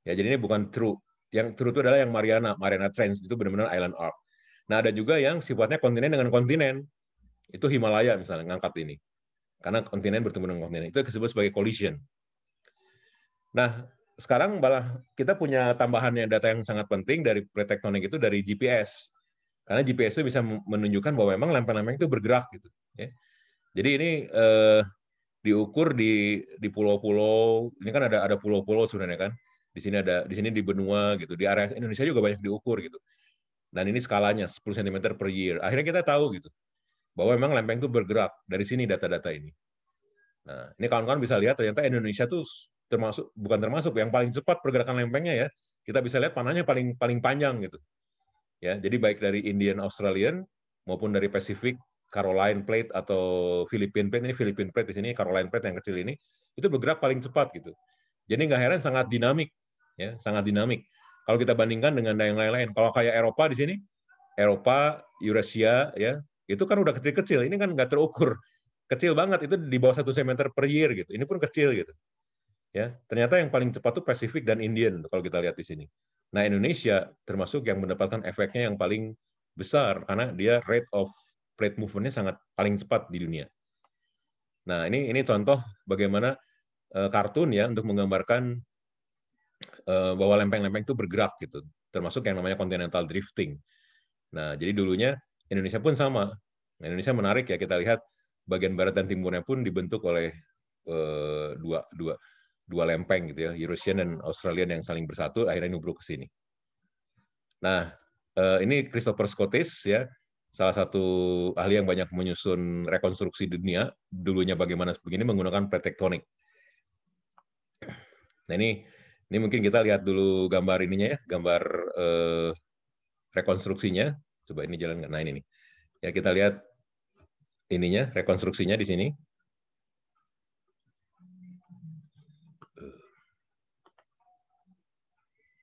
Ya, jadi ini bukan true. Yang true itu adalah yang Mariana, Mariana Trench itu benar-benar island arc. Nah, ada juga yang sifatnya kontinen dengan kontinen. Itu Himalaya misalnya ngangkat ini. Karena kontinen bertemu dengan kontinen. Itu disebut sebagai collision. Nah, sekarang malah kita punya tambahan yang data yang sangat penting dari pretektonik itu dari GPS. Karena GPS itu bisa menunjukkan bahwa memang lempeng-lempeng itu bergerak gitu. Ya. Jadi ini eh, diukur di di pulau-pulau. Ini kan ada ada pulau-pulau sebenarnya kan. Di sini ada di sini di benua gitu. Di area Indonesia juga banyak diukur gitu. Dan ini skalanya 10 cm per year. Akhirnya kita tahu gitu bahwa memang lempeng itu bergerak dari sini data-data ini. Nah, ini kawan-kawan bisa lihat ternyata Indonesia tuh termasuk bukan termasuk yang paling cepat pergerakan lempengnya ya. Kita bisa lihat panahnya paling paling panjang gitu. Ya, jadi baik dari Indian Australian maupun dari Pacific Caroline Plate atau Philippine Plate ini Philippine Plate di sini Caroline Plate yang kecil ini itu bergerak paling cepat gitu. Jadi nggak heran sangat dinamik ya, sangat dinamik kalau kita bandingkan dengan yang lain-lain. Kalau kayak Eropa di sini, Eropa, Eurasia, ya itu kan udah kecil-kecil. Ini kan nggak terukur, kecil banget. Itu di bawah satu sentimeter per year gitu. Ini pun kecil gitu. Ya, ternyata yang paling cepat tuh Pasifik dan Indian kalau kita lihat di sini. Nah Indonesia termasuk yang mendapatkan efeknya yang paling besar karena dia rate of plate movement-nya sangat paling cepat di dunia. Nah ini ini contoh bagaimana eh, kartun ya untuk menggambarkan Eh, bahwa lempeng-lempeng itu bergerak gitu, termasuk yang namanya continental drifting. Nah, jadi dulunya Indonesia pun sama. Nah, Indonesia menarik ya kita lihat bagian barat dan timurnya pun dibentuk oleh eh, dua dua dua lempeng gitu ya, Eurasian dan Australian yang saling bersatu akhirnya nubruk ke sini. Nah, eh, ini Christopher Scottis ya, salah satu ahli yang banyak menyusun rekonstruksi dunia dulunya bagaimana begini menggunakan plate tektonik. Nah ini ini mungkin kita lihat dulu gambar ininya ya, gambar eh, rekonstruksinya. Coba ini jalan nggak? naik ini Ya kita lihat ininya, rekonstruksinya di sini.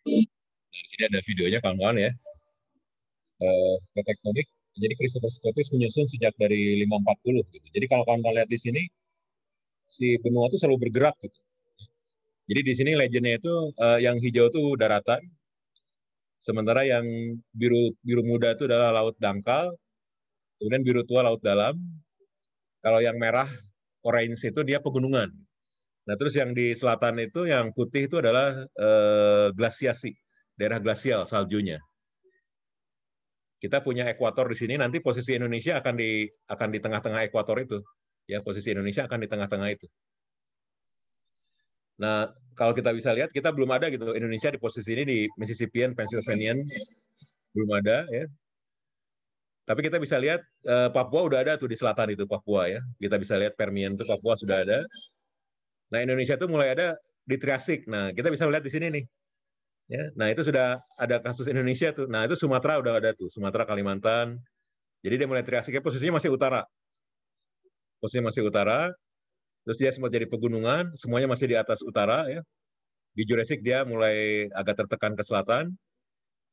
Nah, di sini ada videonya kawan-kawan ya. Eh, tektonik. Jadi Christopher Scottis menyusun sejak dari 540 gitu. Jadi kalau kawan-kawan lihat di sini, si benua itu selalu bergerak gitu jadi di sini legendnya itu uh, yang hijau itu daratan, sementara yang biru biru muda itu adalah laut dangkal, kemudian biru tua laut dalam. Kalau yang merah orange itu dia pegunungan. Nah terus yang di selatan itu yang putih itu adalah uh, eh, glasiasi, daerah glasial saljunya. Kita punya ekuator di sini. Nanti posisi Indonesia akan di akan di tengah-tengah ekuator itu. Ya posisi Indonesia akan di tengah-tengah itu. Nah, kalau kita bisa lihat, kita belum ada gitu. Indonesia di posisi ini di Mississippian, Pennsylvania belum ada ya. Tapi kita bisa lihat eh, Papua udah ada tuh di selatan itu Papua ya. Kita bisa lihat Permian tuh Papua sudah ada. Nah Indonesia tuh mulai ada di Triasik. Nah kita bisa lihat di sini nih. Ya, nah itu sudah ada kasus Indonesia tuh. Nah itu Sumatera udah ada tuh, Sumatera Kalimantan. Jadi dia mulai Triasiknya posisinya masih utara. Posisinya masih utara terus dia sempat jadi pegunungan, semuanya masih di atas utara ya. Di Jurassic dia mulai agak tertekan ke selatan.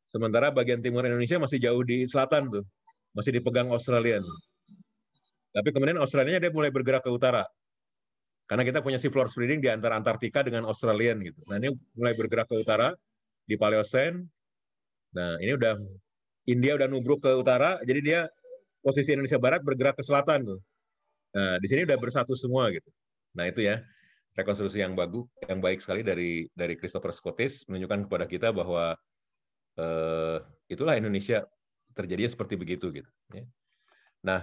Sementara bagian timur Indonesia masih jauh di selatan tuh, masih dipegang Australian. Tapi kemudian Australia dia mulai bergerak ke utara. Karena kita punya sea floor spreading di antara Antartika dengan Australian gitu. Nah ini mulai bergerak ke utara di Paleosen. Nah ini udah India udah nubruk ke utara, jadi dia posisi Indonesia Barat bergerak ke selatan tuh. Nah, di sini udah bersatu semua gitu. Nah itu ya rekonstruksi yang bagus, yang baik sekali dari dari Christopher Scottis menunjukkan kepada kita bahwa eh, itulah Indonesia terjadinya seperti begitu gitu. Ya. Nah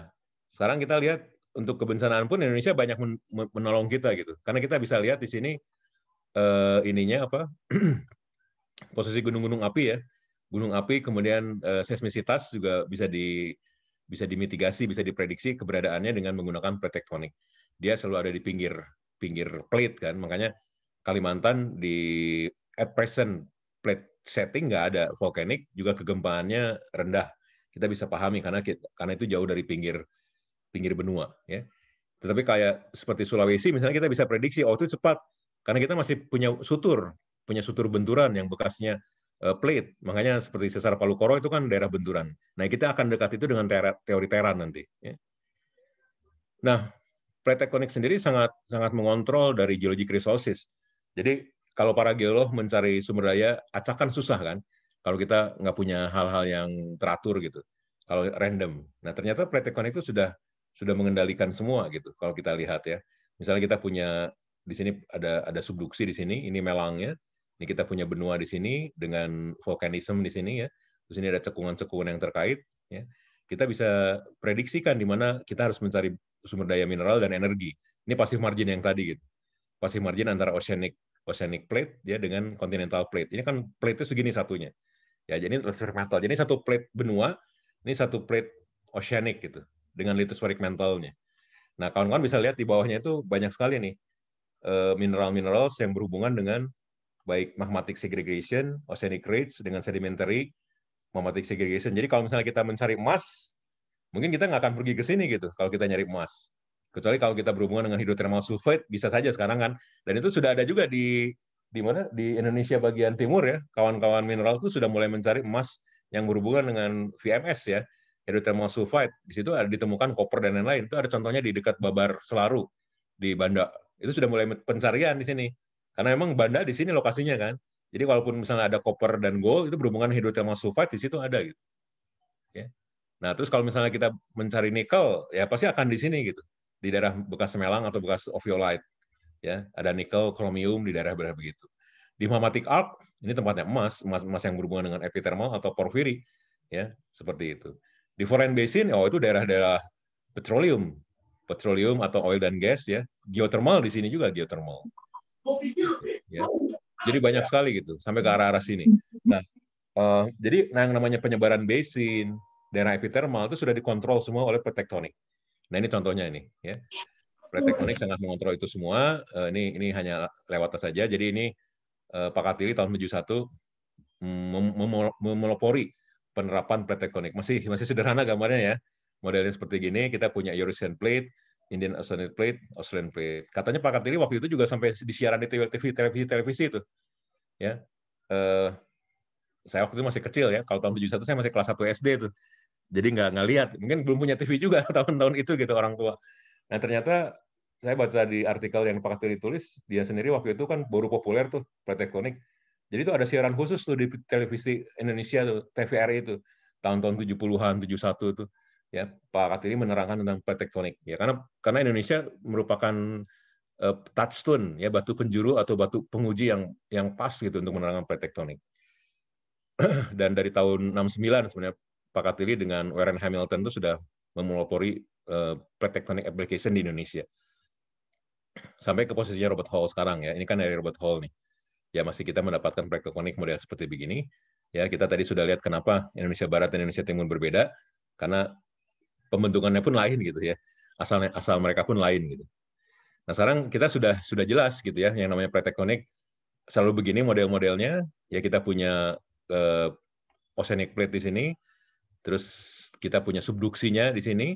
sekarang kita lihat untuk kebencanaan pun Indonesia banyak menolong kita gitu karena kita bisa lihat di sini eh, ininya apa posisi gunung-gunung api ya gunung api kemudian eh, seismisitas juga bisa di bisa dimitigasi bisa diprediksi keberadaannya dengan menggunakan protektonik dia selalu ada di pinggir pinggir plate kan. Makanya Kalimantan di at present plate setting nggak ada volcanic juga kegempaannya rendah. Kita bisa pahami karena kita, karena itu jauh dari pinggir pinggir benua ya. Tetapi kayak seperti Sulawesi misalnya kita bisa prediksi oh itu cepat karena kita masih punya sutur, punya sutur benturan yang bekasnya eh, plate. Makanya seperti sesar Palu Koro itu kan daerah benturan. Nah, kita akan dekat itu dengan teori teran nanti ya. Nah, plate tektonik sendiri sangat sangat mengontrol dari geologi resources. Jadi kalau para geolog mencari sumber daya acakan susah kan kalau kita nggak punya hal-hal yang teratur gitu kalau random. Nah ternyata plate tektonik itu sudah sudah mengendalikan semua gitu kalau kita lihat ya. Misalnya kita punya di sini ada ada subduksi di sini, ini melangnya. Ini kita punya benua di sini dengan vulkanisme di sini ya. Terus ini ada cekungan-cekungan yang terkait ya. Kita bisa prediksikan di mana kita harus mencari sumber daya mineral dan energi. Ini pasif margin yang tadi gitu. Pasif margin antara oceanic oceanic plate ya dengan continental plate. Ini kan plate itu segini satunya. Ya, jadi ini Jadi satu plate benua, ini satu plate oceanic gitu dengan litosferik mantle-nya. Nah, kawan-kawan bisa lihat di bawahnya itu banyak sekali nih eh, mineral-mineral yang berhubungan dengan baik magmatic segregation, oceanic ridge dengan sedimentary, magmatic segregation. Jadi kalau misalnya kita mencari emas, mungkin kita nggak akan pergi ke sini gitu kalau kita nyari emas. Kecuali kalau kita berhubungan dengan hidrotermal sulfate, bisa saja sekarang kan. Dan itu sudah ada juga di di mana di Indonesia bagian timur ya, kawan-kawan mineral itu sudah mulai mencari emas yang berhubungan dengan VMS ya, hidrotermal sulfide. Di situ ada ditemukan koper dan lain-lain. Itu ada contohnya di dekat Babar Selaru di Banda. Itu sudah mulai pencarian di sini. Karena memang Banda di sini lokasinya kan. Jadi walaupun misalnya ada koper dan gold itu berhubungan hidrotermal sulfide di situ ada gitu. Ya. Nah, terus kalau misalnya kita mencari nikel, ya pasti akan di sini gitu, di daerah bekas Semelang atau bekas Ophiolite. Ya, ada nikel, kromium di daerah-daerah begitu. Di Mamatik arc ini tempatnya emas, emas emas yang berhubungan dengan epithermal atau porfiri, ya, seperti itu. Di Foreign Basin, ya, oh itu daerah-daerah petroleum, petroleum atau oil dan gas ya, geothermal di sini juga geothermal. Ya. Jadi banyak sekali gitu, sampai ke arah-arah sini. Nah, uh, jadi yang namanya penyebaran basin, daerah epitermal itu sudah dikontrol semua oleh plate Nah ini contohnya ini ya. Plate sangat mengontrol itu semua. Eh, ini ini hanya lewat saja. Jadi ini eh, Pak Katili tahun 71 mm, memelopori penerapan plate Masih masih sederhana gambarnya ya. Modelnya seperti gini, kita punya Eurasian plate, Indian Oceanic plate, Australian plate. Katanya Pak Kartini waktu itu juga sampai di di TV televisi televisi itu. Ya. Uh, saya waktu itu masih kecil ya, kalau tahun 71 saya masih kelas 1 SD itu jadi nggak nggak mungkin belum punya TV juga tahun-tahun itu gitu orang tua nah ternyata saya baca di artikel yang Pak Tiri tulis dia sendiri waktu itu kan baru populer tuh pretektonik jadi itu ada siaran khusus tuh di televisi Indonesia tuh TVRI itu tahun-tahun 70-an 71 itu ya Pak Katiri menerangkan tentang pretektonik ya karena karena Indonesia merupakan uh, touchstone ya batu penjuru atau batu penguji yang yang pas gitu untuk menerangkan pretektonik dan dari tahun 69 sebenarnya Pak Katili dengan Warren Hamilton itu sudah memelopori uh, eh, plate tectonic application di Indonesia. Sampai ke posisinya Robert Hall sekarang ya. Ini kan dari Robert Hall nih. Ya masih kita mendapatkan plate tectonic model seperti begini. Ya kita tadi sudah lihat kenapa Indonesia Barat dan Indonesia Timur berbeda karena pembentukannya pun lain gitu ya. Asal asal mereka pun lain gitu. Nah sekarang kita sudah sudah jelas gitu ya yang namanya tectonic selalu begini model-modelnya ya kita punya uh, oceanic plate di sini Terus kita punya subduksinya di sini.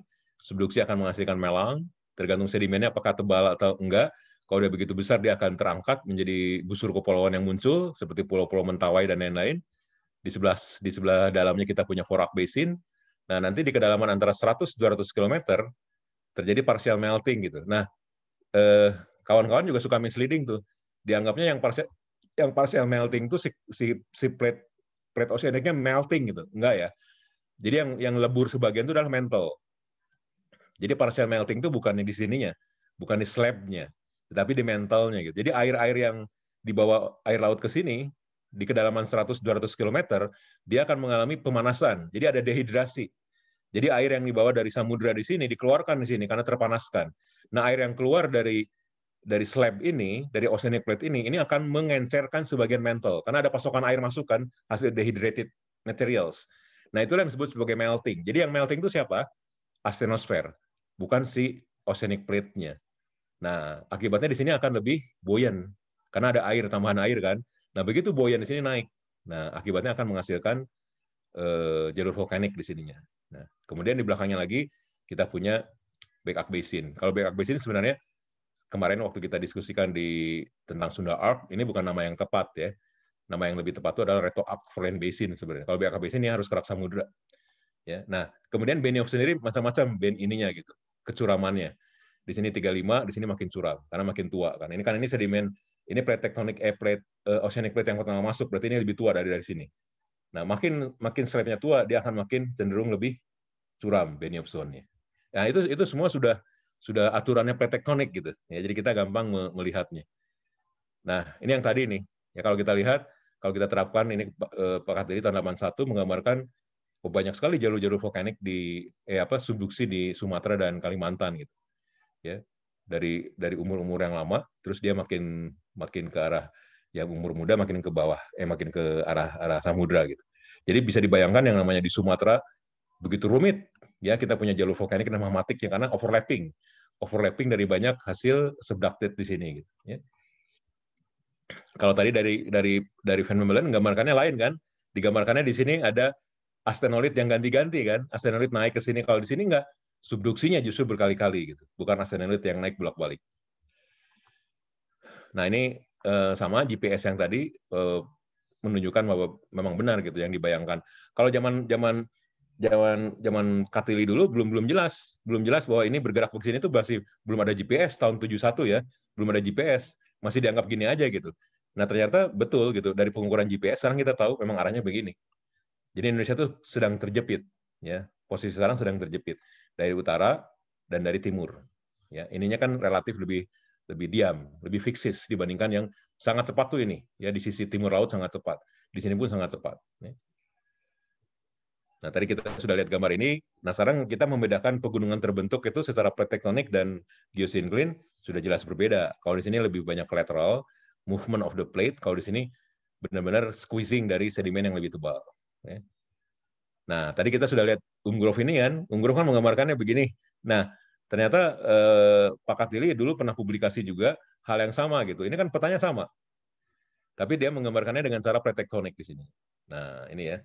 Subduksi akan menghasilkan melang, tergantung sedimennya apakah tebal atau enggak. Kalau dia begitu besar, dia akan terangkat menjadi busur kepulauan yang muncul, seperti pulau-pulau Mentawai dan lain-lain. Di sebelah, di sebelah dalamnya kita punya forak basin. Nah, nanti di kedalaman antara 100-200 km, terjadi partial melting gitu. Nah, eh, kawan-kawan juga suka misleading tuh. Dianggapnya yang partial, yang partial melting tuh si, si, si plate, plate oceanicnya melting gitu. Enggak ya jadi yang yang lebur sebagian itu adalah mental. Jadi partial melting itu bukan di sininya, bukan di slabnya, tetapi di mentalnya gitu. Jadi air-air yang dibawa air laut ke sini di kedalaman 100-200 km, dia akan mengalami pemanasan. Jadi ada dehidrasi. Jadi air yang dibawa dari samudra di sini dikeluarkan di sini karena terpanaskan. Nah, air yang keluar dari dari slab ini, dari oceanic plate ini, ini akan mengencerkan sebagian mental karena ada pasokan air masukan hasil dehydrated materials. Nah, itu yang disebut sebagai melting. Jadi yang melting itu siapa? Astenosfer, bukan si oceanic plate-nya. Nah, akibatnya di sini akan lebih buoyant karena ada air tambahan air kan. Nah, begitu buoyant di sini naik. Nah, akibatnya akan menghasilkan uh, jalur vulkanik di sininya. Nah, kemudian di belakangnya lagi kita punya backup basin. Kalau backup basin sebenarnya kemarin waktu kita diskusikan di tentang Sunda Arc, ini bukan nama yang tepat ya. Nama yang lebih tepat itu adalah Reto Upland Basin sebenarnya. Kalau BAK Basin ini harus kerak samudra. Ya. Nah, kemudian Benioff sendiri macam-macam band ininya gitu, kecuramannya. Di sini 35, di sini makin curam karena makin tua kan. Ini kan ini sedimen ini plate tectonic eh, plate uh, oceanic plate yang pertama masuk, berarti ini lebih tua dari dari sini. Nah, makin makin slabnya tua, dia akan makin cenderung lebih curam Benioff zone-nya. Nah, itu itu semua sudah sudah aturannya plate tectonic gitu. Ya, jadi kita gampang melihatnya. Nah, ini yang tadi nih. Ya kalau kita lihat kalau kita terapkan ini eh, Pak Kartini tahun 81 menggambarkan oh, banyak sekali jalur-jalur vulkanik di eh apa subduksi di Sumatera dan Kalimantan gitu. Ya. Dari dari umur-umur yang lama terus dia makin makin ke arah yang umur muda makin ke bawah, eh makin ke arah arah samudra gitu. Jadi bisa dibayangkan yang namanya di Sumatera begitu rumit ya kita punya jalur vulkanik dan magmatik yang karena overlapping overlapping dari banyak hasil subducted di sini gitu ya. Kalau tadi dari dari dari Van Meulen gambarkannya lain kan? Digambarkannya di sini ada astenolit yang ganti-ganti kan? Astenolit naik ke sini kalau di sini enggak subduksinya justru berkali-kali gitu. Bukan astenolit yang naik bolak-balik. Nah, ini eh, sama GPS yang tadi eh, menunjukkan bahwa memang benar gitu yang dibayangkan. Kalau zaman zaman zaman zaman Katili dulu belum belum jelas, belum jelas bahwa ini bergerak ke sini itu masih belum ada GPS tahun 71 ya, belum ada GPS masih dianggap gini aja gitu. Nah ternyata betul gitu dari pengukuran GPS sekarang kita tahu memang arahnya begini. Jadi Indonesia itu sedang terjepit ya posisi sekarang sedang terjepit dari utara dan dari timur. Ya ininya kan relatif lebih lebih diam, lebih fixis dibandingkan yang sangat cepat tuh ini ya di sisi timur laut sangat cepat, di sini pun sangat cepat. Ya. Nah, tadi kita sudah lihat gambar ini. Nah, sekarang kita membedakan pegunungan terbentuk itu secara tektonik dan geosinklin sudah jelas berbeda. Kalau di sini lebih banyak lateral, movement of the plate. Kalau di sini benar-benar squeezing dari sedimen yang lebih tebal. Ya. Nah, tadi kita sudah lihat umgrove ini kan. Umgrove kan menggambarkannya begini. Nah, ternyata eh, Pak Katili dulu pernah publikasi juga hal yang sama gitu. Ini kan petanya sama. Tapi dia menggambarkannya dengan cara pretektonik di sini. Nah, ini ya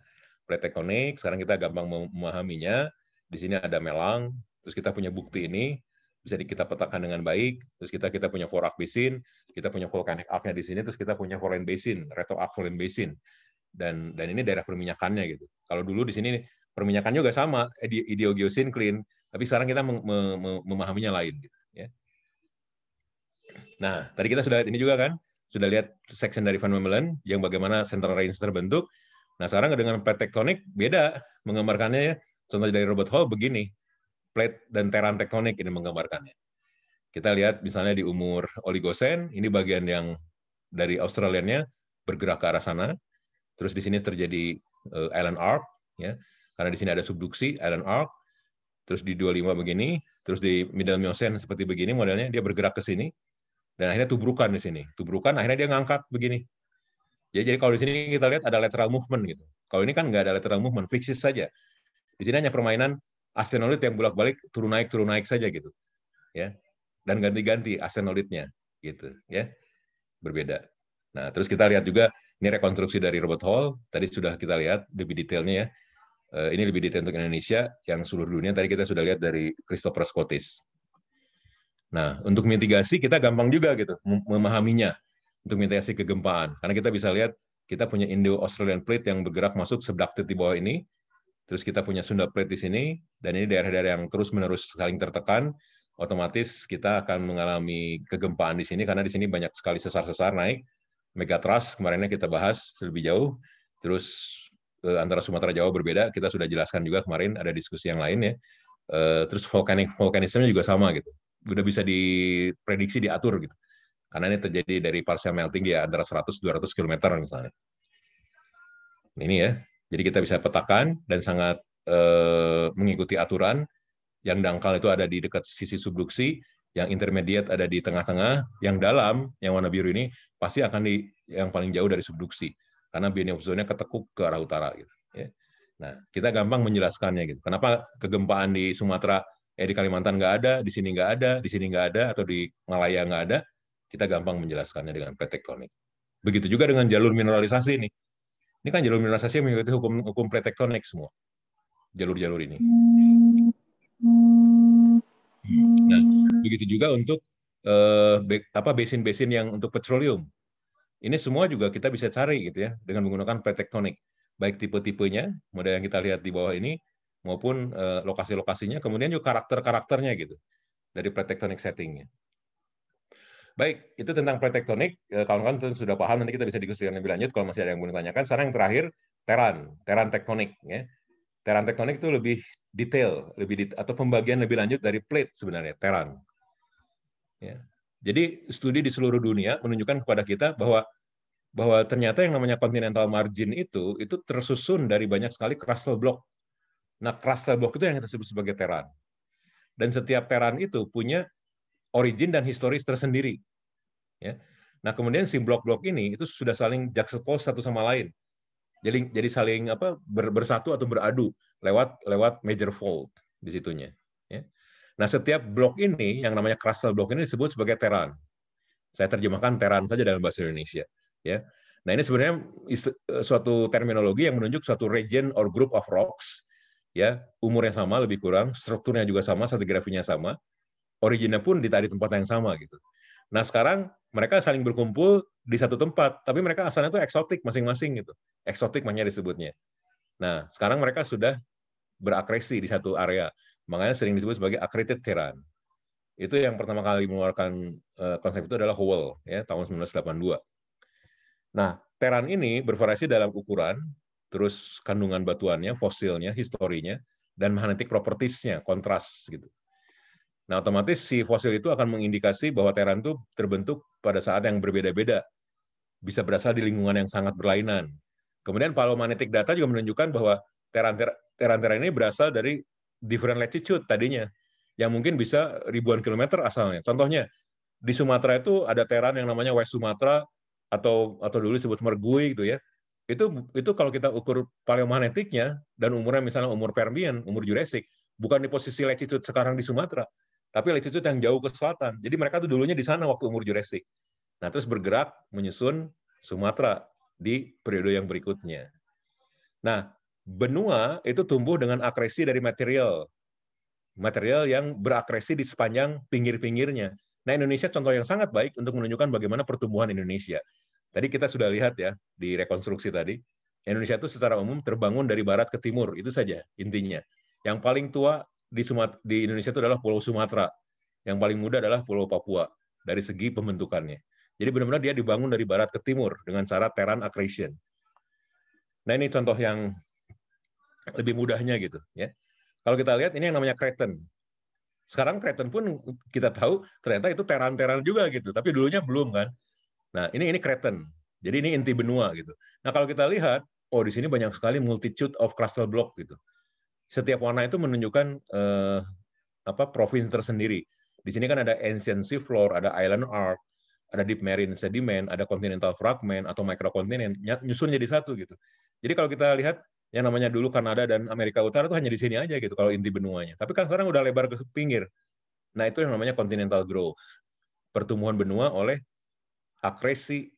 tektonik, sekarang kita gampang memahaminya. Di sini ada melang, terus kita punya bukti ini, bisa kita petakan dengan baik, terus kita kita punya forak basin, kita punya volcanic arc di sini, terus kita punya foreign basin, retro arc foreign basin. Dan dan ini daerah perminyakannya gitu. Kalau dulu di sini perminyakan juga sama, clean tapi sekarang kita memahaminya lain gitu, ya. Nah, tadi kita sudah lihat ini juga kan, sudah lihat section dari Van Memmelen yang bagaimana central range terbentuk. Nah, sekarang dengan plate tektonik beda menggambarkannya ya. Contoh dari Robert Hall begini. Plate dan teran tektonik ini menggambarkannya. Kita lihat misalnya di umur Oligosen, ini bagian yang dari Australiannya bergerak ke arah sana. Terus di sini terjadi island eh, arc ya. Karena di sini ada subduksi island arc. Terus di 25 begini, terus di middle Miocene seperti begini modelnya dia bergerak ke sini dan akhirnya tubrukan di sini. Tubrukan akhirnya dia ngangkat begini Ya, jadi kalau di sini kita lihat ada lateral movement gitu. Kalau ini kan nggak ada lateral movement, fixes saja. Di sini hanya permainan astenolit yang bolak-balik turun naik turun naik saja gitu. Ya. Dan ganti-ganti astenolitnya gitu, ya. Berbeda. Nah, terus kita lihat juga ini rekonstruksi dari robot Hall. Tadi sudah kita lihat lebih detailnya ya. Eh, ini lebih detail untuk Indonesia yang seluruh dunia tadi kita sudah lihat dari Christopher Scottis. Nah, untuk mitigasi kita gampang juga gitu memahaminya untuk mitigasi kegempaan. Karena kita bisa lihat kita punya Indo-Australian Plate yang bergerak masuk subducted di bawah ini, terus kita punya Sunda Plate di sini, dan ini daerah-daerah yang terus-menerus saling tertekan, otomatis kita akan mengalami kegempaan di sini, karena di sini banyak sekali sesar-sesar naik, megatrust kemarinnya kita bahas lebih jauh, terus eh, antara Sumatera Jawa berbeda, kita sudah jelaskan juga kemarin ada diskusi yang lain ya, eh, terus vulkanik vulkanismenya juga sama gitu, sudah bisa diprediksi diatur gitu karena ini terjadi dari partial melting di antara 100-200 km misalnya. Ini ya. Jadi kita bisa petakan dan sangat eh, mengikuti aturan. Yang dangkal itu ada di dekat sisi subduksi, yang intermediate ada di tengah-tengah, yang dalam, yang warna biru ini, pasti akan di yang paling jauh dari subduksi. Karena bini of ketekuk ke arah utara. Gitu. Ya. Nah, kita gampang menjelaskannya gitu. Kenapa kegempaan di Sumatera, eh di Kalimantan nggak ada, di sini nggak ada, di sini nggak ada, atau di Malaya nggak ada? kita gampang menjelaskannya dengan plate tektonik. Begitu juga dengan jalur mineralisasi ini. Ini kan jalur mineralisasi yang mengikuti hukum hukum plate semua. Jalur-jalur ini. Nah, begitu juga untuk eh, apa basin-basin yang untuk petroleum. Ini semua juga kita bisa cari gitu ya dengan menggunakan plate tektonik. Baik tipe-tipenya, model yang kita lihat di bawah ini maupun eh, lokasi-lokasinya, kemudian juga karakter-karakternya gitu dari plate tektonik settingnya. Baik, itu tentang plate tektonik. Eh, kawan-kawan tentu sudah paham, nanti kita bisa diskusikan lebih lanjut kalau masih ada yang mau ditanyakan. Sekarang yang terakhir, teran, teran tektonik. Ya. Teran tektonik itu lebih detail, lebih detail, atau pembagian lebih lanjut dari plate sebenarnya, teran. Ya. Jadi studi di seluruh dunia menunjukkan kepada kita bahwa bahwa ternyata yang namanya continental margin itu itu tersusun dari banyak sekali crustal block. Nah, crustal block itu yang kita sebut sebagai teran. Dan setiap teran itu punya origin dan historis tersendiri. Ya. Nah, kemudian si blok-blok ini itu sudah saling juxtapose satu sama lain. Jadi jadi saling apa ber, bersatu atau beradu lewat lewat major fault di situnya. Ya. Nah, setiap blok ini yang namanya crustal block ini disebut sebagai teran. Saya terjemahkan teran saja dalam bahasa Indonesia. Ya. Nah, ini sebenarnya e, suatu terminologi yang menunjuk suatu region or group of rocks ya umurnya sama lebih kurang, strukturnya juga sama, stratigrafinya sama, originnya pun di tadi tempat yang sama gitu. Nah sekarang mereka saling berkumpul di satu tempat, tapi mereka asalnya itu eksotik masing-masing gitu. Eksotik makanya disebutnya. Nah sekarang mereka sudah berakresi di satu area, makanya sering disebut sebagai accredited Tehran. Itu yang pertama kali mengeluarkan eh, konsep itu adalah Howell ya tahun 1982. Nah, Teran ini bervariasi dalam ukuran, terus kandungan batuannya, fosilnya, historinya, dan magnetic propertiesnya, kontras gitu. Nah, otomatis si fosil itu akan mengindikasi bahwa Teran itu terbentuk pada saat yang berbeda-beda. Bisa berasal di lingkungan yang sangat berlainan. Kemudian paleomagnetik data juga menunjukkan bahwa Teran Teran ini berasal dari different latitude tadinya yang mungkin bisa ribuan kilometer asalnya. Contohnya di Sumatera itu ada Teran yang namanya West Sumatera atau atau dulu disebut Mergui gitu ya. Itu itu kalau kita ukur paleomagnetiknya dan umurnya misalnya umur Permian, umur Jurassic, bukan di posisi latitude sekarang di Sumatera, tapi latitude itu yang jauh ke selatan. Jadi mereka tuh dulunya di sana waktu umur Jurassic. Nah, terus bergerak menyusun Sumatera di periode yang berikutnya. Nah, benua itu tumbuh dengan akresi dari material. Material yang berakresi di sepanjang pinggir-pinggirnya. Nah, Indonesia contoh yang sangat baik untuk menunjukkan bagaimana pertumbuhan Indonesia. Tadi kita sudah lihat ya di rekonstruksi tadi, Indonesia itu secara umum terbangun dari barat ke timur, itu saja intinya. Yang paling tua di Sumat di Indonesia itu adalah Pulau Sumatera. Yang paling muda adalah Pulau Papua dari segi pembentukannya. Jadi benar-benar dia dibangun dari barat ke timur dengan cara teran accretion. Nah ini contoh yang lebih mudahnya gitu ya. Kalau kita lihat ini yang namanya Craton. Sekarang Craton pun kita tahu ternyata itu teran teran juga gitu, tapi dulunya belum kan. Nah ini ini Craton. Jadi ini inti benua gitu. Nah kalau kita lihat, oh di sini banyak sekali multitude of crustal block gitu setiap warna itu menunjukkan eh, apa provinsi tersendiri. Di sini kan ada ancient sea floor, ada island arc, ada deep marine sediment, ada continental fragment atau microcontinent nyusun jadi satu gitu. Jadi kalau kita lihat yang namanya dulu Kanada dan Amerika Utara itu hanya di sini aja gitu kalau inti benuanya. Tapi kan sekarang udah lebar ke pinggir. Nah, itu yang namanya continental growth. Pertumbuhan benua oleh akresi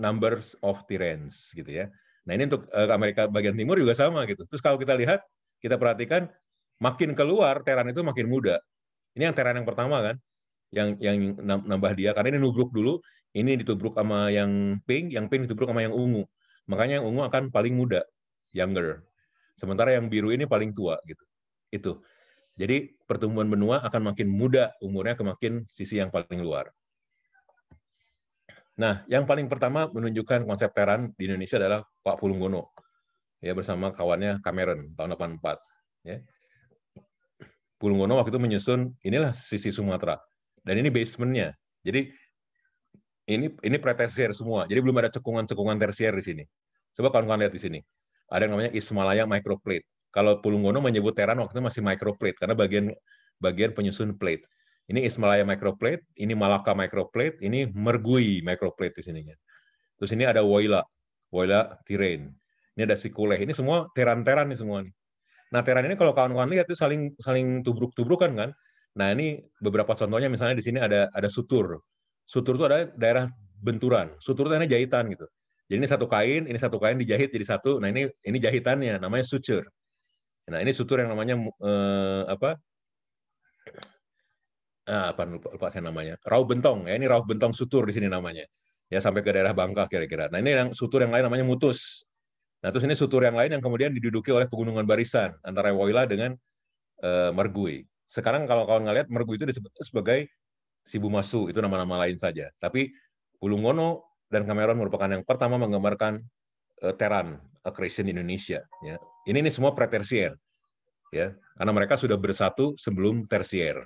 numbers of terrains gitu ya. Nah, ini untuk eh, Amerika bagian timur juga sama gitu. Terus kalau kita lihat kita perhatikan makin keluar Teran itu makin muda. Ini yang Teran yang pertama kan, yang yang nambah dia karena ini nubruk dulu, ini ditubruk sama yang pink, yang pink ditubruk sama yang ungu. Makanya yang ungu akan paling muda, younger. Sementara yang biru ini paling tua gitu. Itu. Jadi pertumbuhan benua akan makin muda umurnya ke makin sisi yang paling luar. Nah, yang paling pertama menunjukkan konsep Teran di Indonesia adalah Pak Pulunggono ya bersama kawannya Cameron tahun 84 ya. Pulunggono waktu itu menyusun inilah sisi Sumatera dan ini basementnya. Jadi ini ini pretersier semua. Jadi belum ada cekungan-cekungan tersier di sini. Coba kawan-kawan lihat di sini. Ada yang namanya Ismalaya microplate. Kalau Pulunggono menyebut Teran waktu itu masih microplate karena bagian bagian penyusun plate. Ini Ismalaya microplate, ini Malaka microplate, ini Mergui microplate di sininya. Terus ini ada Woila, Woila Tirain ini ada si kuleh ini semua teran-teran nih semua nih. Nah teran ini kalau kawan-kawan lihat itu saling saling tubruk-tubrukan kan. Nah ini beberapa contohnya misalnya di sini ada ada sutur. Sutur itu ada daerah benturan. Sutur itu jahitan gitu. Jadi ini satu kain, ini satu kain dijahit jadi satu. Nah ini ini jahitannya namanya sutur. Nah ini sutur yang namanya eh, apa? Ah, apa lupa, lupa saya namanya. Rauh bentong ya ini rauh bentong sutur di sini namanya. Ya sampai ke daerah Bangka kira-kira. Nah ini yang sutur yang lain namanya mutus. Nah, terus ini sutur yang lain yang kemudian diduduki oleh pegunungan barisan antara Woyla dengan uh, Mergui. Sekarang kalau kawan ngelihat Mergui itu disebut sebagai Sibumasu, itu nama-nama lain saja. Tapi Bulungono dan Cameron merupakan yang pertama menggambarkan uh, eh, Teran, a creation Indonesia. Ya. Ini, ini semua -tersier. ya, karena mereka sudah bersatu sebelum tersier.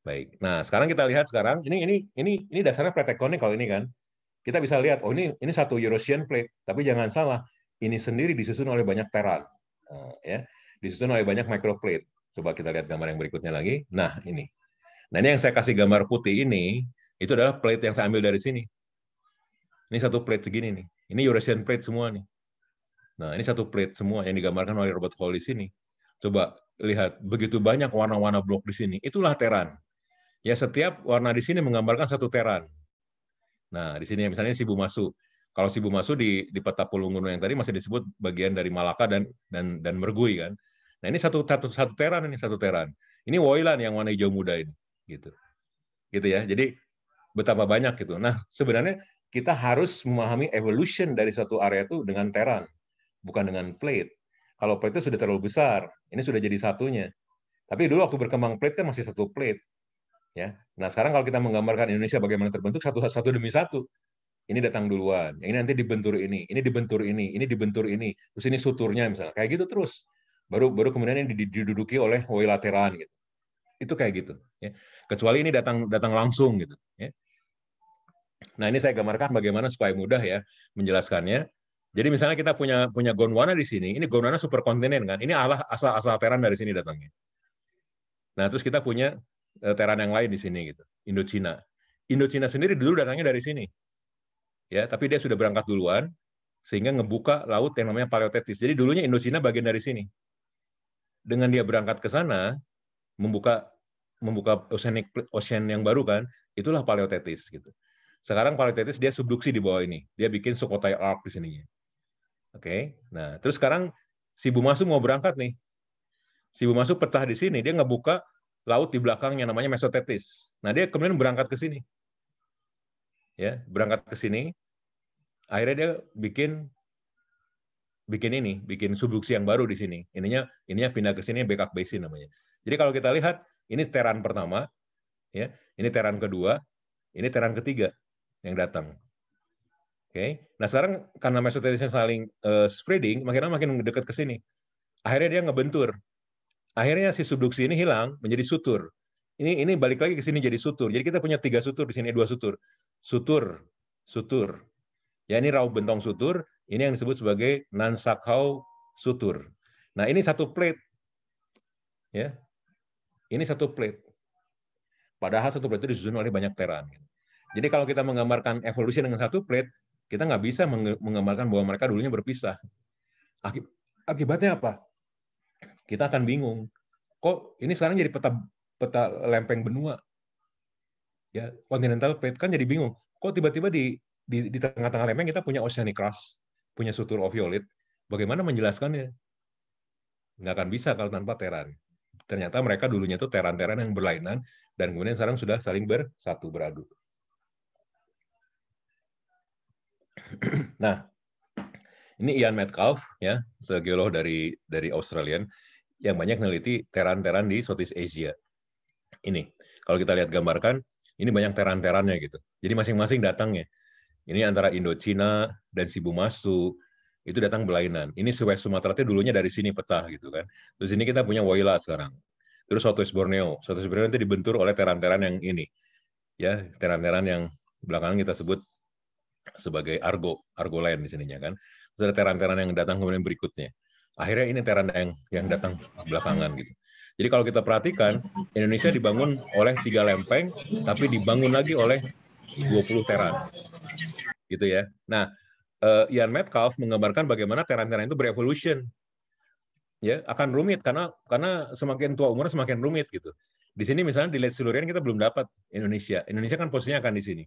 Baik. Nah, sekarang kita lihat sekarang ini ini ini ini dasarnya pretektonik kalau ini kan. Kita bisa lihat oh ini ini satu Eurasian plate, tapi jangan salah, ini sendiri disusun oleh banyak teran, eh, ya, disusun oleh banyak microplate. Coba kita lihat gambar yang berikutnya lagi. Nah ini, nah ini yang saya kasih gambar putih ini itu adalah plate yang saya ambil dari sini. Ini satu plate segini nih. Ini Eurasian plate semua nih. Nah, ini satu plate semua yang digambarkan oleh Robert Hall di sini. Coba lihat, begitu banyak warna-warna blok di sini. Itulah teran. Ya, setiap warna di sini menggambarkan satu teran. Nah, di sini misalnya si Bu Masu kalau si Bumasu di di peta Pulunggunu yang tadi masih disebut bagian dari Malaka dan dan dan Mergui kan. Nah ini satu satu satu teran ini satu teran. Ini Woylan yang warna hijau muda ini gitu. Gitu ya. Jadi betapa banyak gitu. Nah sebenarnya kita harus memahami evolution dari satu area itu dengan teran, bukan dengan plate. Kalau plate itu sudah terlalu besar, ini sudah jadi satunya. Tapi dulu waktu berkembang plate kan masih satu plate. Ya. Nah, sekarang kalau kita menggambarkan Indonesia bagaimana terbentuk satu satu demi satu, ini datang duluan, ini nanti dibentur ini, ini dibentur ini, ini dibentur ini, terus ini suturnya misalnya, kayak gitu terus. Baru baru kemudian ini diduduki oleh wailateran gitu. Itu kayak gitu. Ya. Kecuali ini datang datang langsung gitu. Ya. Nah ini saya gambarkan bagaimana supaya mudah ya menjelaskannya. Jadi misalnya kita punya punya Gondwana di sini, ini Gondwana superkontinen kan, ini Allah asal-asal Teran dari sini datangnya. Nah terus kita punya eh, Teran yang lain di sini gitu, Indochina. Indochina sendiri dulu datangnya dari sini, ya tapi dia sudah berangkat duluan sehingga ngebuka laut yang namanya paleotetis. Jadi dulunya Indochina bagian dari sini. Dengan dia berangkat ke sana, membuka membuka oceanic ocean yang baru kan, itulah paleotetis gitu. Sekarang paleotetis dia subduksi di bawah ini. Dia bikin Sukhothai Arc di sininya. Oke. Okay? Nah, terus sekarang si Bumasu mau berangkat nih. Si Bumasu pecah di sini, dia ngebuka laut di belakangnya namanya mesotetis. Nah, dia kemudian berangkat ke sini ya berangkat ke sini akhirnya dia bikin bikin ini bikin subduksi yang baru di sini ininya ininya pindah ke sini backup basin namanya jadi kalau kita lihat ini teran pertama ya ini teran kedua ini teran ketiga yang datang oke nah sekarang karena mesotelisnya saling uh, spreading makin lama makin dekat ke sini akhirnya dia ngebentur akhirnya si subduksi ini hilang menjadi sutur ini ini balik lagi ke sini jadi sutur jadi kita punya tiga sutur di sini dua sutur sutur, sutur. Ya ini rau bentong sutur, ini yang disebut sebagai nansakau sutur. Nah ini satu plate, ya. Ini satu plate. Padahal satu plate itu disusun oleh banyak teran. Gitu. Jadi kalau kita menggambarkan evolusi dengan satu plate, kita nggak bisa menggambarkan bahwa mereka dulunya berpisah. Akibatnya apa? Kita akan bingung. Kok ini sekarang jadi peta peta lempeng benua? ya Continental Plate kan jadi bingung kok tiba-tiba di di, di tengah-tengah lempeng kita punya oceanic crust punya sutur oviolit bagaimana menjelaskannya nggak akan bisa kalau tanpa teran ternyata mereka dulunya tuh teran-teran yang berlainan dan kemudian sekarang sudah saling bersatu beradu nah ini Ian Metcalf ya geolog dari dari Australian yang banyak meneliti teran-teran di Southeast Asia ini kalau kita lihat gambarkan ini banyak teran-terannya gitu. Jadi masing-masing datang ya. Ini antara Indochina dan Sibumasu itu datang belainan. Ini Sulawesi Sumatera itu dulunya dari sini pecah gitu kan. Terus ini kita punya Woila sekarang. Terus Southwest Borneo. Southwest Borneo itu dibentur oleh teran-teran yang ini. Ya, teran-teran yang belakangan kita sebut sebagai Argo, Argo lain di sininya kan. Terus ada teran-teran yang datang kemudian berikutnya. Akhirnya ini teran yang yang datang belakangan gitu. Jadi kalau kita perhatikan, Indonesia dibangun oleh tiga lempeng, tapi dibangun lagi oleh 20 teran. Gitu ya. Nah, uh, Ian Metcalf menggambarkan bagaimana teran-teran itu berevolution. Ya, akan rumit karena karena semakin tua umurnya semakin rumit gitu. Di sini misalnya di Late Silurian kita belum dapat Indonesia. Indonesia kan posisinya akan di sini.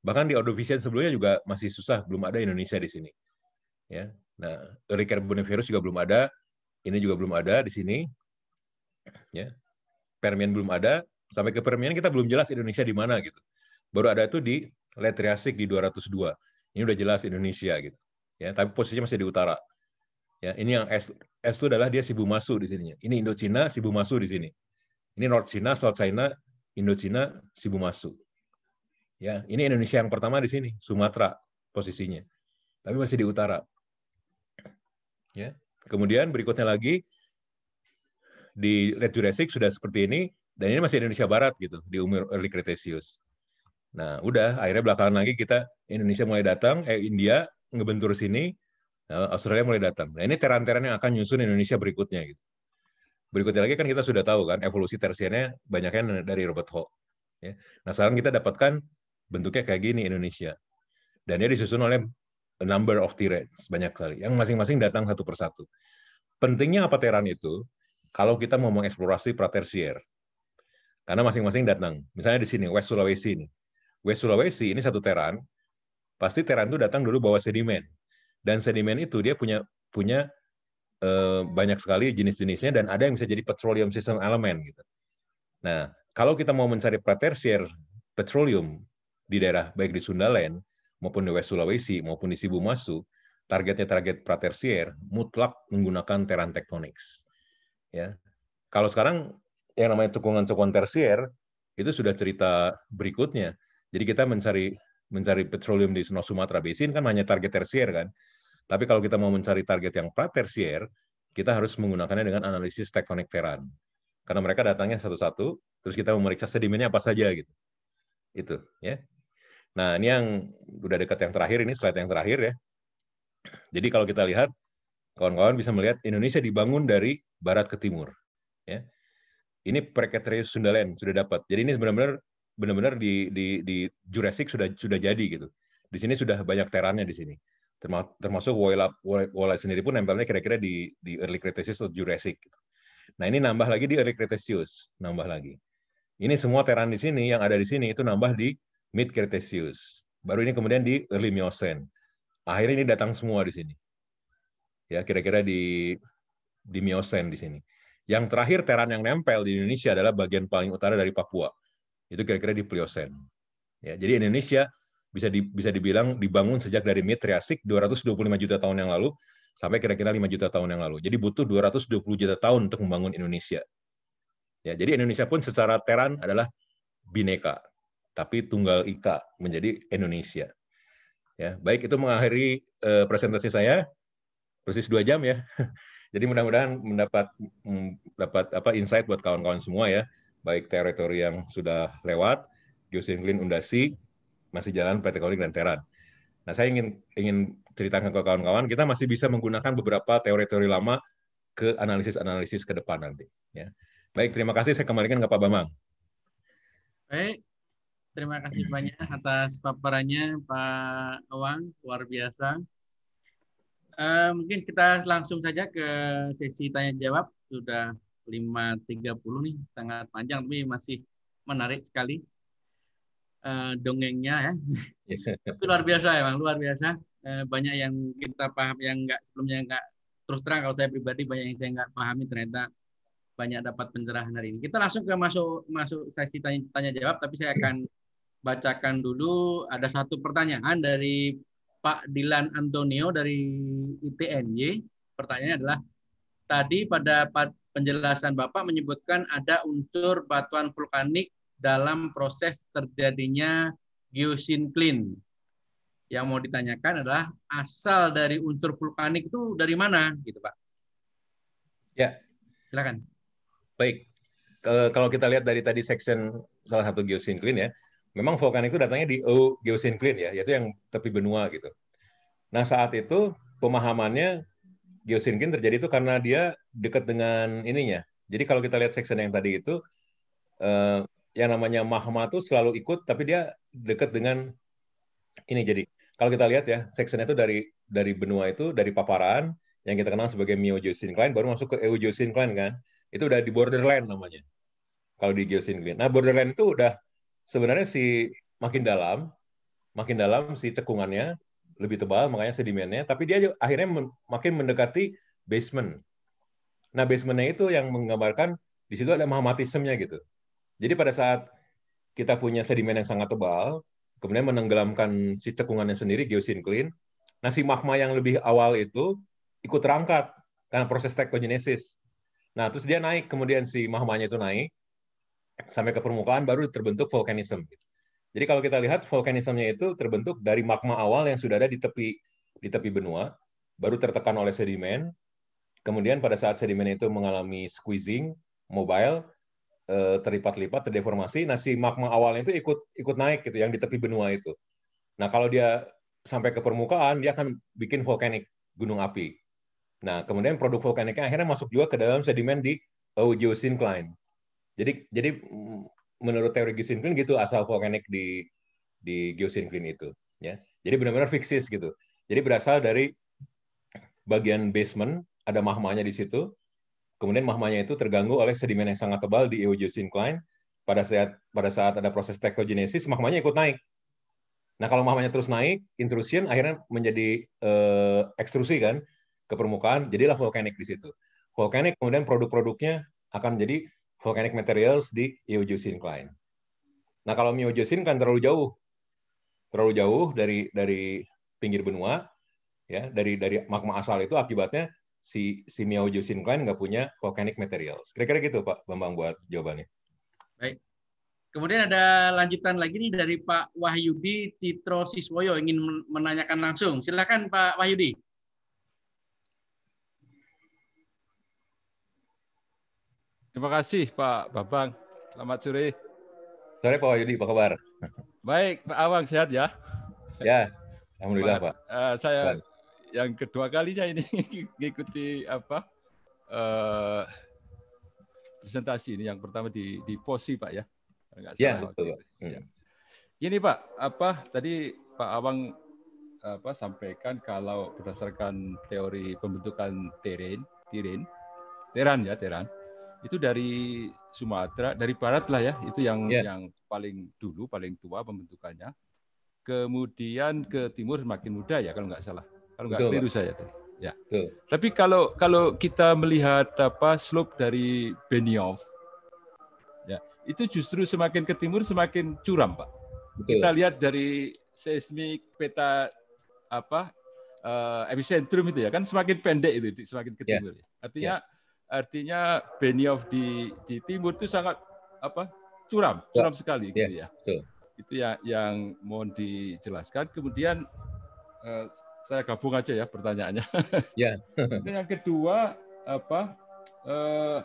Bahkan di Ordovician sebelumnya juga masih susah, belum ada Indonesia di sini. Ya. Nah, Early Carboniferous juga belum ada, ini juga belum ada di sini ya Permian belum ada sampai ke Permian kita belum jelas Indonesia di mana gitu baru ada itu di Letriasik di 202 ini udah jelas Indonesia gitu ya tapi posisinya masih di utara ya ini yang S S itu adalah dia Sibumasu di sini ini Indochina Sibumasu di sini ini North China South China Indochina Sibumasu ya ini Indonesia yang pertama di sini Sumatera posisinya tapi masih di utara ya kemudian berikutnya lagi di late Jurassic sudah seperti ini dan ini masih Indonesia Barat gitu di umur early Cretaceous. Nah, udah akhirnya belakangan lagi kita Indonesia mulai datang, eh India ngebentur sini, eh, Australia mulai datang. Nah, ini teran-teran yang akan nyusun Indonesia berikutnya gitu. Berikutnya lagi kan kita sudah tahu kan evolusi Tersiennya banyaknya dari Robert Hooke. Ya. Nah, sekarang kita dapatkan bentuknya kayak gini Indonesia. Dan dia disusun oleh a number of terrains banyak kali yang masing-masing datang satu persatu. Pentingnya apa teran itu? kalau kita mau mengeksplorasi pratersier. Karena masing-masing datang. Misalnya di sini, West Sulawesi ini. West Sulawesi ini satu teran, pasti teran itu datang dulu bawa sedimen. Dan sedimen itu dia punya punya e, banyak sekali jenis-jenisnya dan ada yang bisa jadi petroleum system element gitu. Nah, kalau kita mau mencari pratersier petroleum di daerah baik di Sundaland maupun di West Sulawesi maupun di Sibu Masu, targetnya target pratersier mutlak menggunakan teran tektoniks. Ya. Kalau sekarang yang namanya cekungan-cekungan tersier itu sudah cerita berikutnya. Jadi kita mencari mencari petroleum di Sumatera Sumatera Basin kan hanya target tersier kan. Tapi kalau kita mau mencari target yang tersier kita harus menggunakannya dengan analisis tektonik teran. Karena mereka datangnya satu-satu, terus kita memeriksa sedimennya apa saja gitu. Itu, ya. Nah, ini yang udah dekat yang terakhir ini slide yang terakhir ya. Jadi kalau kita lihat kawan-kawan bisa melihat Indonesia dibangun dari barat ke timur. Ya. Ini Precatrius Sundaland sudah dapat. Jadi ini benar-benar benar-benar di, di, di Jurassic sudah sudah jadi gitu. Di sini sudah banyak terannya di sini. Termasuk Wallace sendiri pun nempelnya kira-kira di, di Early Cretaceous atau Jurassic. Gitu. Nah ini nambah lagi di Early Cretaceous, nambah lagi. Ini semua teran di sini yang ada di sini itu nambah di Mid Cretaceous. Baru ini kemudian di Early Miocene. Akhirnya ini datang semua di sini. Ya kira-kira di di Miosen di sini. Yang terakhir teran yang nempel di Indonesia adalah bagian paling utara dari Papua. Itu kira-kira di Pliosen. Ya, jadi Indonesia bisa di, bisa dibilang dibangun sejak dari mid 225 juta tahun yang lalu sampai kira-kira 5 juta tahun yang lalu. Jadi butuh 220 juta tahun untuk membangun Indonesia. Ya, jadi Indonesia pun secara teran adalah bineka, tapi tunggal ika menjadi Indonesia. Ya, baik itu mengakhiri uh, presentasi saya. Persis dua jam ya. Jadi mudah-mudahan mendapat mm, dapat apa insight buat kawan-kawan semua ya, baik teritori yang sudah lewat, geosinklin undasi masih jalan PT Kolik dan Teran. Nah, saya ingin ingin ceritakan ke kawan-kawan, kita masih bisa menggunakan beberapa teori-teori lama ke analisis-analisis ke depan nanti. Ya. Baik, terima kasih. Saya kembalikan ke Pak Bambang. Baik, terima kasih banyak atas paparannya Pak Awang, luar biasa. Eh, mungkin kita langsung saja ke sesi tanya jawab. Sudah 5.30 nih, sangat panjang tapi masih menarik sekali uh, dongengnya ya. Itu luar biasa emang, luar biasa. Uh, banyak yang kita paham yang enggak sebelumnya enggak terus terang kalau saya pribadi banyak yang saya enggak pahami ternyata banyak dapat pencerahan hari ini. Kita langsung ke masuk masuk sesi tanya, tanya jawab tapi saya akan bacakan dulu ada satu pertanyaan dari Pak Dilan Antonio dari ITNY. Pertanyaannya adalah tadi pada penjelasan Bapak menyebutkan ada unsur batuan vulkanik dalam proses terjadinya geosinklin. Yang mau ditanyakan adalah asal dari unsur vulkanik itu dari mana, gitu Pak? Ya, silakan. Baik, kalau kita lihat dari tadi section salah satu geosinklin ya, memang vulkanik itu datangnya di geosinklin ya, yaitu yang tepi benua gitu. Nah saat itu pemahamannya geosinklin terjadi itu karena dia dekat dengan ininya. Jadi kalau kita lihat section yang tadi itu, eh, yang namanya mahma itu selalu ikut, tapi dia dekat dengan ini. Jadi kalau kita lihat ya, sectionnya itu dari dari benua itu, dari paparan yang kita kenal sebagai mio miogeosyncline, baru masuk ke eugeosyncline kan, itu udah di borderline namanya. Kalau di geosyncline. Nah borderline itu udah sebenarnya si makin dalam, makin dalam si cekungannya lebih tebal, makanya sedimennya. Tapi dia akhirnya makin mendekati basement. Nah, basementnya itu yang menggambarkan di situ ada mahmatismenya gitu. Jadi pada saat kita punya sedimen yang sangat tebal, kemudian menenggelamkan si cekungannya sendiri, geosinklin, nah si magma yang lebih awal itu ikut terangkat karena proses tektogenesis. Nah, terus dia naik, kemudian si mahmanya itu naik, sampai ke permukaan baru terbentuk vulkanisme. Jadi kalau kita lihat volkanismnya itu terbentuk dari magma awal yang sudah ada di tepi di tepi benua, baru tertekan oleh sedimen. Kemudian pada saat sedimen itu mengalami squeezing, mobile, eh, terlipat-lipat, terdeformasi, nah si magma awalnya itu ikut ikut naik gitu yang di tepi benua itu. Nah, kalau dia sampai ke permukaan, dia akan bikin vulkanik gunung api. Nah, kemudian produk vulkaniknya akhirnya masuk juga ke dalam sedimen di geosincline. Jadi jadi mm, menurut teori geosinklin gitu asal vulkanik di di geosinklin itu ya. Jadi benar-benar fixis gitu. Jadi berasal dari bagian basement ada mahmanya di situ. Kemudian mahmanya itu terganggu oleh sedimen yang sangat tebal di eogeosyncline. Pada saat pada saat ada proses tektogenesis mahmanya ikut naik. Nah, kalau mahmanya terus naik, intrusion akhirnya menjadi uh, ekstrusi kan ke permukaan, jadilah vulkanik di situ. Vulkanik kemudian produk-produknya akan jadi Volcanic Materials di Eogeosin Klein. Nah, kalau Miogeosin kan terlalu jauh. Terlalu jauh dari dari pinggir benua ya, dari dari magma asal itu akibatnya si si Miogeosin Klein nggak punya volcanic materials. Kira-kira gitu Pak Bambang buat jawabannya. Baik. Kemudian ada lanjutan lagi nih dari Pak Wahyudi Citro Siswoyo ingin menanyakan langsung. Silakan Pak Wahyudi. Terima kasih Pak Babang. Selamat sore. Sore Pak Yudi, apa kabar? Baik, Pak Awang sehat ya? Ya, alhamdulillah Pak. Uh, saya Baik. yang kedua kalinya ini mengikuti apa uh, presentasi ini. Yang pertama di di POSI Pak ya. Enggak ya, salah. Ya, betul. Pak. Ya. Hmm. Ini Pak, apa tadi Pak Awang apa sampaikan kalau berdasarkan teori pembentukan terin, tirin, teran ya, teran itu dari Sumatera, dari barat lah ya, itu yang yeah. yang paling dulu, paling tua pembentukannya. Kemudian ke timur semakin muda ya kalau nggak salah, kalau nggak keliru saya tadi. Ya. Betul. Tapi kalau kalau kita melihat apa slope dari Benioff, ya itu justru semakin ke timur semakin curam, Pak. Betul. Kita lihat dari seismik peta apa uh, epicentrum itu ya kan semakin pendek itu semakin ke ya. timur. Yeah. Artinya yeah artinya Benioff di di timur itu sangat apa curam ya. curam sekali gitu ya, ya. Betul. itu yang yang mohon dijelaskan kemudian eh, saya gabung aja ya pertanyaannya ya yang kedua apa eh,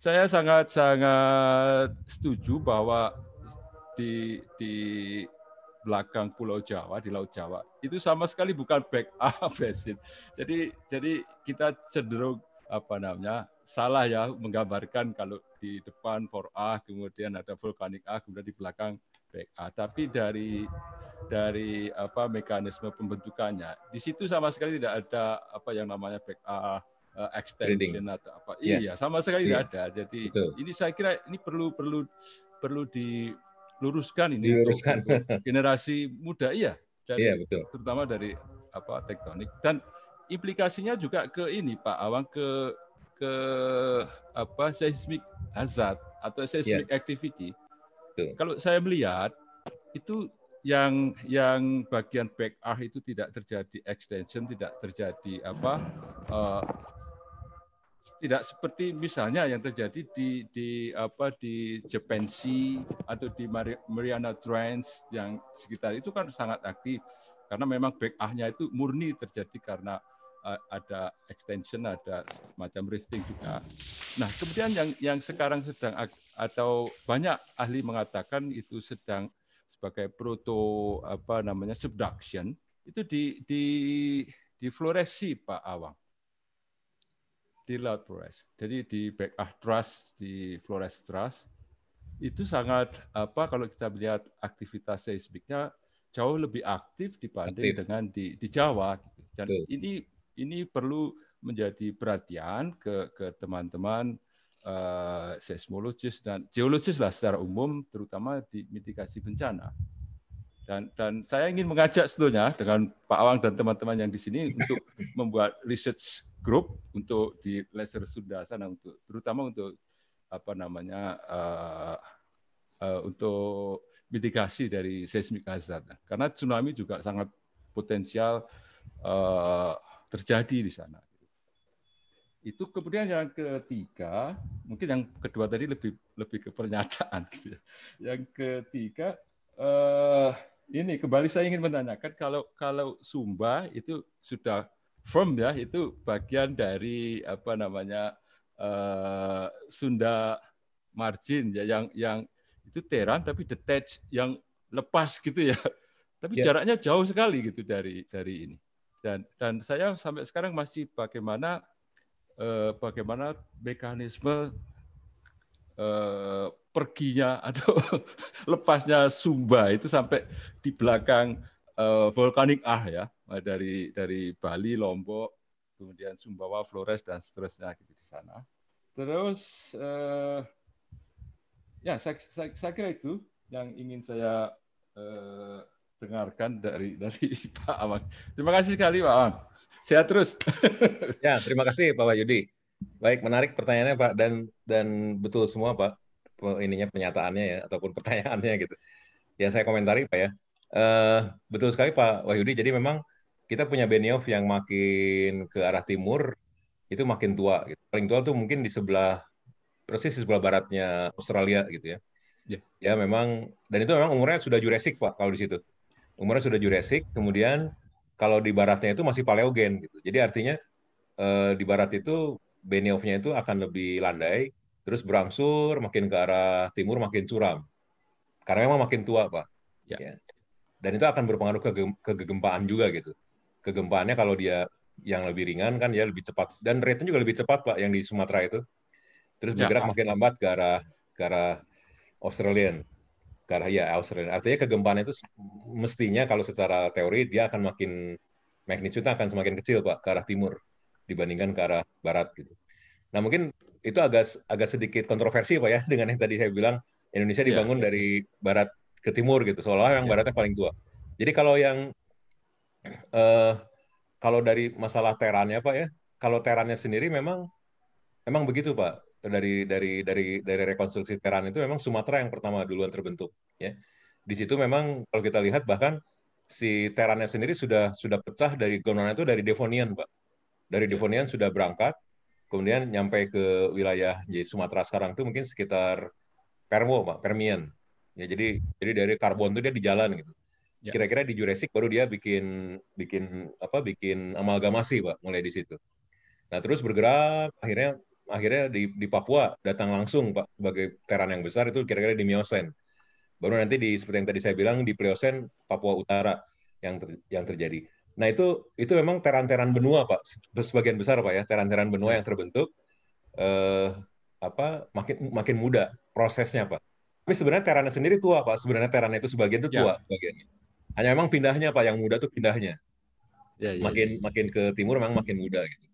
saya sangat sangat setuju bahwa di di belakang Pulau Jawa di Laut Jawa itu sama sekali bukan back up basin. Jadi jadi kita cenderung apa namanya salah ya menggambarkan kalau di depan for A kemudian ada vulkanik A kemudian di belakang back A tapi dari dari apa mekanisme pembentukannya di situ sama sekali tidak ada apa yang namanya back A uh, extension atau apa yeah. iya sama sekali yeah. tidak iya. ada jadi Betul. ini saya kira ini perlu perlu perlu diluruskan ini diluruskan. generasi muda iya dari, yeah, betul. terutama dari apa tektonik dan implikasinya juga ke ini Pak Awang ke ke apa seismic hazard atau seismic yeah. activity. Betul. Kalau saya melihat itu yang yang bagian back arc itu tidak terjadi extension, tidak terjadi apa uh, tidak seperti misalnya yang terjadi di di apa di Japan Sea atau di Mariana Trench yang sekitar itu kan sangat aktif karena memang back arc-nya itu murni terjadi karena ada extension, ada macam rifting juga. Nah, kemudian yang yang sekarang sedang atau banyak ahli mengatakan itu sedang sebagai proto apa namanya subduction itu di di di floresi Pak Awang di laut Flores. Jadi di back ah Trust di Flores Trust itu sangat apa kalau kita melihat aktivitas seismiknya jauh lebih aktif dibanding aktif. dengan di di Jawa. Dan Betul. ini ini perlu menjadi perhatian ke ke teman-teman uh, seismologis dan geologis lah secara umum, terutama di mitigasi bencana. Dan, dan saya ingin mengajak sebetulnya dengan Pak Awang dan teman-teman yang di sini untuk membuat research group untuk di Leicester Sunda sana untuk terutama untuk apa namanya uh, uh, untuk mitigasi dari seismik hazard. Karena tsunami juga sangat potensial uh, terjadi di sana. Itu kemudian yang ketiga, mungkin yang kedua tadi lebih lebih ke pernyataan. Gitu ya. Yang ketiga, eh, ini kembali saya ingin menanyakan kalau kalau Sumba itu sudah firm ya, itu bagian dari apa namanya eh, Sunda margin ya yang yang itu teran tapi detached yang lepas gitu ya. Tapi ya. jaraknya jauh sekali gitu dari dari ini. Dan dan saya sampai sekarang masih bagaimana eh, bagaimana mekanisme eh, perginya atau lepasnya Sumba itu sampai di belakang eh, volcanic ah ya dari dari Bali, Lombok, kemudian Sumbawa, Flores dan seterusnya gitu di sana. Terus eh, ya saya, saya, saya kira itu yang ingin saya eh, dengarkan dari dari Pak Awang. Terima kasih sekali Pak Awang. Sehat terus. Ya, terima kasih Pak Yudi. Baik, menarik pertanyaannya Pak dan dan betul semua Pak ininya pernyataannya ya ataupun pertanyaannya gitu. Ya saya komentari Pak ya. Uh, betul sekali Pak Wahyudi. Jadi memang kita punya Benioff yang makin ke arah timur itu makin tua. Gitu. Paling tua tuh mungkin di sebelah persis di sebelah baratnya Australia gitu ya. Ya. ya memang dan itu memang umurnya sudah Jurassic pak kalau di situ umurnya sudah Jurassic, kemudian kalau di baratnya itu masih paleogen gitu. Jadi artinya eh, di barat itu benioff itu akan lebih landai, terus berangsur makin ke arah timur makin curam. Karena memang makin tua, Pak. Ya. ya. Dan itu akan berpengaruh ke kegempaan juga gitu. Kegempaannya kalau dia yang lebih ringan kan ya lebih cepat dan rate nya juga lebih cepat Pak yang di Sumatera itu. Terus ya. bergerak ya. makin lambat ke arah ke arah Australian secara ya Australia. Artinya kegempaan itu mestinya kalau secara teori dia akan makin magnitude akan semakin kecil Pak ke arah timur dibandingkan ke arah barat gitu. Nah, mungkin itu agak agak sedikit kontroversi Pak ya dengan yang tadi saya bilang Indonesia iya. dibangun yeah. dari barat ke timur gitu, seolah yang yeah. baratnya paling tua. Jadi kalau yang uh, kalau dari masalah terannya Pak ya, kalau terannya sendiri memang memang begitu Pak dari dari dari dari rekonstruksi Teran itu memang Sumatera yang pertama duluan terbentuk ya. Di situ memang kalau kita lihat bahkan si Terannya sendiri sudah sudah pecah dari Gondwana itu dari Devonian, Pak. Dari iya. Devonian sudah berangkat, kemudian nyampe ke wilayah jadi Sumatera sekarang itu mungkin sekitar Permo, Pak, Permian. Ya, jadi jadi dari karbon itu dia di jalan gitu. Ya. Kira-kira di Jurassic baru dia bikin bikin apa bikin amalgamasi, Pak, mulai di situ. Nah, terus bergerak akhirnya akhirnya di, di Papua datang langsung Pak sebagai teran yang besar itu kira-kira di Miosen. Baru nanti di seperti yang tadi saya bilang di Pliosen Papua Utara yang ter, yang terjadi. Nah itu itu memang teran-teran benua Pak sebagian besar Pak ya teran-teran benua yang terbentuk eh, apa makin makin muda prosesnya Pak. Tapi sebenarnya terannya sendiri tua Pak. Sebenarnya terannya itu sebagian itu ya. tua ya. sebagiannya. Hanya memang pindahnya Pak yang muda itu pindahnya. Ya, ya, makin ya. makin ke timur memang makin muda gitu.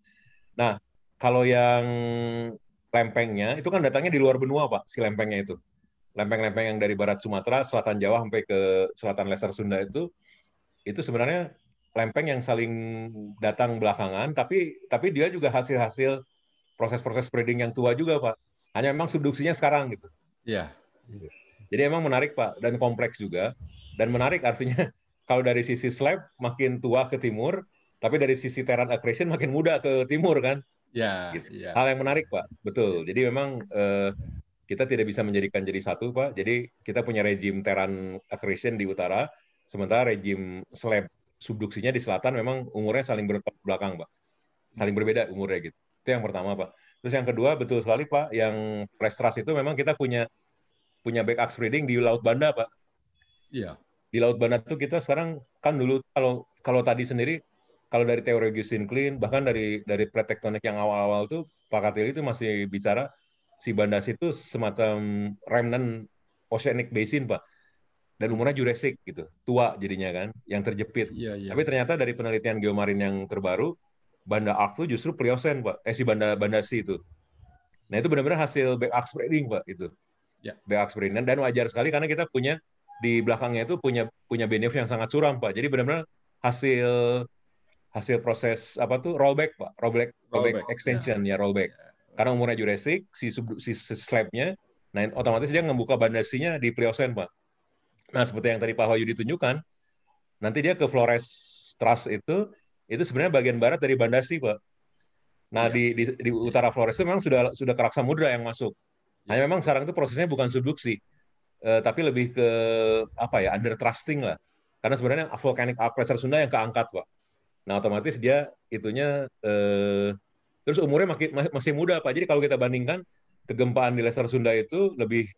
Nah, kalau yang lempengnya itu kan datangnya di luar benua, Pak, si lempengnya itu. Lempeng-lempeng yang dari barat Sumatera, selatan Jawa sampai ke selatan Lesser Sunda itu itu sebenarnya lempeng yang saling datang belakangan tapi tapi dia juga hasil-hasil proses-proses spreading yang tua juga, Pak. Hanya memang subduksinya sekarang gitu. Iya. Jadi emang menarik, Pak, dan kompleks juga. Dan menarik artinya kalau dari sisi slab makin tua ke timur, tapi dari sisi terran accretion makin muda ke timur kan. Ya, gitu. ya. Hal yang menarik, Pak. Betul. Ya. Jadi memang uh, kita tidak bisa menjadikan jadi satu, Pak. Jadi kita punya rejim Teran accretion di utara, sementara rejim slab subduksinya di selatan memang umurnya saling berbelakang, Pak. Saling berbeda umurnya gitu. Itu yang pertama, Pak. Terus yang kedua, betul sekali, Pak, yang prestras itu memang kita punya punya back axe breeding di Laut Banda, Pak. Iya. Di Laut Banda itu kita sekarang kan dulu kalau kalau tadi sendiri kalau dari teori Gusin Clean bahkan dari dari pretektonik yang awal-awal tuh Pak Katil itu masih bicara si Bandas itu semacam remnant oceanic basin, Pak. Dan umurnya Jurassic gitu, tua jadinya kan, yang terjepit. Ya, ya. Tapi ternyata dari penelitian geomarin yang terbaru, Banda Ark itu justru Pliosen, Pak. Eh si Banda Banda itu. Nah, itu benar-benar hasil back spreading, Pak, itu. Ya. Back spreading dan, dan wajar sekali karena kita punya di belakangnya itu punya punya benef yang sangat curam, Pak. Jadi benar-benar hasil hasil proses apa tuh rollback pak rollback rollback, rollback ya. extension ya, ya rollback ya. karena umurnya Jurassic si sub, si slabnya nah otomatis dia ngebuka bandasinya di Pliosen pak nah seperti yang tadi Pak Wahyu ditunjukkan nanti dia ke Flores Trust itu itu sebenarnya bagian barat dari bandasi pak nah ya. di, di di utara Flores itu memang sudah sudah keraksa mudra yang masuk ya. hanya memang sekarang itu prosesnya bukan subduksi, eh, tapi lebih ke apa ya under trusting lah. Karena sebenarnya volcanic pressure Sunda yang keangkat, Pak. Nah, otomatis dia itunya eh, terus umurnya makin, masih muda Pak. Jadi kalau kita bandingkan kegempaan di Lesser Sunda itu lebih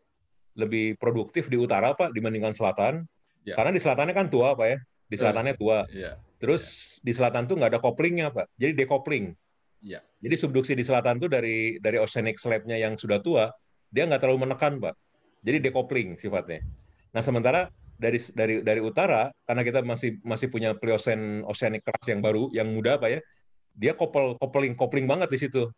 lebih produktif di utara Pak dibandingkan selatan. Ya. Karena di selatannya kan tua Pak ya. Di ya. selatannya tua. Ya. Terus ya. di selatan tuh nggak ada koplingnya Pak. Jadi dekopling Ya. Jadi subduksi di selatan tuh dari dari oceanic slab yang sudah tua, dia nggak terlalu menekan Pak. Jadi dekopling sifatnya. Nah, sementara dari dari dari utara karena kita masih masih punya pliosen oceanic crust yang baru yang muda pak ya dia kopel kopling kopling banget di situ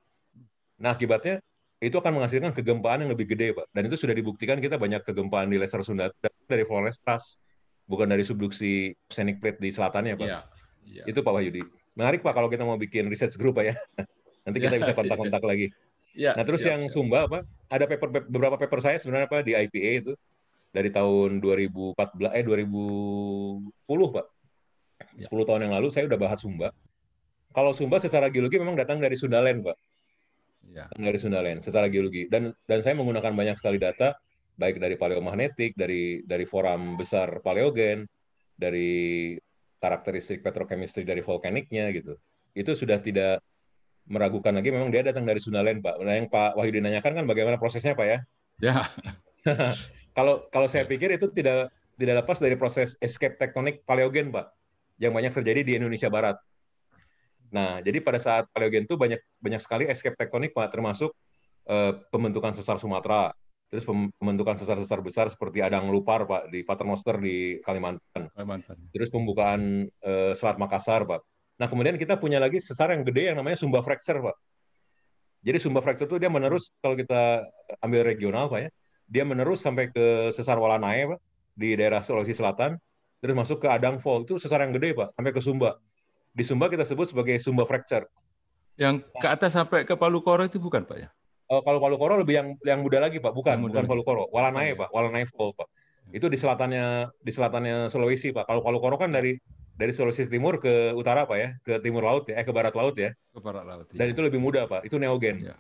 nah akibatnya itu akan menghasilkan kegempaan yang lebih gede pak dan itu sudah dibuktikan kita banyak kegempaan di Lesser Sunda dari Flores Trust bukan dari subduksi oceanic plate di selatannya pak ya, ya. itu pak Wahyudi menarik pak kalau kita mau bikin research group pak ya nanti kita ya, bisa kontak-kontak ya. lagi Ya, nah terus siap, yang siap. Sumba apa? Ada paper, beberapa paper saya sebenarnya apa di IPA itu dari tahun 2014 eh 2010 pak 10 ya. tahun yang lalu saya udah bahas Sumba kalau Sumba secara geologi memang datang dari Sundaland pak ya. dari Sundaland secara geologi dan dan saya menggunakan banyak sekali data baik dari paleomagnetik dari dari forum besar paleogen dari karakteristik petrokimia dari vulkaniknya gitu itu sudah tidak meragukan lagi memang dia datang dari Sundaland Pak. Nah yang Pak Wahyudi nanyakan kan bagaimana prosesnya Pak ya? Ya. Kalau kalau saya iya. pikir itu tidak tidak lepas dari proses escape tektonik paleogen, Pak, yang banyak terjadi di Indonesia Barat. Nah, jadi pada saat paleogen itu banyak banyak sekali escape tektonik, Pak, termasuk eh, pembentukan sesar Sumatera, terus pembentukan sesar-sesar besar seperti Adang Lupar, Pak, di Paternoster di Kalimantan. Kalimantan. Terus pembukaan eh, Selat Makassar, Pak. Nah, kemudian kita punya lagi sesar yang gede yang namanya Sumba Fracture, Pak. Jadi Sumba Fracture itu dia menerus kalau kita ambil regional, Pak ya dia menerus sampai ke sesar Walanae pak di daerah Sulawesi Selatan terus masuk ke Adang Fall itu sesar yang gede pak sampai ke Sumba di Sumba kita sebut sebagai Sumba Fracture yang ke atas sampai ke Palu Koro itu bukan pak ya eh, kalau Palu Koro lebih yang yang muda lagi pak bukan bukan Palu Koro Walanae pak Walanae Fall pak ya. itu di selatannya di selatannya Sulawesi pak kalau Palu Koro kan dari dari Sulawesi Timur ke utara pak ya, ke timur laut ya, eh ke barat laut ya. Ke barat laut. Ya. Dan itu lebih muda, pak, itu neogen. Ya.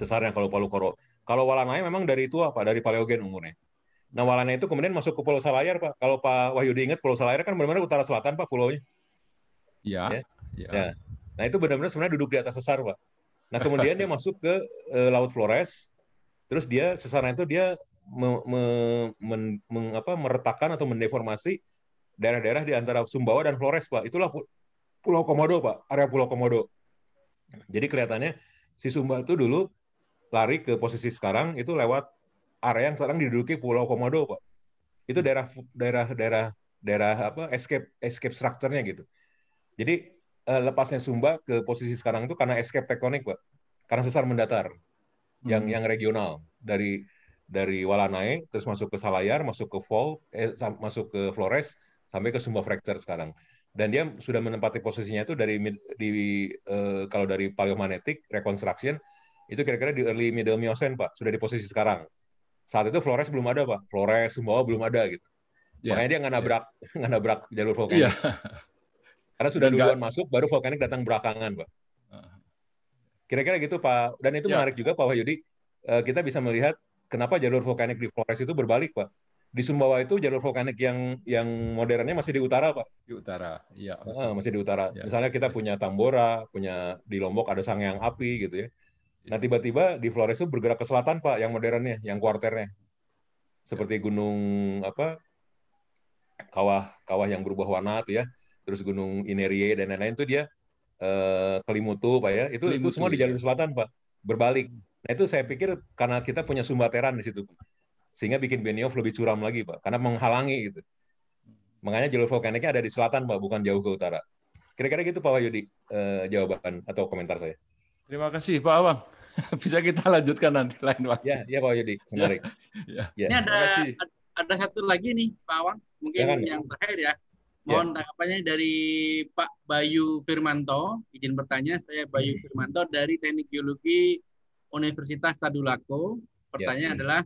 Sesarnya kalau Palu Koro. Kalau Walanai memang dari tua Pak, dari Paleogen umurnya. Nah, Walanai itu kemudian masuk ke Pulau Salayar, Pak. Kalau Pak Wahyu diingat, Pulau Salayar kan benar-benar utara selatan, Pak, pulaunya. Iya. Ya. Iya. ya. Nah, itu benar-benar sebenarnya duduk di atas sesar, Pak. Nah, kemudian dia masuk ke e, Laut Flores, terus dia sesarnya itu dia me, me, men, men, apa, meretakan atau mendeformasi daerah-daerah di antara Sumbawa dan Flores, Pak. Itulah Pulau Komodo, Pak, area Pulau Komodo. Jadi kelihatannya si Sumba itu dulu lari ke posisi sekarang itu lewat area yang sekarang diduduki Pulau Komodo, Pak. Itu hmm. daerah daerah daerah daerah apa escape escape structure-nya gitu. Jadi eh, lepasnya Sumba ke posisi sekarang itu karena escape tektonik, Pak. Karena sesar mendatar hmm. yang yang regional dari dari Walanae terus masuk ke Salayar, masuk ke Vol, eh, masuk ke Flores sampai ke Sumba Fracture sekarang. Dan dia sudah menempati posisinya itu dari di uh, kalau dari paleomagnetic reconstruction itu kira-kira di early middle Miocene pak sudah di posisi sekarang saat itu Flores belum ada pak Flores Sumbawa belum ada gitu yeah. makanya dia nggak iya. nabrak yeah. nggak nabrak jalur vulkanik yeah. karena sudah dan duluan gak... masuk baru vulkanik datang belakangan pak kira-kira gitu pak dan itu yeah. menarik juga pak Wahyudi eh, kita bisa melihat kenapa jalur vulkanik di Flores itu berbalik pak di Sumbawa itu jalur vulkanik yang yang modernnya masih di utara pak di utara iya masih di utara ya. misalnya kita punya Tambora punya di Lombok ada Sangyang Api gitu ya Iya. Nah tiba-tiba di Flores itu bergerak ke selatan pak, yang modernnya, yang kuarternya, ya. seperti gunung apa kawah kawah yang berubah warna tuh ya, terus gunung Inerie dan lain-lain itu dia eh, Kelimutu pak ya, itu Kelimutu, itu semua di jalur iya. selatan pak, berbalik. Hmm. Nah itu saya pikir karena kita punya sumbateran di situ, sehingga bikin Benioff lebih curam lagi pak, karena menghalangi itu, Makanya jalur vulkaniknya ada di selatan pak, bukan jauh ke utara. Kira-kira gitu Pak Wahyudi eh, jawaban atau komentar saya. Terima kasih Pak Awang. bisa kita lanjutkan nanti lain waktu. Ya, ya Pak Yudi, menarik. Ya, ya. Ini ada ada satu lagi nih Pak Awang, mungkin Jangan. yang terakhir ya. Iya. Mohon ya. tanggapannya dari Pak Bayu Firmanto. Izin bertanya, saya Bayu iya. Firmanto dari Teknik Geologi Universitas Tadulako. Pertanyaan ya. adalah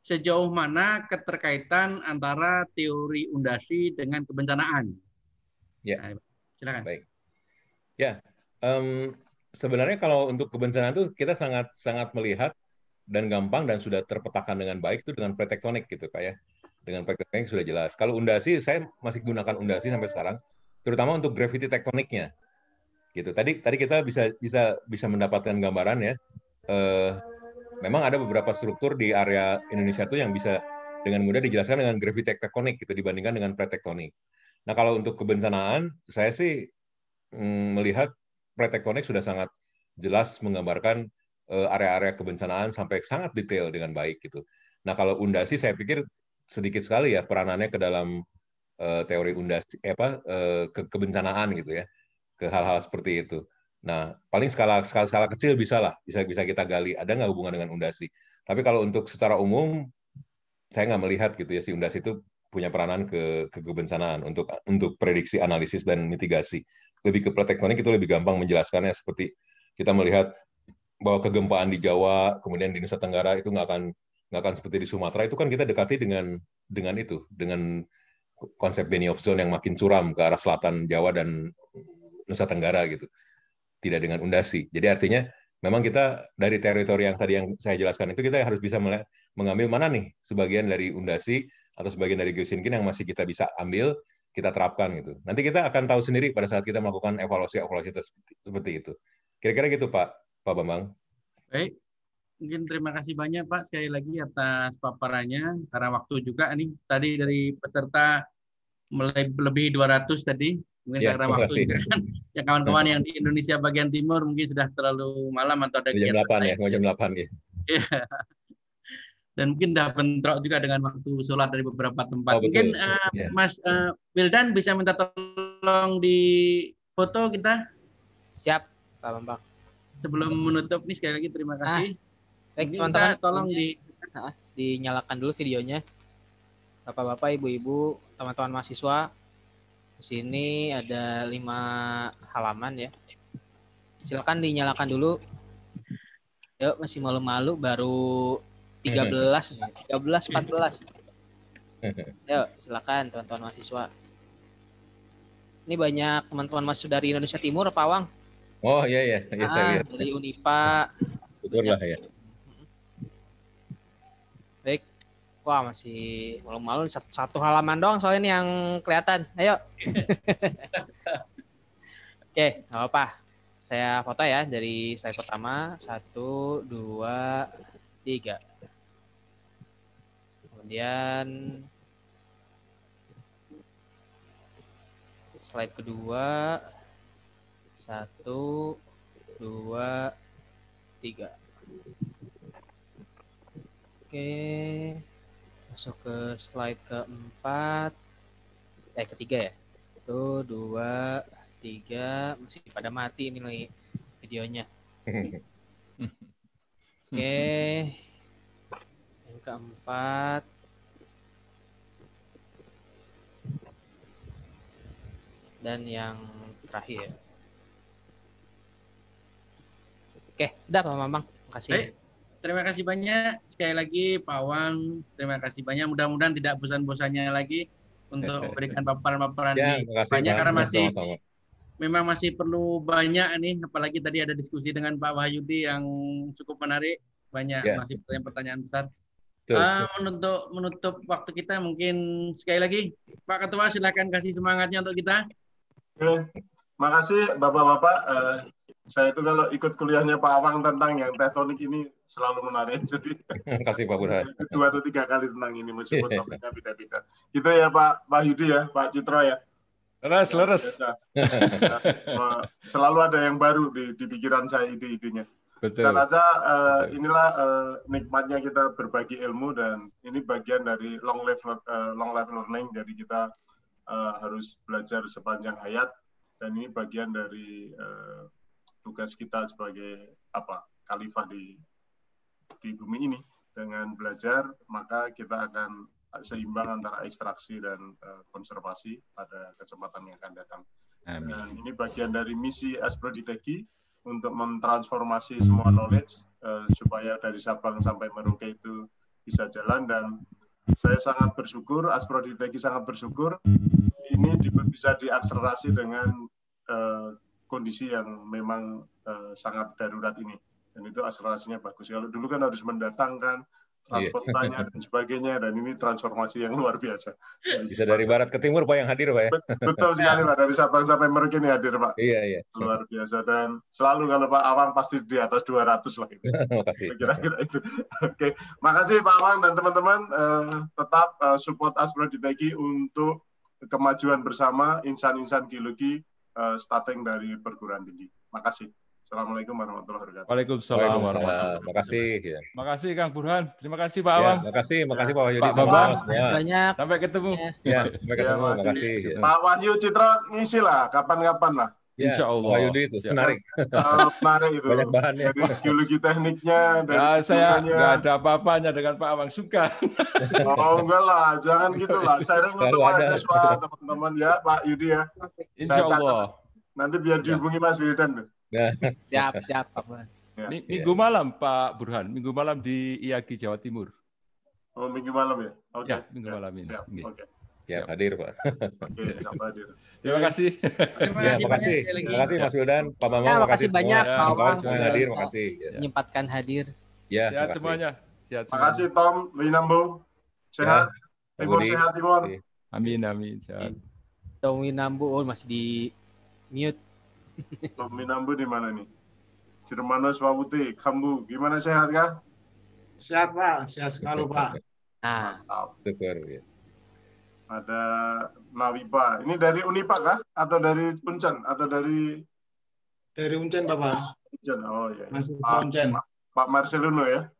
sejauh mana keterkaitan antara teori undasi dengan kebencanaan? Ya, nah, silakan. Baik. Ya, um, sebenarnya kalau untuk kebencanaan itu kita sangat sangat melihat dan gampang dan sudah terpetakan dengan baik itu dengan pretektonik gitu ya, dengan pretektonik sudah jelas. Kalau undasi saya masih gunakan undasi sampai sekarang terutama untuk gravity tektoniknya. Gitu. Tadi tadi kita bisa bisa bisa mendapatkan gambaran ya. Eh, memang ada beberapa struktur di area Indonesia itu yang bisa dengan mudah dijelaskan dengan gravity tektonik gitu dibandingkan dengan pretektonik. Nah, kalau untuk kebencanaan saya sih mm, melihat pretektonik sudah sangat jelas menggambarkan eh, area-area kebencanaan sampai sangat detail dengan baik gitu. Nah kalau undasi saya pikir sedikit sekali ya peranannya ke dalam eh, teori undasi eh, apa uh, ke kebencanaan gitu ya ke hal-hal seperti itu. Nah paling skala skala, skala kecil bisa lah bisa bisa kita gali ada nggak hubungan dengan undasi. Tapi kalau untuk secara umum saya nggak melihat gitu ya si undasi itu punya peranan ke, ke kebencanaan untuk untuk prediksi analisis dan mitigasi lebih ke pretektonik itu lebih gampang menjelaskannya seperti kita melihat bahwa kegempaan di Jawa kemudian di Nusa Tenggara itu nggak akan nggak akan seperti di Sumatera itu kan kita dekati dengan dengan itu dengan konsep Benny of Zone yang makin curam ke arah selatan Jawa dan Nusa Tenggara gitu tidak dengan undasi jadi artinya memang kita dari teritori yang tadi yang saya jelaskan itu kita harus bisa mengambil mana nih sebagian dari undasi atau sebagian dari geosinkin yang masih kita bisa ambil kita terapkan gitu. Nanti kita akan tahu sendiri pada saat kita melakukan evaluasi-evaluasi seperti itu. Kira-kira gitu Pak, Pak Bambang. Baik, mungkin terima kasih banyak Pak sekali lagi atas paparannya karena waktu juga ini tadi dari peserta lebih 200 tadi mungkin ya, karena waktu kan ya kawan-kawan yang di Indonesia bagian timur mungkin sudah terlalu malam atau ada jam 8 ya, jam 8 Ya. Iya dan mungkin dah bentrok juga dengan waktu sholat dari beberapa tempat. Oh, Mungkin uh, eh, yeah. Mas uh, Wildan bisa minta tolong di foto kita. Siap, Pak Bambang. Sebelum menutup nih sekali lagi terima ah, kasih. Ah, baik, teman-teman tolong di ah, dinyalakan dulu videonya. Bapak-bapak, ibu-ibu, teman-teman mahasiswa. Di sini ada lima halaman ya. Silakan dinyalakan dulu. Yuk, masih malu-malu baru 13 nih, 13 14. Ayo, silakan teman-teman mahasiswa. Ini banyak teman-teman mahasiswa dari Indonesia Timur apa Wang? Oh iya iya, iya ah, saya Dari Unipa. Betul lah ya. Mhm. Baik. Wah, masih malu-malu satu, satu halaman doang soalnya ini yang kelihatan. Ayo. Oke, okay, apa-apa. Saya foto ya dari slide pertama. Satu, dua, tiga. Kemudian slide kedua. Satu, dua, tiga. Oke, masuk ke slide keempat. Eh, ketiga ya. Satu, dua, tiga. Masih pada mati ini lagi videonya. Oke, yang keempat. dan yang terakhir. Oke, udah Pak Mamang? Makasih. Baik. Eh, terima kasih banyak sekali lagi Pak Wang. Terima kasih banyak. Mudah-mudahan tidak bosan-bosannya lagi untuk memberikan paparan-paparan ya, ini. Banyak karena ya, masih sama -sama. memang masih perlu banyak nih apalagi tadi ada diskusi dengan Pak Wahyudi yang cukup menarik. Banyak ya. masih pertanyaan-pertanyaan besar. Untuk Uh, ah, menutup menutup waktu kita mungkin sekali lagi Pak Ketua silakan kasih semangatnya untuk kita. Oke, makasih Bapak-Bapak. Uh, saya itu kalau ikut kuliahnya Pak Awang tentang yang tektonik ini selalu menarik. Jadi kasih Pak Burhan. Dua atau tiga kali tentang ini meskipun topiknya beda-beda. Itu ya Pak Pak Yudi ya, Pak Citro ya. Leres, leres. Eh, selalu ada yang baru di, di pikiran saya ide-idenya. Betul. Saya rasa uh, inilah uh, nikmatnya kita berbagi ilmu dan ini bagian dari long life uh, long life learning. Jadi kita uh, harus belajar sepanjang hayat dan ini bagian dari uh, tugas kita sebagai apa khalifah di di bumi ini dengan belajar maka kita akan seimbang antara ekstraksi dan uh, konservasi pada kesempatan yang akan datang. Amin. Dan ini bagian dari misi teki untuk mentransformasi semua knowledge uh, supaya dari Sabang sampai Merauke itu bisa jalan dan saya sangat bersyukur teki sangat bersyukur ini bisa diakselerasi dengan uh, kondisi yang memang uh, sangat darurat ini. Dan itu akselerasinya bagus. Kalau dulu kan harus mendatangkan transportannya iya. yeah. dan sebagainya dan ini transformasi yang luar biasa. Dari bisa dari barat ke timur Pak yang hadir Pak ya. Betul sekali Pak dari Sabang sampai Merauke ini hadir Pak. Iya iya. Luar biasa dan selalu kalau Pak Awang pasti di atas 200 lah gitu. Makasih. Oh, Kira-kira itu. Oke, okay. makasih Pak Awang dan teman-teman uh, tetap uh, support Asbro Ditagi untuk kemajuan bersama insan-insan geologi uh, starting dari perguruan tinggi. Makasih. Assalamualaikum warahmatullahi wabarakatuh. Waalaikumsalam warahmatullahi wabarakatuh. Makasih. Ya. Makasih Kang Burhan. Terima kasih Pak Awang. Ya, makasih, makasih Pak Wahyu. Pak Bambang. Ya. Banyak. Sampai ketemu. Ya, ya sampai ketemu. Ya, makasih. Pak Wahyu Citra ngisi lah kapan-kapan lah. Ya, Insya Allah. Pak Yudi itu menarik. menarik itu. Banyak bahannya. Dari geologi tekniknya. Dari nah, saya nggak ada apa-apanya dengan Pak Awang Suka. oh enggak lah, jangan gitu lah. Sharing untuk mahasiswa teman-teman ya Pak Yudi ya. Insya saya Allah. Catat. Nanti biar ya. dihubungi Mas Wildan. Ya. siap, siap Pak ya, ya. Minggu ya. malam Pak Burhan, minggu malam di IAGI Jawa Timur. Oh, minggu malam ya? Oke. Okay. Ya, minggu ya. malam ini. Siap. Okay. Okay. Siap, Siap. hadir, Pak. Oke, hmm, kasih Terima kasih. Terima kasih, Terima kasih Mas Wildan, Pak Bambang. Ya, terima kasih banyak Pak Bambang semua yang hadir, kasih. Ya. Menyempatkan hadir. Ya, sehat semuanya. terima kasih Tom, Winambo. Sehat. Ya, Timur sehat Timur. Amin amin sehat. Tom Winambo oh, masih di mute. Tom Winambo di mana nih? Ciremano Swabuti, Kambu. Gimana sehat kah? Sehat Pak, sehat selalu Pak. ah syukur ya ada Nawipa. Ini dari Unipa kah? Atau dari Uncen? Atau dari dari Uncen Bapak? Uncen, oh ya. Masih Pak, Uncen. Pak Marcelino ya?